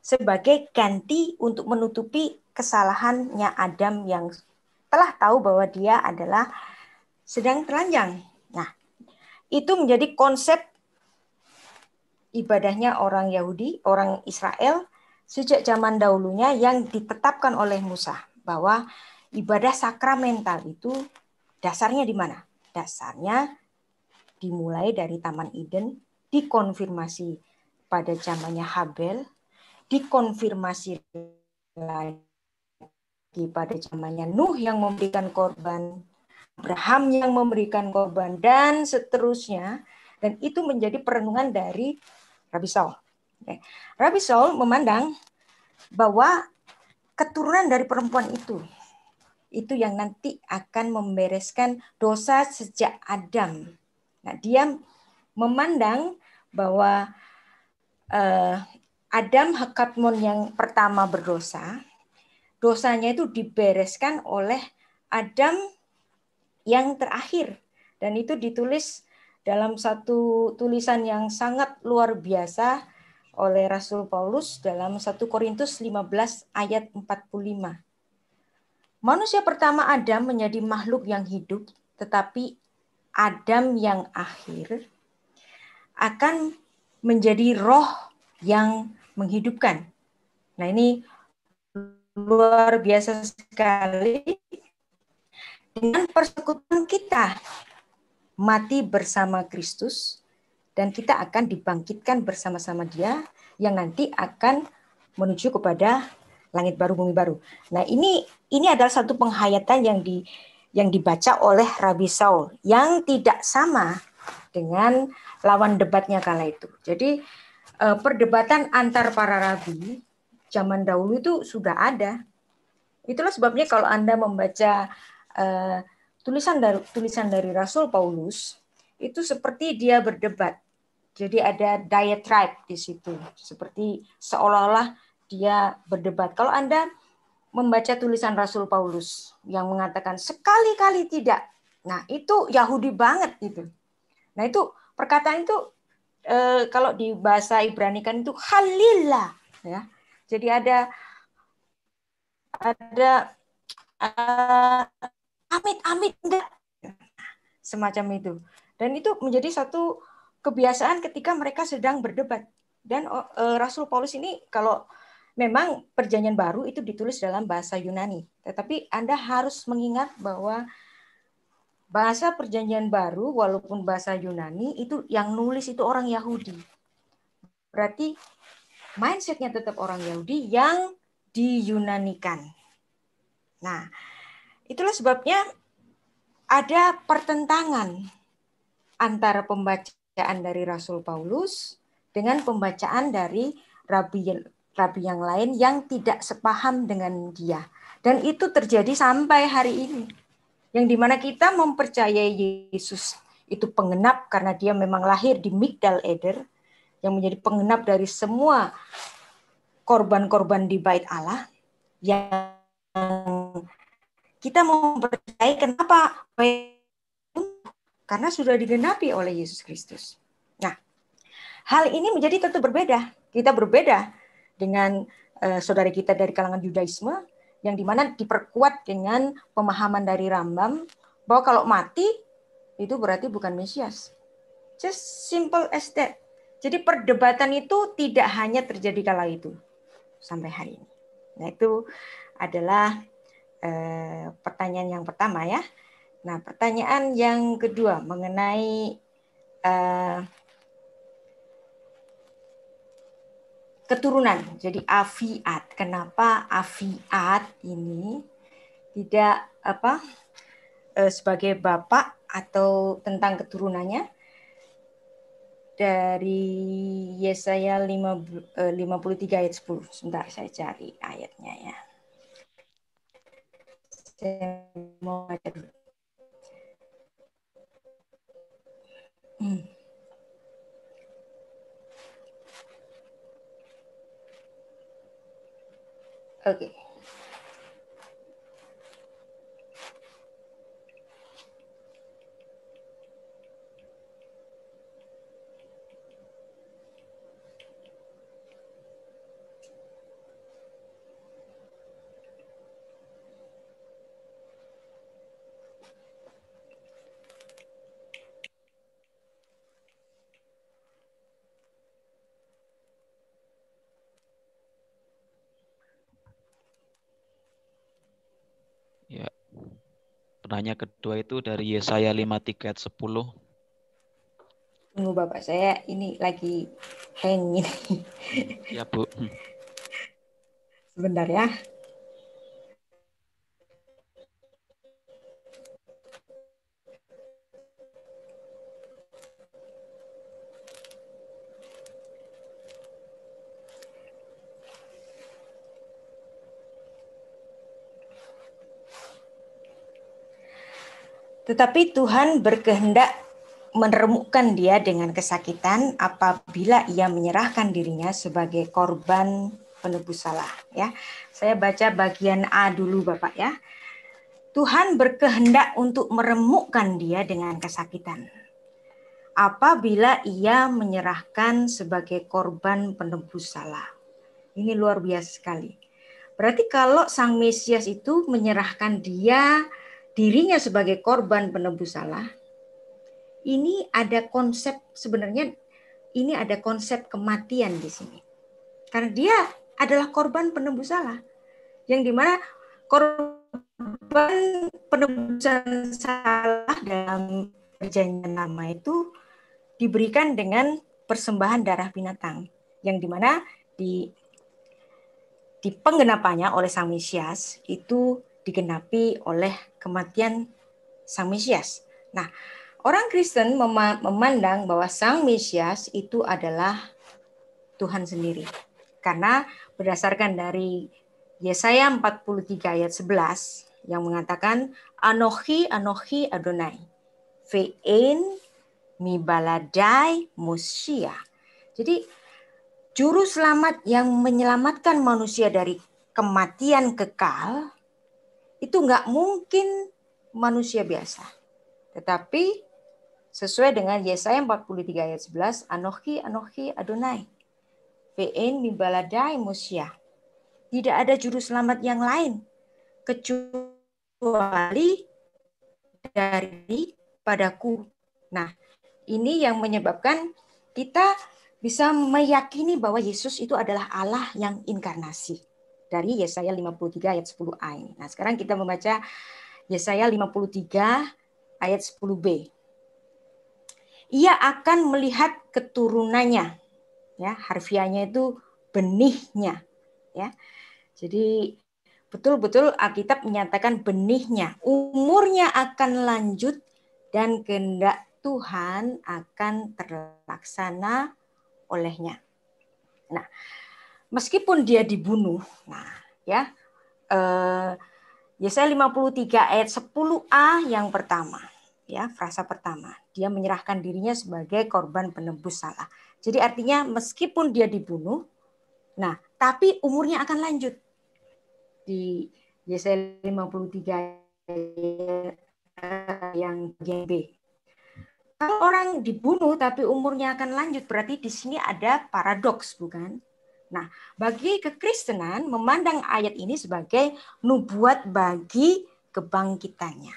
sebagai ganti untuk menutupi kesalahannya Adam yang telah tahu bahwa dia adalah sedang telanjang itu menjadi konsep ibadahnya orang Yahudi, orang Israel sejak zaman dahulunya yang ditetapkan oleh Musa bahwa ibadah sakramental itu dasarnya di mana? Dasarnya dimulai dari Taman Eden, dikonfirmasi pada zamannya Habel, dikonfirmasi lagi pada zamannya Nuh yang memberikan korban Abraham yang memberikan korban dan seterusnya dan itu menjadi perenungan dari Rabi Saul. Rabi Saul memandang bahwa keturunan dari perempuan itu itu yang nanti akan membereskan dosa sejak Adam. Nah, dia memandang bahwa eh, Adam Hakatmon yang pertama berdosa, dosanya itu dibereskan oleh Adam yang terakhir dan itu ditulis dalam satu tulisan yang sangat luar biasa oleh Rasul Paulus dalam 1 Korintus 15 ayat 45. Manusia pertama Adam menjadi makhluk yang hidup, tetapi Adam yang akhir akan menjadi roh yang menghidupkan. Nah, ini luar biasa sekali dengan persekutuan kita mati bersama Kristus dan kita akan dibangkitkan bersama-sama dia yang nanti akan menuju kepada langit baru bumi baru. Nah, ini ini adalah satu penghayatan yang di yang dibaca oleh Rabi Saul yang tidak sama dengan lawan debatnya kala itu. Jadi eh, perdebatan antar para rabi zaman dahulu itu sudah ada. Itulah sebabnya kalau Anda membaca Eh, tulisan dari tulisan dari Rasul Paulus itu seperti dia berdebat. Jadi ada diatribe di situ, seperti seolah-olah dia berdebat. Kalau Anda membaca tulisan Rasul Paulus yang mengatakan sekali-kali tidak. Nah, itu Yahudi banget itu. Nah, itu perkataan itu eh, kalau di bahasa Ibrani kan itu halilah ya. Jadi ada ada eh, amit amit enggak semacam itu dan itu menjadi satu kebiasaan ketika mereka sedang berdebat dan oh, e, Rasul Paulus ini kalau memang perjanjian baru itu ditulis dalam bahasa Yunani tetapi Anda harus mengingat bahwa bahasa perjanjian baru walaupun bahasa Yunani itu yang nulis itu orang Yahudi berarti mindsetnya tetap orang Yahudi yang diyunanikan nah Itulah sebabnya ada pertentangan antara pembacaan dari Rasul Paulus dengan pembacaan dari rabi rabi yang lain yang tidak sepaham dengan dia. Dan itu terjadi sampai hari ini. Yang dimana kita mempercayai Yesus itu pengenap karena dia memang lahir di Migdal Eder yang menjadi pengenap dari semua korban-korban di bait Allah yang kita mau mempercayai kenapa karena sudah digenapi oleh Yesus Kristus. Nah, hal ini menjadi tentu berbeda. Kita berbeda dengan uh, eh, saudara kita dari kalangan Yudaisme yang dimana diperkuat dengan pemahaman dari Rambam bahwa kalau mati itu berarti bukan Mesias. Just simple as that. Jadi perdebatan itu tidak hanya terjadi kala itu sampai hari ini. Nah itu adalah Eh, pertanyaan yang pertama ya. Nah, pertanyaan yang kedua mengenai eh, keturunan. Jadi afiat. Kenapa afiat ini tidak apa eh, sebagai bapak atau tentang keturunannya dari Yesaya 53 ayat 10. Sebentar saya cari ayatnya ya. modern. Mm. Okay. Penanya kedua itu dari Yesaya 53 ayat 10. Tunggu Bapak saya ini lagi hang ini. Ya Bu. Sebentar ya. Tetapi Tuhan berkehendak meneremukkan dia dengan kesakitan apabila ia menyerahkan dirinya sebagai korban penebus salah ya. Saya baca bagian A dulu Bapak ya. Tuhan berkehendak untuk meremukkan dia dengan kesakitan. Apabila ia menyerahkan sebagai korban penebus salah. Ini luar biasa sekali. Berarti kalau Sang Mesias itu menyerahkan dia dirinya sebagai korban penebus salah, ini ada konsep sebenarnya ini ada konsep kematian di sini. Karena dia adalah korban penebus salah. Yang dimana korban penebusan salah dalam perjanjian lama itu diberikan dengan persembahan darah binatang. Yang dimana di di penggenapannya oleh Sang Mesias itu digenapi oleh kematian Sang Mesias. Nah, orang Kristen memandang bahwa Sang Mesias itu adalah Tuhan sendiri. Karena berdasarkan dari Yesaya 43 ayat 11 yang mengatakan Anohi Anohi Adonai Ve'en Mibaladai Musia. Jadi juru selamat yang menyelamatkan manusia dari kematian kekal itu nggak mungkin manusia biasa. Tetapi sesuai dengan Yesaya 43 ayat 11, Anohi, Anohi, Adonai. Ve'en mimbaladai musya. Tidak ada juru selamat yang lain. Kecuali dari padaku. Nah, ini yang menyebabkan kita bisa meyakini bahwa Yesus itu adalah Allah yang inkarnasi dari Yesaya 53 ayat 10a Nah, sekarang kita membaca Yesaya 53 ayat 10b. Ia akan melihat keturunannya. Ya, harfiahnya itu benihnya, ya. Jadi betul-betul Alkitab menyatakan benihnya, umurnya akan lanjut dan kehendak Tuhan akan terlaksana olehnya. Nah, meskipun dia dibunuh. Nah, ya. Eh, Yesaya ya 53 ayat 10a yang pertama, ya, frasa pertama. Dia menyerahkan dirinya sebagai korban penebus salah. Jadi artinya meskipun dia dibunuh, nah, tapi umurnya akan lanjut. Di Yesaya ya 53 yang B. Kalau orang dibunuh tapi umurnya akan lanjut, berarti di sini ada paradoks, bukan? Nah, bagi kekristenan memandang ayat ini sebagai nubuat bagi kebangkitannya.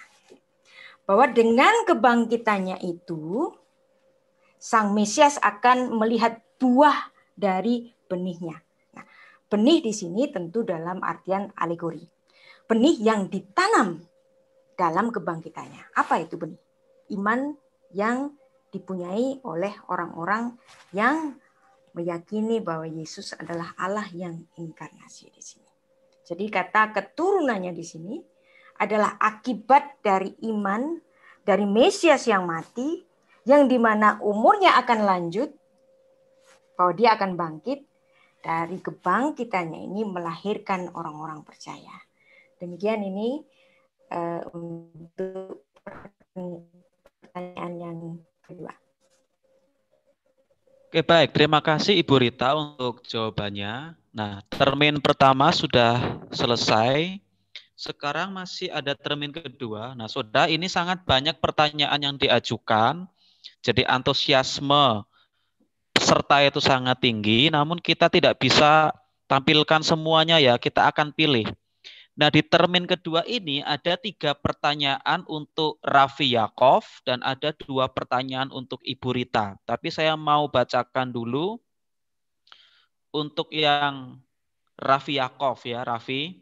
Bahwa dengan kebangkitannya itu Sang Mesias akan melihat buah dari benihnya. Nah, benih di sini tentu dalam artian alegori. Benih yang ditanam dalam kebangkitannya. Apa itu benih? Iman yang dipunyai oleh orang-orang yang meyakini bahwa Yesus adalah Allah yang inkarnasi di sini. Jadi kata keturunannya di sini adalah akibat dari iman dari Mesias yang mati yang dimana umurnya akan lanjut bahwa dia akan bangkit dari kebangkitannya ini melahirkan orang-orang percaya. Demikian ini uh, untuk pertanyaan yang kedua. Oke, baik. Terima kasih Ibu Rita untuk jawabannya. Nah, termin pertama sudah selesai. Sekarang masih ada termin kedua. Nah, sudah ini sangat banyak pertanyaan yang diajukan. Jadi antusiasme peserta itu sangat tinggi, namun kita tidak bisa tampilkan semuanya ya, kita akan pilih. Nah, di termin kedua ini ada tiga pertanyaan untuk Raffi Yakov dan ada dua pertanyaan untuk Ibu Rita. Tapi saya mau bacakan dulu untuk yang Raffi Yakov ya, Raffi.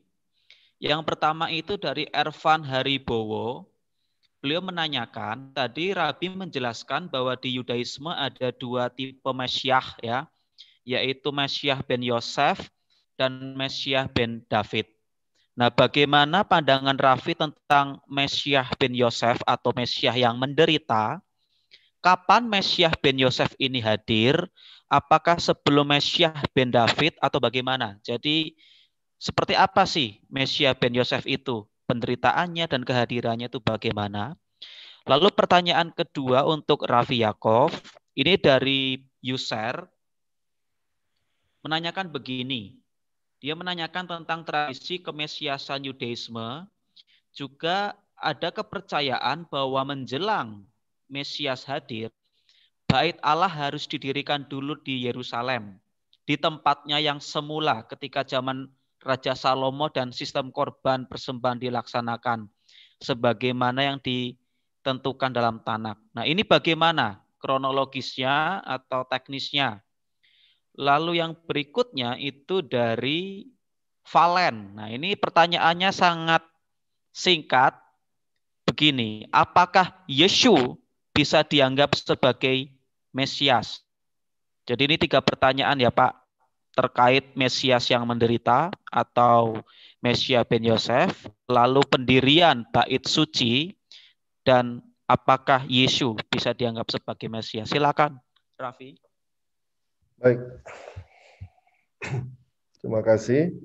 Yang pertama itu dari Ervan Haribowo. Beliau menanyakan, tadi Rabi menjelaskan bahwa di Yudaisme ada dua tipe Mesiah ya, yaitu Mesiah ben Yosef dan Mesiah ben David Nah, bagaimana pandangan Rafi tentang Mesiah bin Yosef atau Mesiah yang menderita? Kapan Mesiah bin Yosef ini hadir? Apakah sebelum Mesiah bin David atau bagaimana? Jadi seperti apa sih Mesiah bin Yosef itu? Penderitaannya dan kehadirannya itu bagaimana? Lalu pertanyaan kedua untuk Rafi Yakov, ini dari user menanyakan begini, dia menanyakan tentang tradisi kemesiasan Yudaisme, juga ada kepercayaan bahwa menjelang Mesias hadir, bait Allah harus didirikan dulu di Yerusalem, di tempatnya yang semula ketika zaman Raja Salomo dan sistem korban persembahan dilaksanakan sebagaimana yang ditentukan dalam tanah. Nah, ini bagaimana kronologisnya atau teknisnya? Lalu yang berikutnya itu dari Valen. Nah, ini pertanyaannya sangat singkat. Begini, apakah Yesus bisa dianggap sebagai Mesias? Jadi ini tiga pertanyaan ya Pak, terkait Mesias yang menderita atau Mesias ben Yosef, lalu pendirian bait suci, dan apakah Yesus bisa dianggap sebagai Mesias? Silakan, Raffi. Baik. Terima kasih.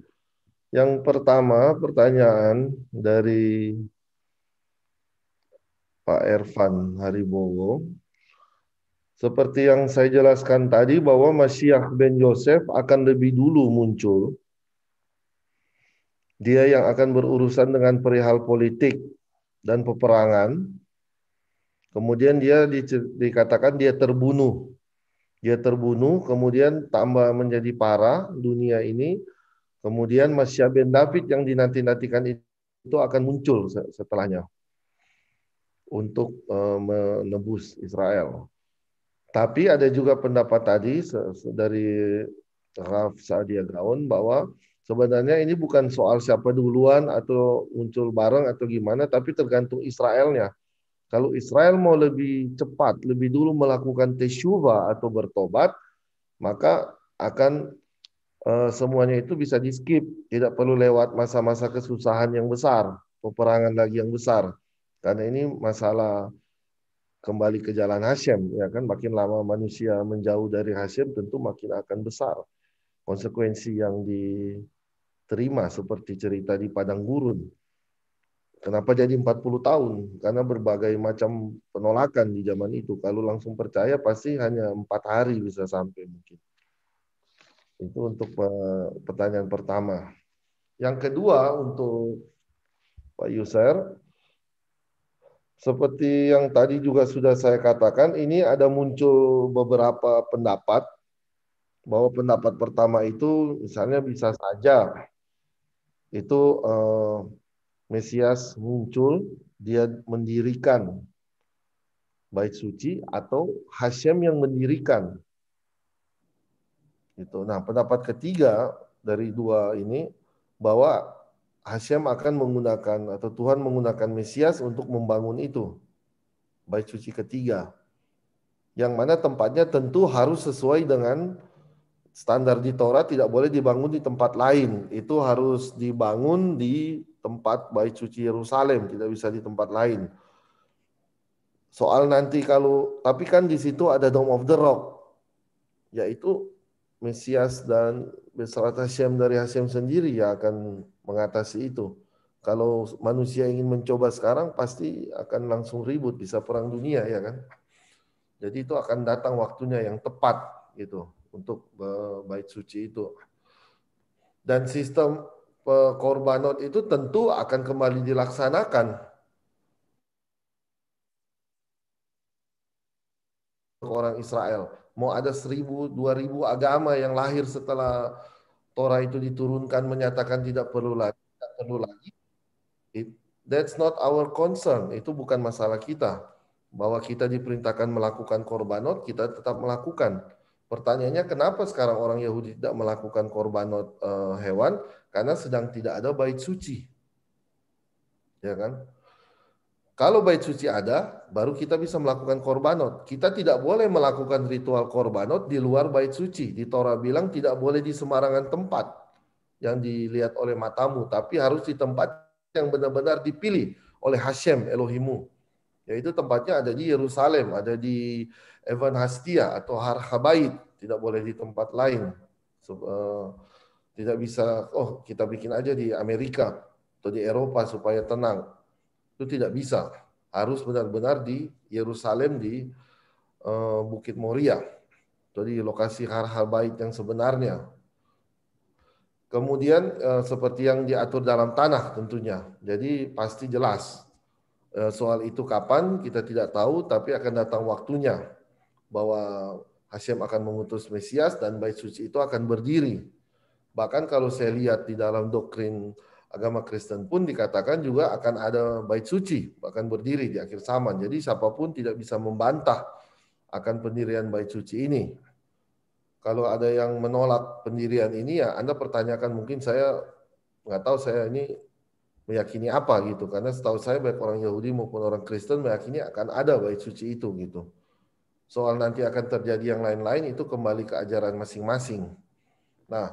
Yang pertama pertanyaan dari Pak Ervan Haribowo. Seperti yang saya jelaskan tadi bahwa Masyiah ben Yosef akan lebih dulu muncul. Dia yang akan berurusan dengan perihal politik dan peperangan. Kemudian dia dikatakan dia terbunuh dia terbunuh, kemudian tambah menjadi parah dunia ini, kemudian Masya bin David yang dinanti-nantikan itu akan muncul setelahnya untuk eh, menebus Israel. Tapi ada juga pendapat tadi dari Raf Saadia Gaon bahwa sebenarnya ini bukan soal siapa duluan atau muncul bareng atau gimana, tapi tergantung Israelnya. Kalau Israel mau lebih cepat, lebih dulu melakukan teshuva atau bertobat, maka akan uh, semuanya itu bisa di skip, tidak perlu lewat masa-masa kesusahan yang besar, peperangan lagi yang besar. Karena ini masalah kembali ke jalan Hashem, ya kan makin lama manusia menjauh dari Hashem tentu makin akan besar konsekuensi yang diterima seperti cerita di padang gurun Kenapa jadi 40 tahun? Karena berbagai macam penolakan di zaman itu. Kalau langsung percaya pasti hanya empat hari bisa sampai mungkin. Itu untuk eh, pertanyaan pertama. Yang kedua untuk Pak Yuser, seperti yang tadi juga sudah saya katakan, ini ada muncul beberapa pendapat bahwa pendapat pertama itu misalnya bisa saja itu eh, Mesias muncul, dia mendirikan bait suci atau Hashem yang mendirikan. Itu. Nah, pendapat ketiga dari dua ini bahwa Hashem akan menggunakan atau Tuhan menggunakan Mesias untuk membangun itu. Bait suci ketiga. Yang mana tempatnya tentu harus sesuai dengan standar di Taurat, tidak boleh dibangun di tempat lain. Itu harus dibangun di tempat baik suci Yerusalem, tidak bisa di tempat lain. Soal nanti kalau tapi kan di situ ada Dome of the Rock, yaitu Mesias dan Besarat Hashem dari Hashem sendiri yang akan mengatasi itu. Kalau manusia ingin mencoba sekarang pasti akan langsung ribut, bisa perang dunia ya kan. Jadi itu akan datang waktunya yang tepat gitu untuk eh, bait suci itu. Dan sistem korbanot itu tentu akan kembali dilaksanakan. Orang Israel. Mau ada seribu, dua ribu agama yang lahir setelah Torah itu diturunkan menyatakan tidak perlu lagi. Tidak perlu lagi. It, that's not our concern. Itu bukan masalah kita. Bahwa kita diperintahkan melakukan korbanot, kita tetap melakukan. Pertanyaannya kenapa sekarang orang Yahudi tidak melakukan korbanot uh, hewan? Karena sedang tidak ada bait suci. Ya kan? Kalau bait suci ada, baru kita bisa melakukan korbanot. Kita tidak boleh melakukan ritual korbanot di luar bait suci. Di Torah bilang tidak boleh di sembarangan tempat yang dilihat oleh matamu, tapi harus di tempat yang benar-benar dipilih oleh Hashem Elohimu. Yaitu tempatnya ada di Yerusalem, ada di Evan Hastia atau Har Habait, Tidak boleh di tempat lain. So, uh, tidak bisa, oh kita bikin aja di Amerika atau di Eropa supaya tenang. Itu tidak bisa. Harus benar-benar di Yerusalem, di uh, Bukit Moria. Atau di lokasi hal-hal Baik yang sebenarnya. Kemudian uh, seperti yang diatur dalam tanah tentunya. Jadi pasti jelas. Uh, soal itu kapan kita tidak tahu, tapi akan datang waktunya. Bahwa Hashem akan mengutus Mesias dan bait suci itu akan berdiri. Bahkan kalau saya lihat di dalam doktrin agama Kristen pun dikatakan juga akan ada bait suci, bahkan berdiri di akhir zaman. Jadi siapapun tidak bisa membantah akan pendirian bait suci ini. Kalau ada yang menolak pendirian ini ya Anda pertanyakan mungkin saya nggak tahu saya ini meyakini apa gitu karena setahu saya baik orang Yahudi maupun orang Kristen meyakini akan ada bait suci itu gitu. Soal nanti akan terjadi yang lain-lain itu kembali ke ajaran masing-masing. Nah,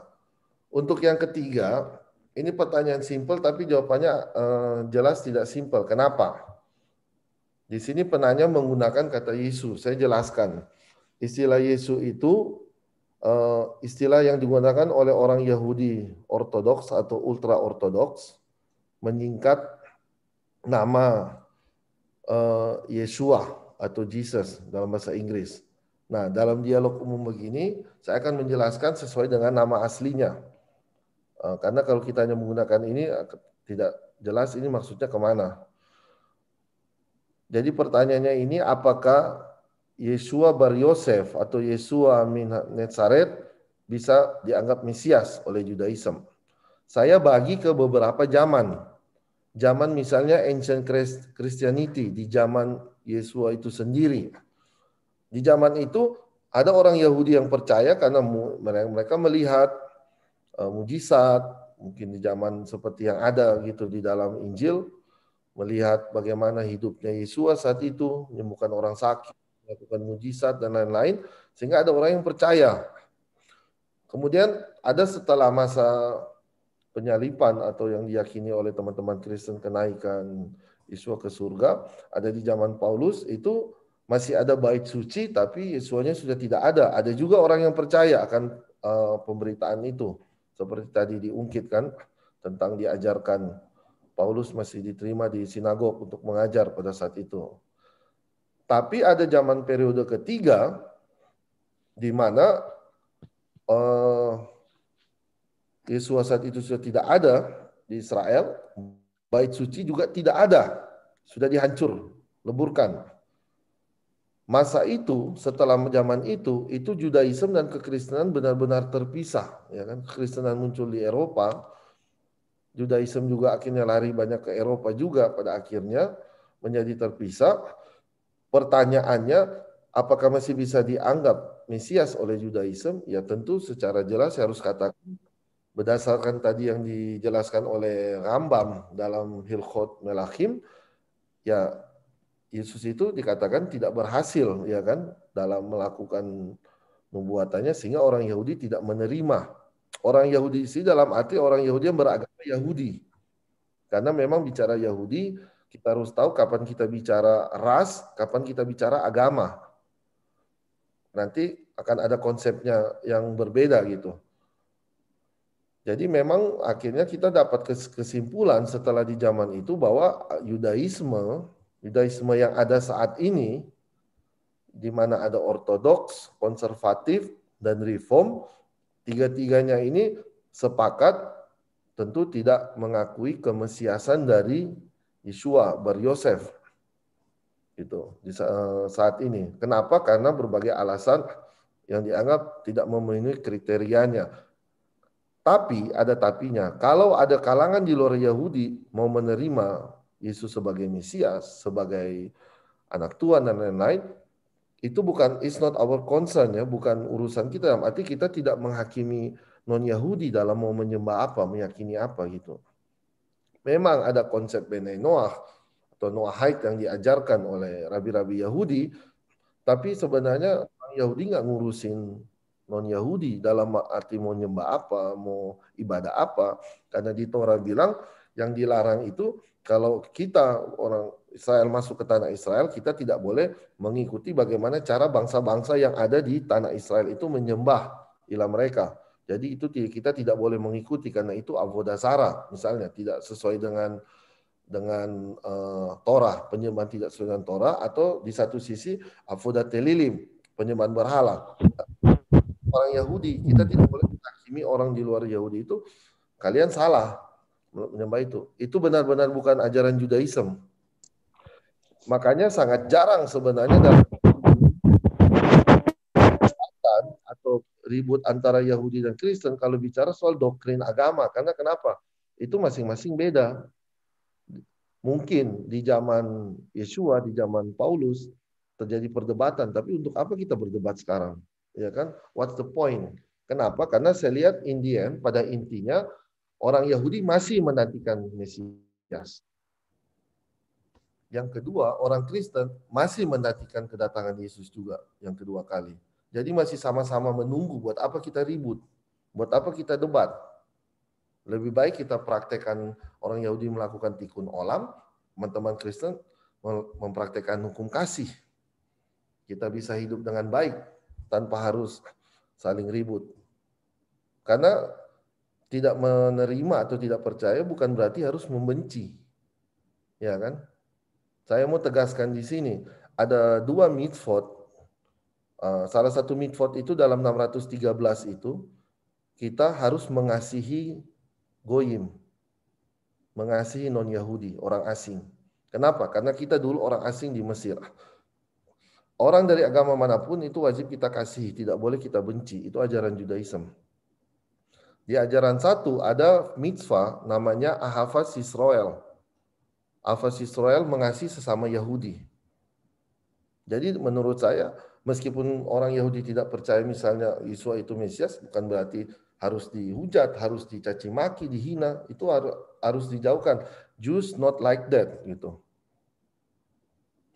untuk yang ketiga, ini pertanyaan simpel tapi jawabannya eh, jelas tidak simpel. Kenapa? Di sini penanya menggunakan kata Yesus. Saya jelaskan. Istilah Yesus itu eh, istilah yang digunakan oleh orang Yahudi ortodoks atau ultra ortodoks menyingkat nama eh, Yesua atau Jesus dalam bahasa Inggris. Nah, dalam dialog umum begini, saya akan menjelaskan sesuai dengan nama aslinya Eh, karena kalau kita hanya menggunakan ini eh, tidak jelas ini maksudnya kemana. Jadi pertanyaannya ini apakah Yesua bar Yosef atau Yesua min Netzaret bisa dianggap Mesias oleh Judaism? Saya bagi ke beberapa zaman. Zaman misalnya ancient Christianity di zaman Yesua itu sendiri. Di zaman itu ada orang Yahudi yang percaya karena mereka melihat Eh, mujizat, mungkin di zaman seperti yang ada gitu di dalam Injil, melihat bagaimana hidupnya Yesus saat itu, menyembuhkan orang sakit, melakukan mujizat dan lain-lain, sehingga ada orang yang percaya. Kemudian ada setelah masa penyalipan atau yang diyakini oleh teman-teman Kristen kenaikan Yesus ke surga, ada di zaman Paulus itu masih ada bait suci tapi Yesusnya sudah tidak ada. Ada juga orang yang percaya akan uh, pemberitaan itu. Seperti tadi diungkitkan tentang diajarkan Paulus masih diterima di sinagog untuk mengajar pada saat itu. Tapi ada zaman periode ketiga di mana eh, Yesus uh, saat itu sudah tidak ada di Israel, bait suci juga tidak ada, sudah dihancur, leburkan masa itu setelah zaman itu itu Judaism dan kekristenan benar-benar terpisah ya kan kekristenan muncul di Eropa Judaism juga akhirnya lari banyak ke Eropa juga pada akhirnya menjadi terpisah pertanyaannya apakah masih bisa dianggap Mesias oleh Judaism ya tentu secara jelas harus katakan berdasarkan tadi yang dijelaskan oleh Rambam dalam Hilchot Melachim ya Yesus itu dikatakan tidak berhasil ya kan dalam melakukan nubuatannya sehingga orang Yahudi tidak menerima. Orang Yahudi sih dalam arti orang Yahudi yang beragama Yahudi. Karena memang bicara Yahudi, kita harus tahu kapan kita bicara ras, kapan kita bicara agama. Nanti akan ada konsepnya yang berbeda gitu. Jadi memang akhirnya kita dapat kesimpulan setelah di zaman itu bahwa Yudaisme Yudaisme yang ada saat ini, di mana ada ortodoks, konservatif, dan reform, tiga-tiganya ini sepakat tentu tidak mengakui kemesiasan dari Yeshua bar Yosef itu di eh, saat ini. Kenapa? Karena berbagai alasan yang dianggap tidak memenuhi kriterianya. Tapi ada tapinya. Kalau ada kalangan di luar Yahudi mau menerima Yesus sebagai Mesias, sebagai anak Tuhan dan lain-lain, itu bukan is not our concern ya, bukan urusan kita. arti kita tidak menghakimi non Yahudi dalam mau menyembah apa, meyakini apa gitu. Memang ada konsep Bene Noah atau Noahite yang diajarkan oleh rabi-rabi Yahudi, tapi sebenarnya Yahudi nggak ngurusin non Yahudi dalam arti mau nyembah apa, mau ibadah apa, karena di Torah bilang yang dilarang itu kalau kita orang Israel masuk ke tanah Israel, kita tidak boleh mengikuti bagaimana cara bangsa-bangsa yang ada di tanah Israel itu menyembah ilah mereka. Jadi itu kita tidak boleh mengikuti karena itu avodah sara misalnya tidak sesuai dengan dengan uh, Torah, penyembahan tidak sesuai dengan Torah atau di satu sisi avodah telilim, penyembahan berhala. Orang Yahudi, kita tidak boleh menghakimi orang di luar Yahudi itu kalian salah menyembah itu. Itu benar-benar bukan ajaran Judaism. Makanya sangat jarang sebenarnya dalam atau ribut antara Yahudi dan Kristen kalau bicara soal doktrin agama. Karena kenapa? Itu masing-masing beda. Mungkin di zaman Yeshua, di zaman Paulus terjadi perdebatan, tapi untuk apa kita berdebat sekarang? Ya kan? What's the point? Kenapa? Karena saya lihat in pada intinya Orang Yahudi masih menantikan Mesias. Yang kedua, orang Kristen masih menantikan kedatangan Yesus juga yang kedua kali. Jadi masih sama-sama menunggu buat apa kita ribut, buat apa kita debat. Lebih baik kita praktekkan orang Yahudi melakukan tikun olam, teman-teman Kristen mempraktekkan hukum kasih. Kita bisa hidup dengan baik tanpa harus saling ribut. Karena tidak menerima atau tidak percaya bukan berarti harus membenci. Ya kan? Saya mau tegaskan di sini, ada dua mitzvot. Eh, salah satu mitzvot itu dalam 613 itu, kita harus mengasihi goyim. Mengasihi non-Yahudi, orang asing. Kenapa? Karena kita dulu orang asing di Mesir. Orang dari agama manapun itu wajib kita kasih, tidak boleh kita benci. Itu ajaran Judaism. Di ajaran satu ada mitzvah namanya ahavas Israel. ahavas Israel mengasihi sesama Yahudi. Jadi menurut saya meskipun orang Yahudi tidak percaya misalnya Yesua itu Mesias bukan berarti harus dihujat, harus dicaci maki, dihina, itu harus harus dijauhkan. Jews not like that gitu.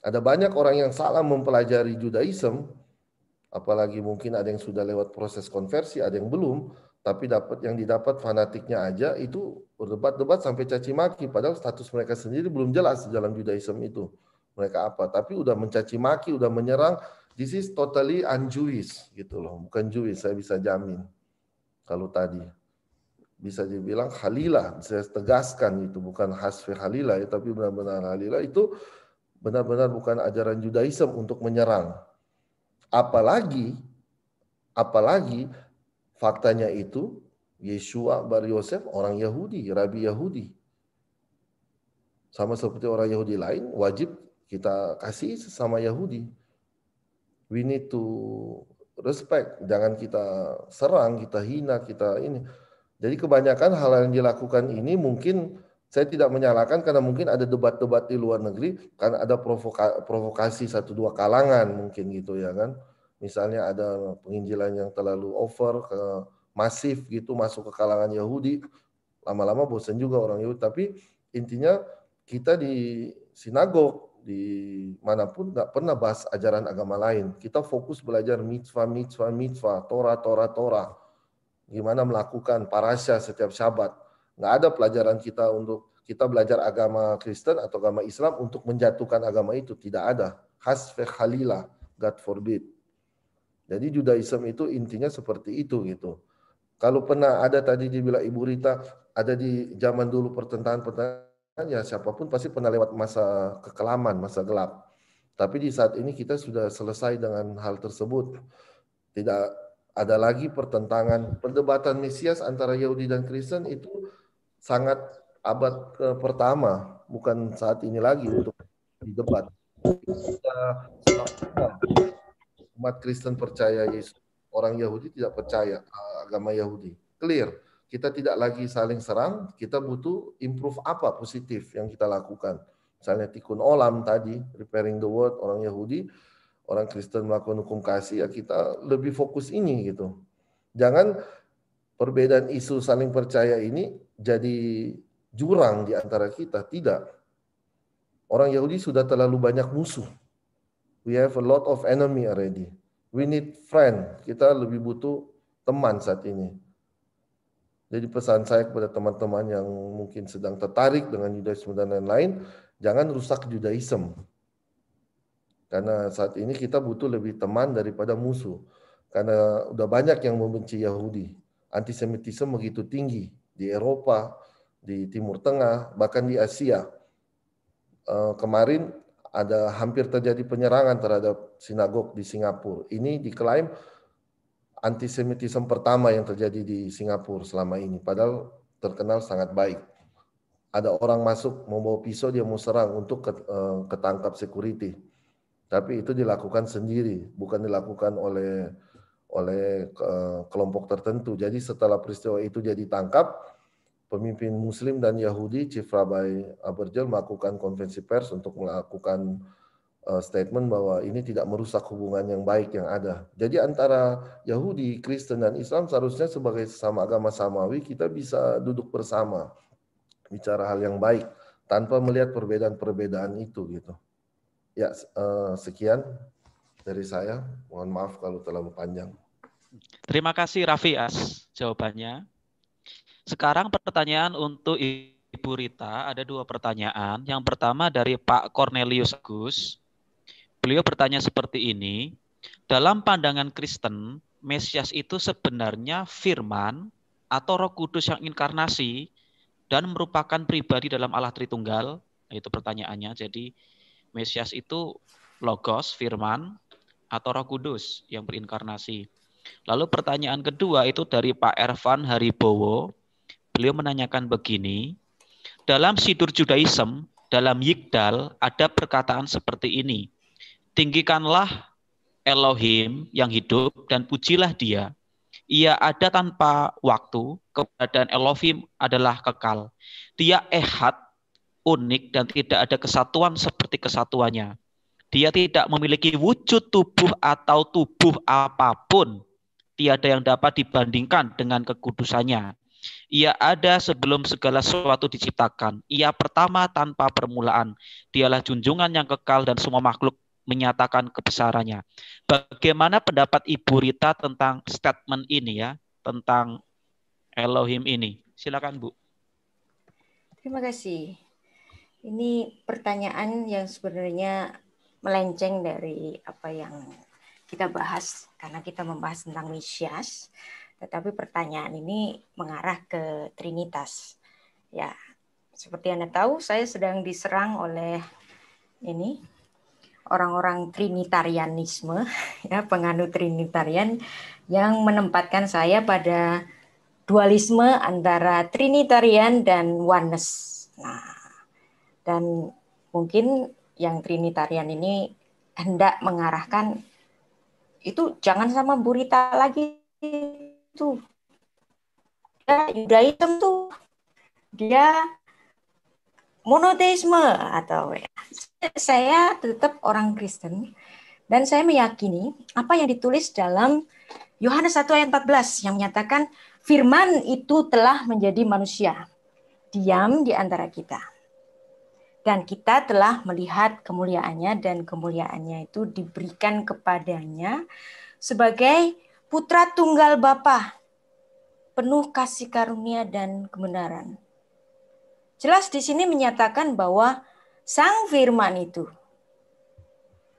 Ada banyak orang yang salah mempelajari Judaism, apalagi mungkin ada yang sudah lewat proses konversi, ada yang belum tapi dapat yang didapat fanatiknya aja itu berdebat-debat sampai caci maki padahal status mereka sendiri belum jelas di dalam Judaism itu mereka apa tapi udah mencaci maki udah menyerang this is totally unjuis gitu loh bukan Jewish saya bisa jamin kalau tadi bisa dibilang halilah saya tegaskan itu bukan hasfi halilah ya, tapi benar-benar halilah itu benar-benar bukan ajaran Judaism untuk menyerang apalagi apalagi Faktanya itu Yeshua bar Yosef orang Yahudi, rabi Yahudi. Sama seperti orang Yahudi lain, wajib kita kasih sesama Yahudi. We need to respect, jangan kita serang, kita hina, kita ini. Jadi kebanyakan hal yang dilakukan ini mungkin saya tidak menyalahkan karena mungkin ada debat-debat di luar negeri, karena ada provoka provokasi satu dua kalangan mungkin gitu ya kan misalnya ada penginjilan yang terlalu over ke masif gitu masuk ke kalangan Yahudi lama-lama bosan juga orang Yahudi tapi intinya kita di sinagog di manapun nggak pernah bahas ajaran agama lain kita fokus belajar mitzvah mitzvah mitzvah Torah Torah Torah gimana melakukan parasya setiap Syabat nggak ada pelajaran kita untuk kita belajar agama Kristen atau agama Islam untuk menjatuhkan agama itu tidak ada hasfe khalilah God forbid jadi Judaism itu intinya seperti itu gitu. Kalau pernah ada tadi dibilang Ibu Rita, ada di zaman dulu pertentangan-pertentangan, ya siapapun pasti pernah lewat masa kekelaman, masa gelap. Tapi di saat ini kita sudah selesai dengan hal tersebut. Tidak ada lagi pertentangan. Perdebatan Mesias antara Yahudi dan Kristen itu sangat abad ke pertama, bukan saat ini lagi untuk didebat. Kita umat Kristen percaya Yesus, orang Yahudi tidak percaya uh, agama Yahudi. Clear. Kita tidak lagi saling serang, kita butuh improve apa positif yang kita lakukan. Misalnya tikun olam tadi, repairing the world, orang Yahudi, orang Kristen melakukan hukum kasih, ya kita lebih fokus ini gitu. Jangan perbedaan isu saling percaya ini jadi jurang di antara kita. Tidak. Orang Yahudi sudah terlalu banyak musuh We have a lot of enemy already. We need friend. Kita lebih butuh teman saat ini. Jadi pesan saya kepada teman-teman yang mungkin sedang tertarik dengan Yudaisme dan lain-lain, jangan rusak Judaisme. Karena saat ini kita butuh lebih teman daripada musuh. Karena udah banyak yang membenci Yahudi. Antisemitisme begitu tinggi di Eropa, di Timur Tengah, bahkan di Asia. Eh, kemarin ada hampir terjadi penyerangan terhadap sinagog di Singapura. Ini diklaim antisemitisme pertama yang terjadi di Singapura selama ini, padahal terkenal sangat baik. Ada orang masuk membawa pisau dia mau serang untuk eh, ketangkap security. Tapi itu dilakukan sendiri, bukan dilakukan oleh oleh eh, kelompok tertentu. Jadi setelah peristiwa itu jadi tangkap pemimpin Muslim dan Yahudi Chief Rabbi Aberjel melakukan konvensi pers untuk melakukan eh, statement bahwa ini tidak merusak hubungan yang baik yang ada. Jadi antara Yahudi, Kristen, dan Islam seharusnya sebagai sesama agama samawi kita bisa duduk bersama, bicara hal yang baik tanpa melihat perbedaan-perbedaan itu gitu. Ya eh, sekian dari saya. Mohon maaf kalau terlalu panjang. Terima kasih Raffi As jawabannya. Sekarang pertanyaan untuk Ibu Rita, ada dua pertanyaan. Yang pertama dari Pak Cornelius Gus Beliau bertanya seperti ini, dalam pandangan Kristen, Mesias itu sebenarnya firman atau roh kudus yang inkarnasi dan merupakan pribadi dalam Allah Tritunggal? Nah, itu pertanyaannya. Jadi Mesias itu logos, firman, atau roh kudus yang berinkarnasi. Lalu pertanyaan kedua itu dari Pak Ervan Haribowo beliau menanyakan begini, dalam Sidur Judaism, dalam Yigdal ada perkataan seperti ini, tinggikanlah Elohim yang hidup dan pujilah dia. Ia ada tanpa waktu, keberadaan Elohim adalah kekal. Dia ehad, unik dan tidak ada kesatuan seperti kesatuannya. Dia tidak memiliki wujud tubuh atau tubuh apapun. Tiada yang dapat dibandingkan dengan kekudusannya. Ia ada sebelum segala sesuatu diciptakan. Ia pertama tanpa permulaan. Dialah junjungan yang kekal dan semua makhluk menyatakan kebesarannya. Bagaimana pendapat Ibu Rita tentang statement ini ya, tentang Elohim ini? Silakan Bu. Terima kasih. Ini pertanyaan yang sebenarnya melenceng dari apa yang kita bahas karena kita membahas tentang Mesias. Tetapi pertanyaan ini mengarah ke Trinitas. Ya, seperti Anda tahu, saya sedang diserang oleh ini orang-orang trinitarianisme, ya penganut trinitarian yang menempatkan saya pada dualisme antara trinitarian dan oneness. Nah, dan mungkin yang trinitarian ini hendak mengarahkan itu jangan sama burita lagi tuh dia Yudaism tuh dia monoteisme atau ya. saya tetap orang Kristen dan saya meyakini apa yang ditulis dalam Yohanes 1 ayat 14 yang menyatakan firman itu telah menjadi manusia diam di antara kita dan kita telah melihat kemuliaannya dan kemuliaannya itu diberikan kepadanya sebagai putra tunggal Bapa, penuh kasih karunia dan kebenaran. Jelas di sini menyatakan bahwa Sang Firman itu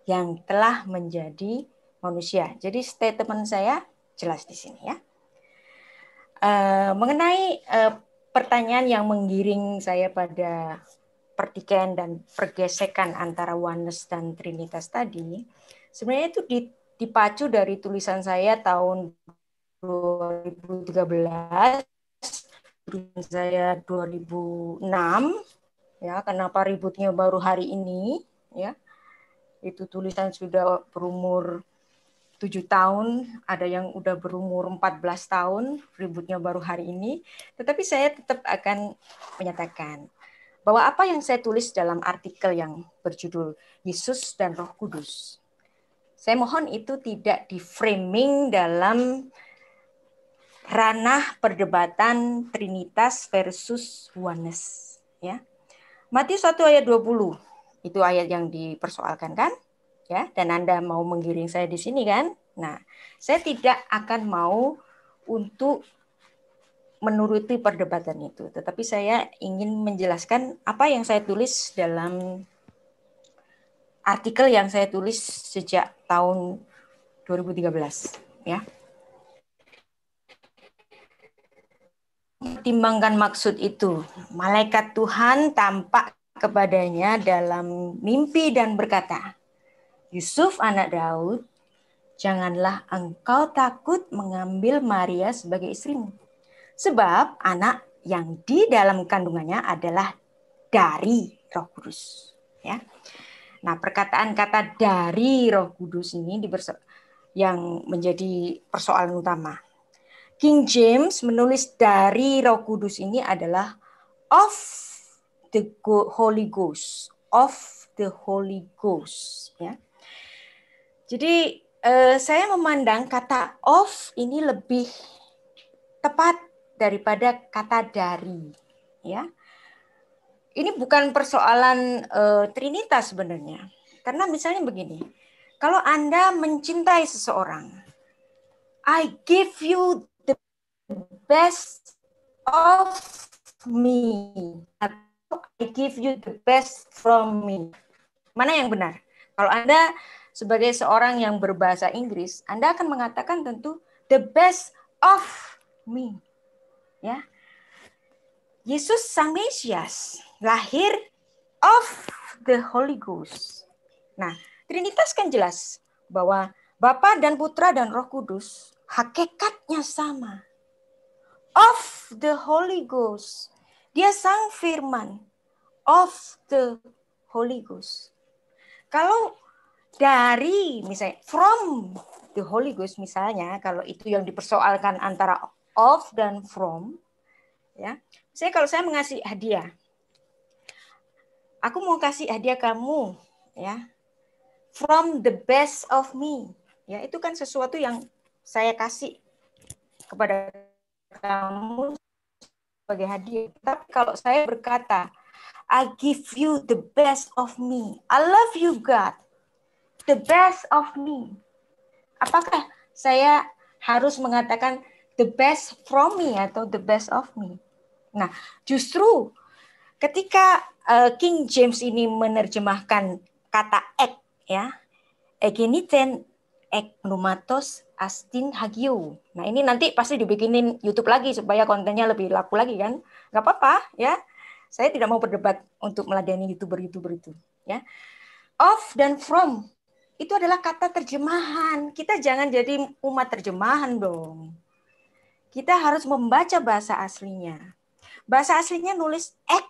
yang telah menjadi manusia. Jadi statement saya jelas di sini ya. E, mengenai e, pertanyaan yang menggiring saya pada pertikaian dan pergesekan antara oneness dan trinitas tadi, sebenarnya itu di, dipacu dari tulisan saya tahun 2013, tulisan saya 2006, ya kenapa ributnya baru hari ini, ya itu tulisan sudah berumur tujuh tahun, ada yang udah berumur 14 tahun, ributnya baru hari ini. Tetapi saya tetap akan menyatakan bahwa apa yang saya tulis dalam artikel yang berjudul Yesus dan Roh Kudus saya mohon itu tidak di-framing dalam ranah perdebatan Trinitas versus Oneness. Ya. Matius 1 ayat 20, itu ayat yang dipersoalkan kan? Ya, dan Anda mau menggiring saya di sini kan? Nah, saya tidak akan mau untuk menuruti perdebatan itu, tetapi saya ingin menjelaskan apa yang saya tulis dalam artikel yang saya tulis sejak tahun 2013 ya. Pertimbangkan maksud itu. Malaikat Tuhan tampak kepadanya dalam mimpi dan berkata, "Yusuf anak Daud, janganlah engkau takut mengambil Maria sebagai istrimu, sebab anak yang di dalam kandungannya adalah dari Roh Kudus." Ya. Nah, perkataan kata dari Roh Kudus ini yang menjadi persoalan utama. King James menulis dari Roh Kudus ini adalah of the Holy Ghost, of the Holy Ghost, ya. Jadi eh, saya memandang kata of ini lebih tepat daripada kata dari, ya ini bukan persoalan uh, trinitas sebenarnya. Karena misalnya begini, kalau Anda mencintai seseorang, I give you the best of me. I give you the best from me. Mana yang benar? Kalau Anda sebagai seorang yang berbahasa Inggris, Anda akan mengatakan tentu the best of me. Ya. Yesus Sang Mesias lahir of the Holy Ghost. Nah, Trinitas kan jelas bahwa Bapa dan Putra dan Roh Kudus hakikatnya sama. Of the Holy Ghost. Dia sang firman. Of the Holy Ghost. Kalau dari misalnya from the Holy Ghost misalnya kalau itu yang dipersoalkan antara of dan from ya. Saya kalau saya mengasih hadiah Aku mau kasih hadiah kamu, ya. From the best of me. Ya, itu kan sesuatu yang saya kasih kepada kamu sebagai hadiah. Tapi kalau saya berkata, I give you the best of me. I love you God. The best of me. Apakah saya harus mengatakan the best from me atau the best of me? Nah, justru ketika uh, King James ini menerjemahkan kata ek ya egeniten ek numatos astin hagio. Nah ini nanti pasti dibikinin YouTube lagi supaya kontennya lebih laku lagi kan? Gak apa-apa ya. Saya tidak mau berdebat untuk meladeni youtuber-youtuber itu ya. Of dan from itu adalah kata terjemahan. Kita jangan jadi umat terjemahan dong. Kita harus membaca bahasa aslinya. Bahasa aslinya nulis ek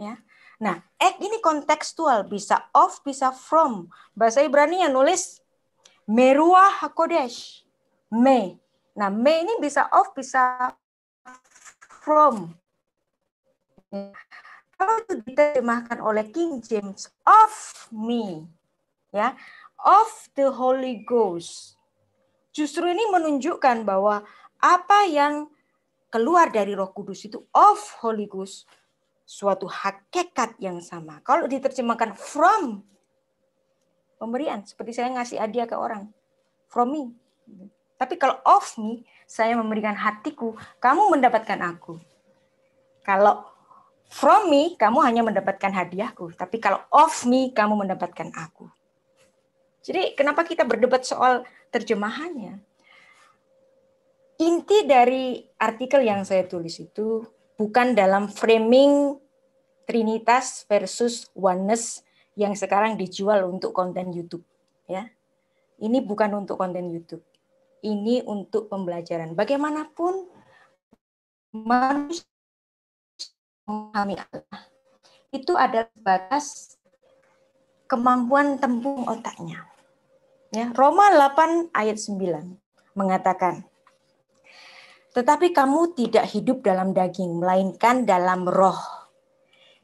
ya. Nah, ek ini kontekstual, bisa of, bisa from. Bahasa Ibrani yang nulis Meruah Hakodesh. Me. Nah, me ini bisa of, bisa from. Ya. Kalau itu diterjemahkan oleh King James, of me. Ya, of the Holy Ghost. Justru ini menunjukkan bahwa apa yang keluar dari Roh Kudus itu of Holy Ghost suatu hakikat yang sama. Kalau diterjemahkan from pemberian, seperti saya ngasih hadiah ke orang, from me. Tapi kalau of me, saya memberikan hatiku, kamu mendapatkan aku. Kalau from me, kamu hanya mendapatkan hadiahku. Tapi kalau of me, kamu mendapatkan aku. Jadi kenapa kita berdebat soal terjemahannya? Inti dari artikel yang saya tulis itu bukan dalam framing trinitas versus oneness yang sekarang dijual untuk konten YouTube ya. Ini bukan untuk konten YouTube. Ini untuk pembelajaran. Bagaimanapun manusia itu adalah batas kemampuan tempung otaknya. Ya, Roma 8 ayat 9 mengatakan, tetapi kamu tidak hidup dalam daging, melainkan dalam roh.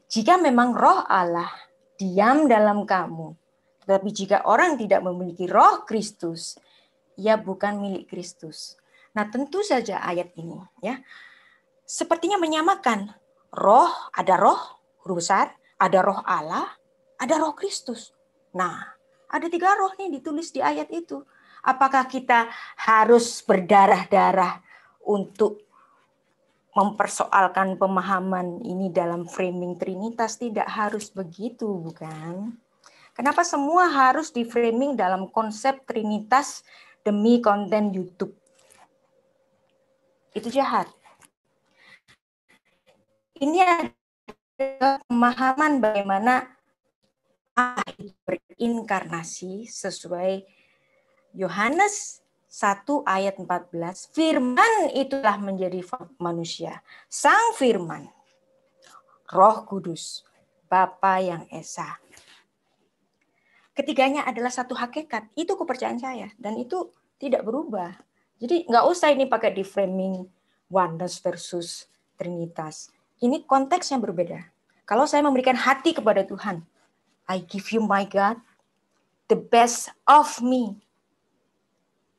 Jika memang roh Allah diam dalam kamu, tetapi jika orang tidak memiliki roh Kristus, ia bukan milik Kristus. Nah, tentu saja ayat ini ya. Sepertinya menyamakan roh, ada roh huruf besar, ada roh Allah, ada roh Kristus. Nah, ada tiga roh nih ditulis di ayat itu. Apakah kita harus berdarah-darah untuk mempersoalkan pemahaman ini dalam framing Trinitas tidak harus begitu, bukan? Kenapa semua harus di framing dalam konsep Trinitas demi konten YouTube? Itu jahat. Ini adalah pemahaman bagaimana Allah berinkarnasi sesuai Yohanes 1 ayat 14, firman itulah menjadi manusia. Sang firman, roh kudus, Bapa yang Esa. Ketiganya adalah satu hakikat. Itu kepercayaan saya. Dan itu tidak berubah. Jadi nggak usah ini pakai di framing oneness versus trinitas. Ini konteksnya berbeda. Kalau saya memberikan hati kepada Tuhan, I give you my God, the best of me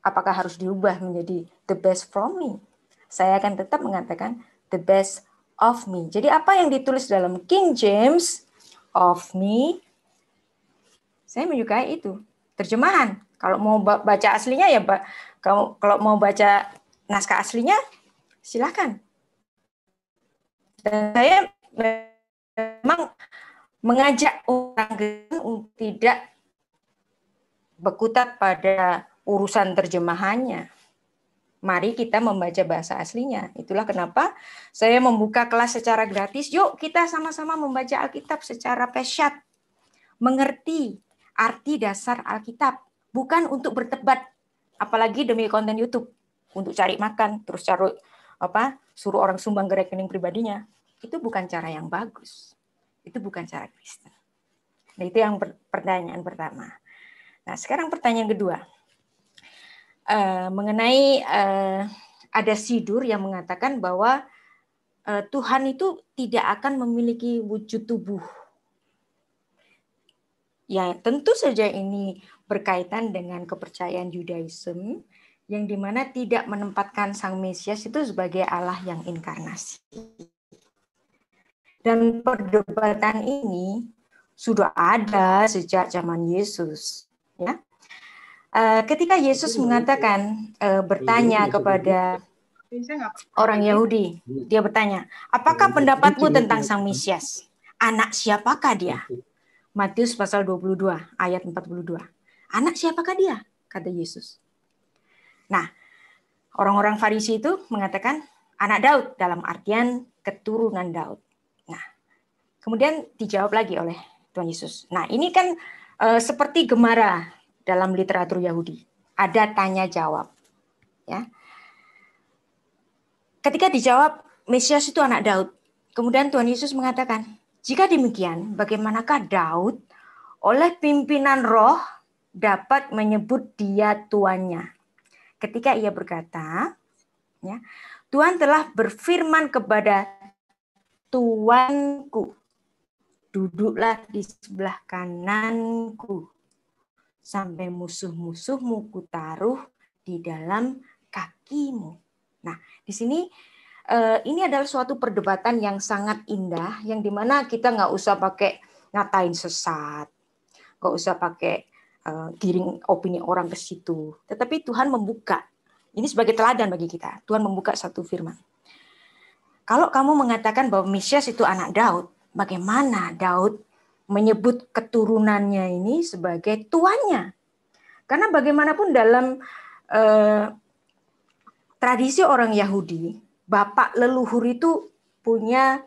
apakah harus diubah menjadi the best from me? Saya akan tetap mengatakan the best of me. Jadi apa yang ditulis dalam King James of me, saya menyukai itu. Terjemahan. Kalau mau baca aslinya ya, kalau kalau mau baca naskah aslinya, silakan. Dan saya memang mengajak orang untuk tidak berkutat pada urusan terjemahannya. Mari kita membaca bahasa aslinya. Itulah kenapa saya membuka kelas secara gratis. Yuk kita sama-sama membaca Alkitab secara pesat, Mengerti arti dasar Alkitab. Bukan untuk bertebat. Apalagi demi konten YouTube. Untuk cari makan. Terus cari apa suruh orang sumbang ke rekening pribadinya. Itu bukan cara yang bagus. Itu bukan cara Kristen. Nah, itu yang pertanyaan pertama. Nah, sekarang pertanyaan kedua Eh, mengenai uh, ada sidur yang mengatakan bahwa uh, Tuhan itu tidak akan memiliki wujud tubuh. Ya, tentu saja ini berkaitan dengan kepercayaan Yudaisme yang dimana tidak menempatkan Sang Mesias itu sebagai Allah yang inkarnasi. Dan perdebatan ini sudah ada sejak zaman Yesus, ya. Eh, ketika Yesus mengatakan uh, bertanya iya, iya, kepada orang Yahudi, dia bertanya, "Apakah pendapatmu tentang Sang Mesias? Anak siapakah dia?" Matius pasal 22 ayat 42. "Anak siapakah dia?" kata Yesus. Nah, orang-orang Farisi itu mengatakan anak Daud dalam artian keturunan Daud. Nah, kemudian dijawab lagi oleh Tuhan Yesus. Nah, ini kan e, seperti gemara dalam literatur Yahudi. Ada tanya jawab. Ya. Ketika dijawab Mesias itu anak Daud, kemudian Tuhan Yesus mengatakan, "Jika demikian, bagaimanakah Daud oleh pimpinan roh dapat menyebut dia tuannya?" Ketika ia berkata, ya, Tuhan telah berfirman kepada tuanku, duduklah di sebelah kananku sampai musuh-musuhmu kutaruh di dalam kakimu. Nah, di sini eh, ini adalah suatu perdebatan yang sangat indah, yang dimana kita nggak usah pakai ngatain sesat, nggak usah pakai eh, giring opini orang ke situ. Tetapi Tuhan membuka. Ini sebagai teladan bagi kita. Tuhan membuka satu firman. Kalau kamu mengatakan bahwa Mesias itu anak Daud, bagaimana Daud menyebut keturunannya ini sebagai tuannya. Karena bagaimanapun dalam eh, tradisi orang Yahudi, bapak leluhur itu punya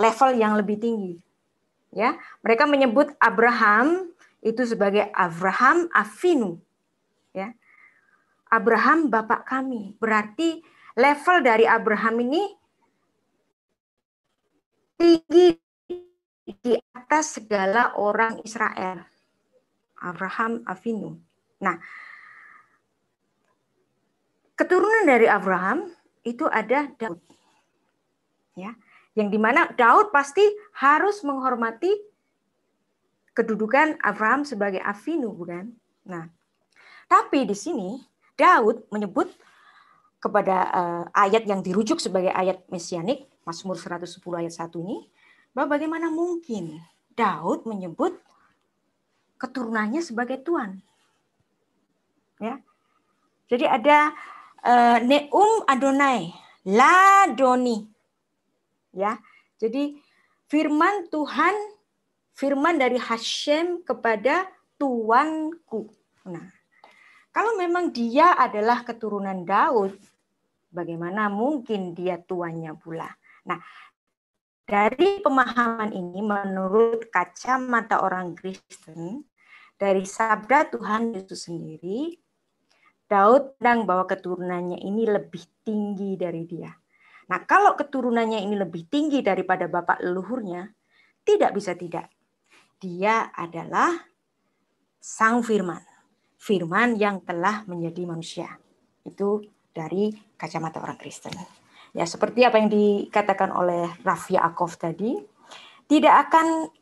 level yang lebih tinggi. Ya, mereka menyebut Abraham itu sebagai Abraham Avinu. Ya. Abraham bapak kami. Berarti level dari Abraham ini tinggi di atas segala orang Israel. Abraham Avinu. Nah, keturunan dari Abraham itu ada Daud. Ya, yang dimana Daud pasti harus menghormati kedudukan Abraham sebagai Avinu, bukan? Nah, tapi di sini Daud menyebut kepada uh, ayat yang dirujuk sebagai ayat mesianik, Mazmur 110 ayat 1 ini, bahwa bagaimana mungkin Daud menyebut keturunannya sebagai tuan? Ya. Jadi ada uh, Neum Adonai, la doni Ya. Jadi firman Tuhan firman dari Hashem kepada tuanku. Nah, kalau memang dia adalah keturunan Daud, bagaimana mungkin dia tuannya pula? Nah, dari pemahaman ini, menurut kacamata orang Kristen, dari sabda Tuhan Yesus sendiri, Daud sedang bahwa keturunannya ini lebih tinggi dari dia. Nah, kalau keturunannya ini lebih tinggi daripada bapak leluhurnya, tidak bisa tidak. Dia adalah sang firman. Firman yang telah menjadi manusia. Itu dari kacamata orang Kristen. Ya, seperti apa yang dikatakan oleh Rafia Akov tadi, tidak akan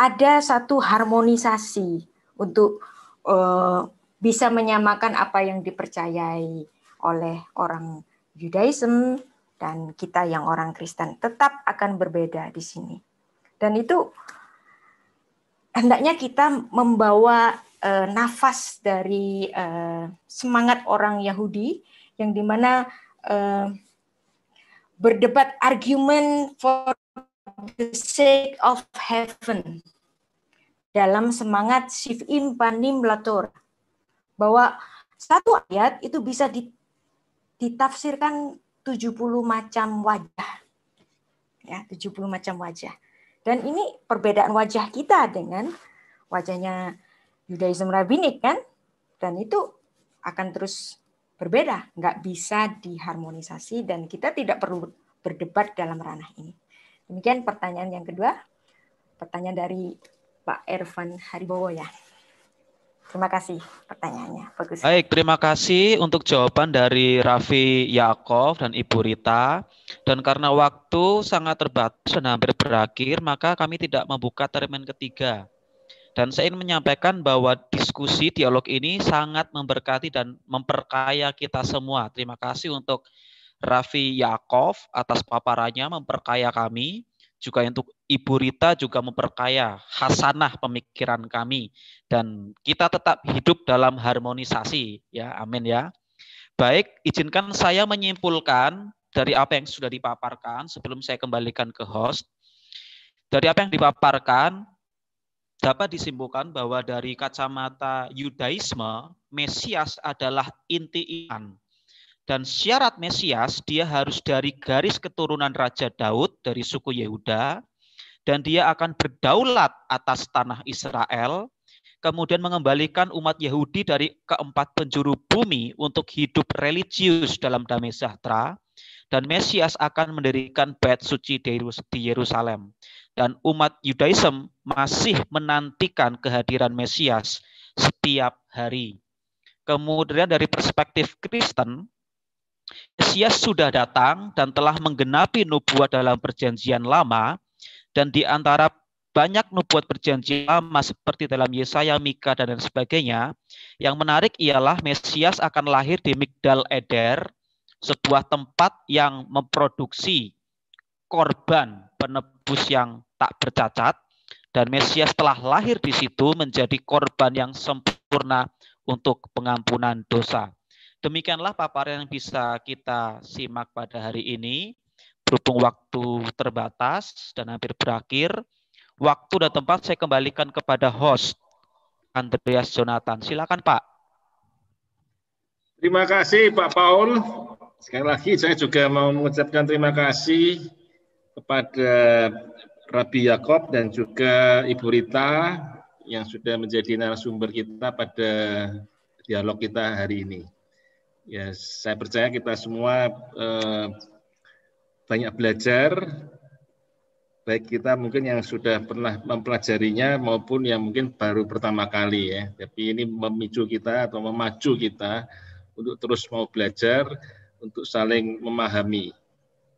ada satu harmonisasi untuk uh, bisa menyamakan apa yang dipercayai oleh orang Judaism dan kita yang orang Kristen tetap akan berbeda di sini. Dan itu hendaknya kita membawa eh, nafas dari eh, semangat orang Yahudi yang dimana berdebat argumen for the sake of heaven dalam semangat in panim lator bahwa satu ayat itu bisa ditafsirkan 70 macam wajah. Ya, 70 macam wajah. Dan ini perbedaan wajah kita dengan wajahnya yudaisme rabbinik kan? Dan itu akan terus berbeda, nggak bisa diharmonisasi dan kita tidak perlu berdebat dalam ranah ini. Demikian pertanyaan yang kedua, pertanyaan dari Pak Ervan Haribowo ya. Terima kasih pertanyaannya. Bagus. Baik, terima kasih untuk jawaban dari Raffi Yakov dan Ibu Rita. Dan karena waktu sangat terbatas dan hampir berakhir, maka kami tidak membuka termin ketiga. Dan saya ingin menyampaikan bahwa diskusi dialog ini sangat memberkati dan memperkaya kita semua. Terima kasih untuk Raffi Yakov atas paparannya memperkaya kami. Juga untuk Ibu Rita juga memperkaya hasanah pemikiran kami. Dan kita tetap hidup dalam harmonisasi. ya Amin ya. Baik, izinkan saya menyimpulkan dari apa yang sudah dipaparkan sebelum saya kembalikan ke host. Dari apa yang dipaparkan, dapat disimpulkan bahwa dari kacamata Yudaisme, Mesias adalah inti iman. Dan syarat Mesias, dia harus dari garis keturunan Raja Daud dari suku Yehuda, dan dia akan berdaulat atas tanah Israel, kemudian mengembalikan umat Yahudi dari keempat penjuru bumi untuk hidup religius dalam damai sejahtera, dan Mesias akan mendirikan bait suci di Yerusalem dan umat Yudaism masih menantikan kehadiran Mesias setiap hari. Kemudian dari perspektif Kristen, Mesias sudah datang dan telah menggenapi nubuat dalam perjanjian lama dan di antara banyak nubuat perjanjian lama seperti dalam Yesaya, Mika, dan lain sebagainya. Yang menarik ialah Mesias akan lahir di Migdal Eder, sebuah tempat yang memproduksi korban penebus yang tak bercacat dan Mesias telah lahir di situ menjadi korban yang sempurna untuk pengampunan dosa. Demikianlah paparan yang bisa kita simak pada hari ini. Berhubung waktu terbatas dan hampir berakhir, waktu dan tempat saya kembalikan kepada host Andreas Jonathan. Silakan Pak. Terima kasih Pak Paul. Sekali lagi saya juga mau mengucapkan terima kasih kepada Rabi Yakob dan juga Ibu Rita yang sudah menjadi narasumber kita pada dialog kita hari ini. Ya, saya percaya kita semua eh, banyak belajar, baik kita mungkin yang sudah pernah mempelajarinya maupun yang mungkin baru pertama kali ya. Tapi ini memicu kita atau memacu kita untuk terus mau belajar, untuk saling memahami.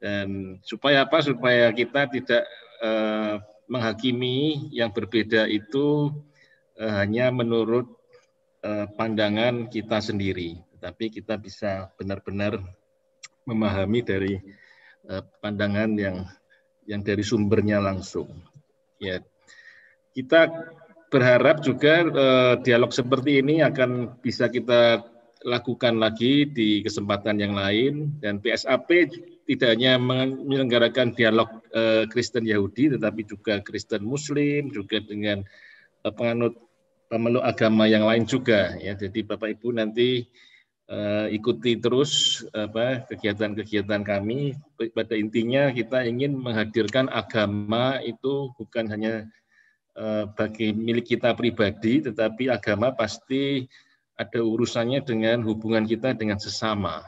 Dan supaya apa? Supaya kita tidak uh, menghakimi yang berbeda itu uh, hanya menurut uh, pandangan kita sendiri, tapi kita bisa benar-benar memahami dari uh, pandangan yang yang dari sumbernya langsung. Ya, kita berharap juga uh, dialog seperti ini akan bisa kita lakukan lagi di kesempatan yang lain dan PSAP tidak hanya menyelenggarakan dialog eh, Kristen Yahudi, tetapi juga Kristen Muslim, juga dengan eh, penganut pemeluk agama yang lain juga. Ya, jadi Bapak Ibu nanti uh, ikuti terus kegiatan-kegiatan kami. Pada intinya kita ingin menghadirkan agama itu bukan hanya uh, bagi milik kita pribadi, tetapi agama pasti ada urusannya dengan hubungan kita dengan sesama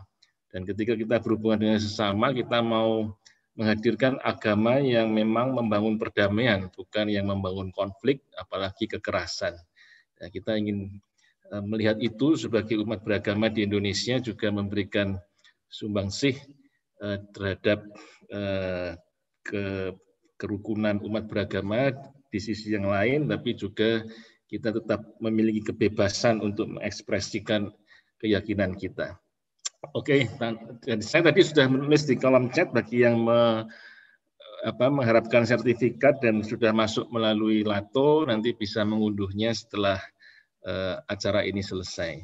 dan ketika kita berhubungan dengan sesama, kita mau menghadirkan agama yang memang membangun perdamaian, bukan yang membangun konflik, apalagi kekerasan. Nah, kita ingin eh, melihat itu sebagai umat beragama di Indonesia juga memberikan sumbangsih eh, terhadap eh, ke kerukunan umat beragama di sisi yang lain, tapi juga kita tetap memiliki kebebasan untuk mengekspresikan keyakinan kita. Oke, okay. Nah, saya tadi sudah menulis di kolom chat bagi yang me, apa, mengharapkan sertifikat dan sudah masuk melalui Lato, nanti bisa mengunduhnya setelah uh, acara ini selesai.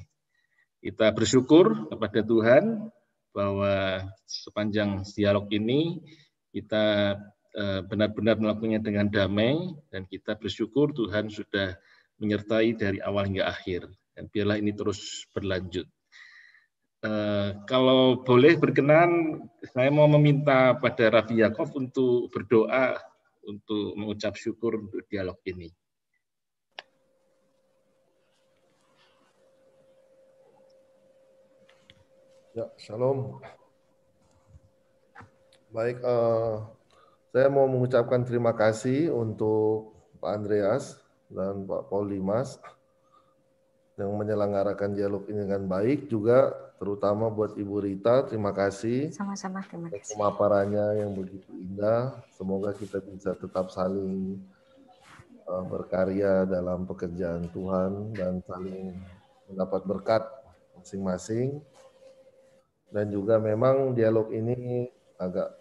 Kita bersyukur kepada Tuhan bahwa sepanjang dialog ini kita eh, benar-benar melakukannya dengan damai dan kita bersyukur Tuhan sudah menyertai dari awal hingga akhir dan biarlah ini terus berlanjut. Eh, kalau boleh berkenan, saya mau meminta pada Rafi Yaakov untuk berdoa untuk mengucap syukur untuk dialog ini. Ya, shalom. Baik, uh, saya mau mengucapkan terima kasih untuk Pak Andreas dan Pak Paul Limas yang menyelenggarakan dialog ini dengan baik juga terutama buat Ibu Rita. Terima kasih. Sama-sama, terima kasih. Pemaparannya yang begitu indah. Semoga kita bisa tetap saling eh, berkarya dalam pekerjaan Tuhan dan saling mendapat berkat masing-masing. Dan juga memang dialog ini agak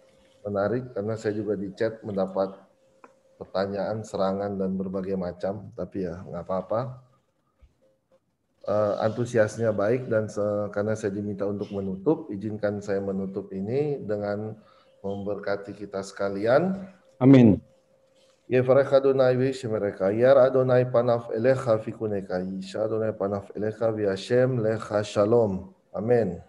menarik karena saya juga di chat mendapat pertanyaan, serangan dan berbagai macam. Tapi ya nggak apa-apa uh, antusiasnya baik dan se- karena saya diminta untuk menutup, izinkan saya menutup ini dengan memberkati kita sekalian. Amin. Yefarek ya, Adonai ve'ishemereka, yar Adonai panaf elecha fikuneka, yishadonai ya, panaf elecha vi'ashem lecha shalom. Amin.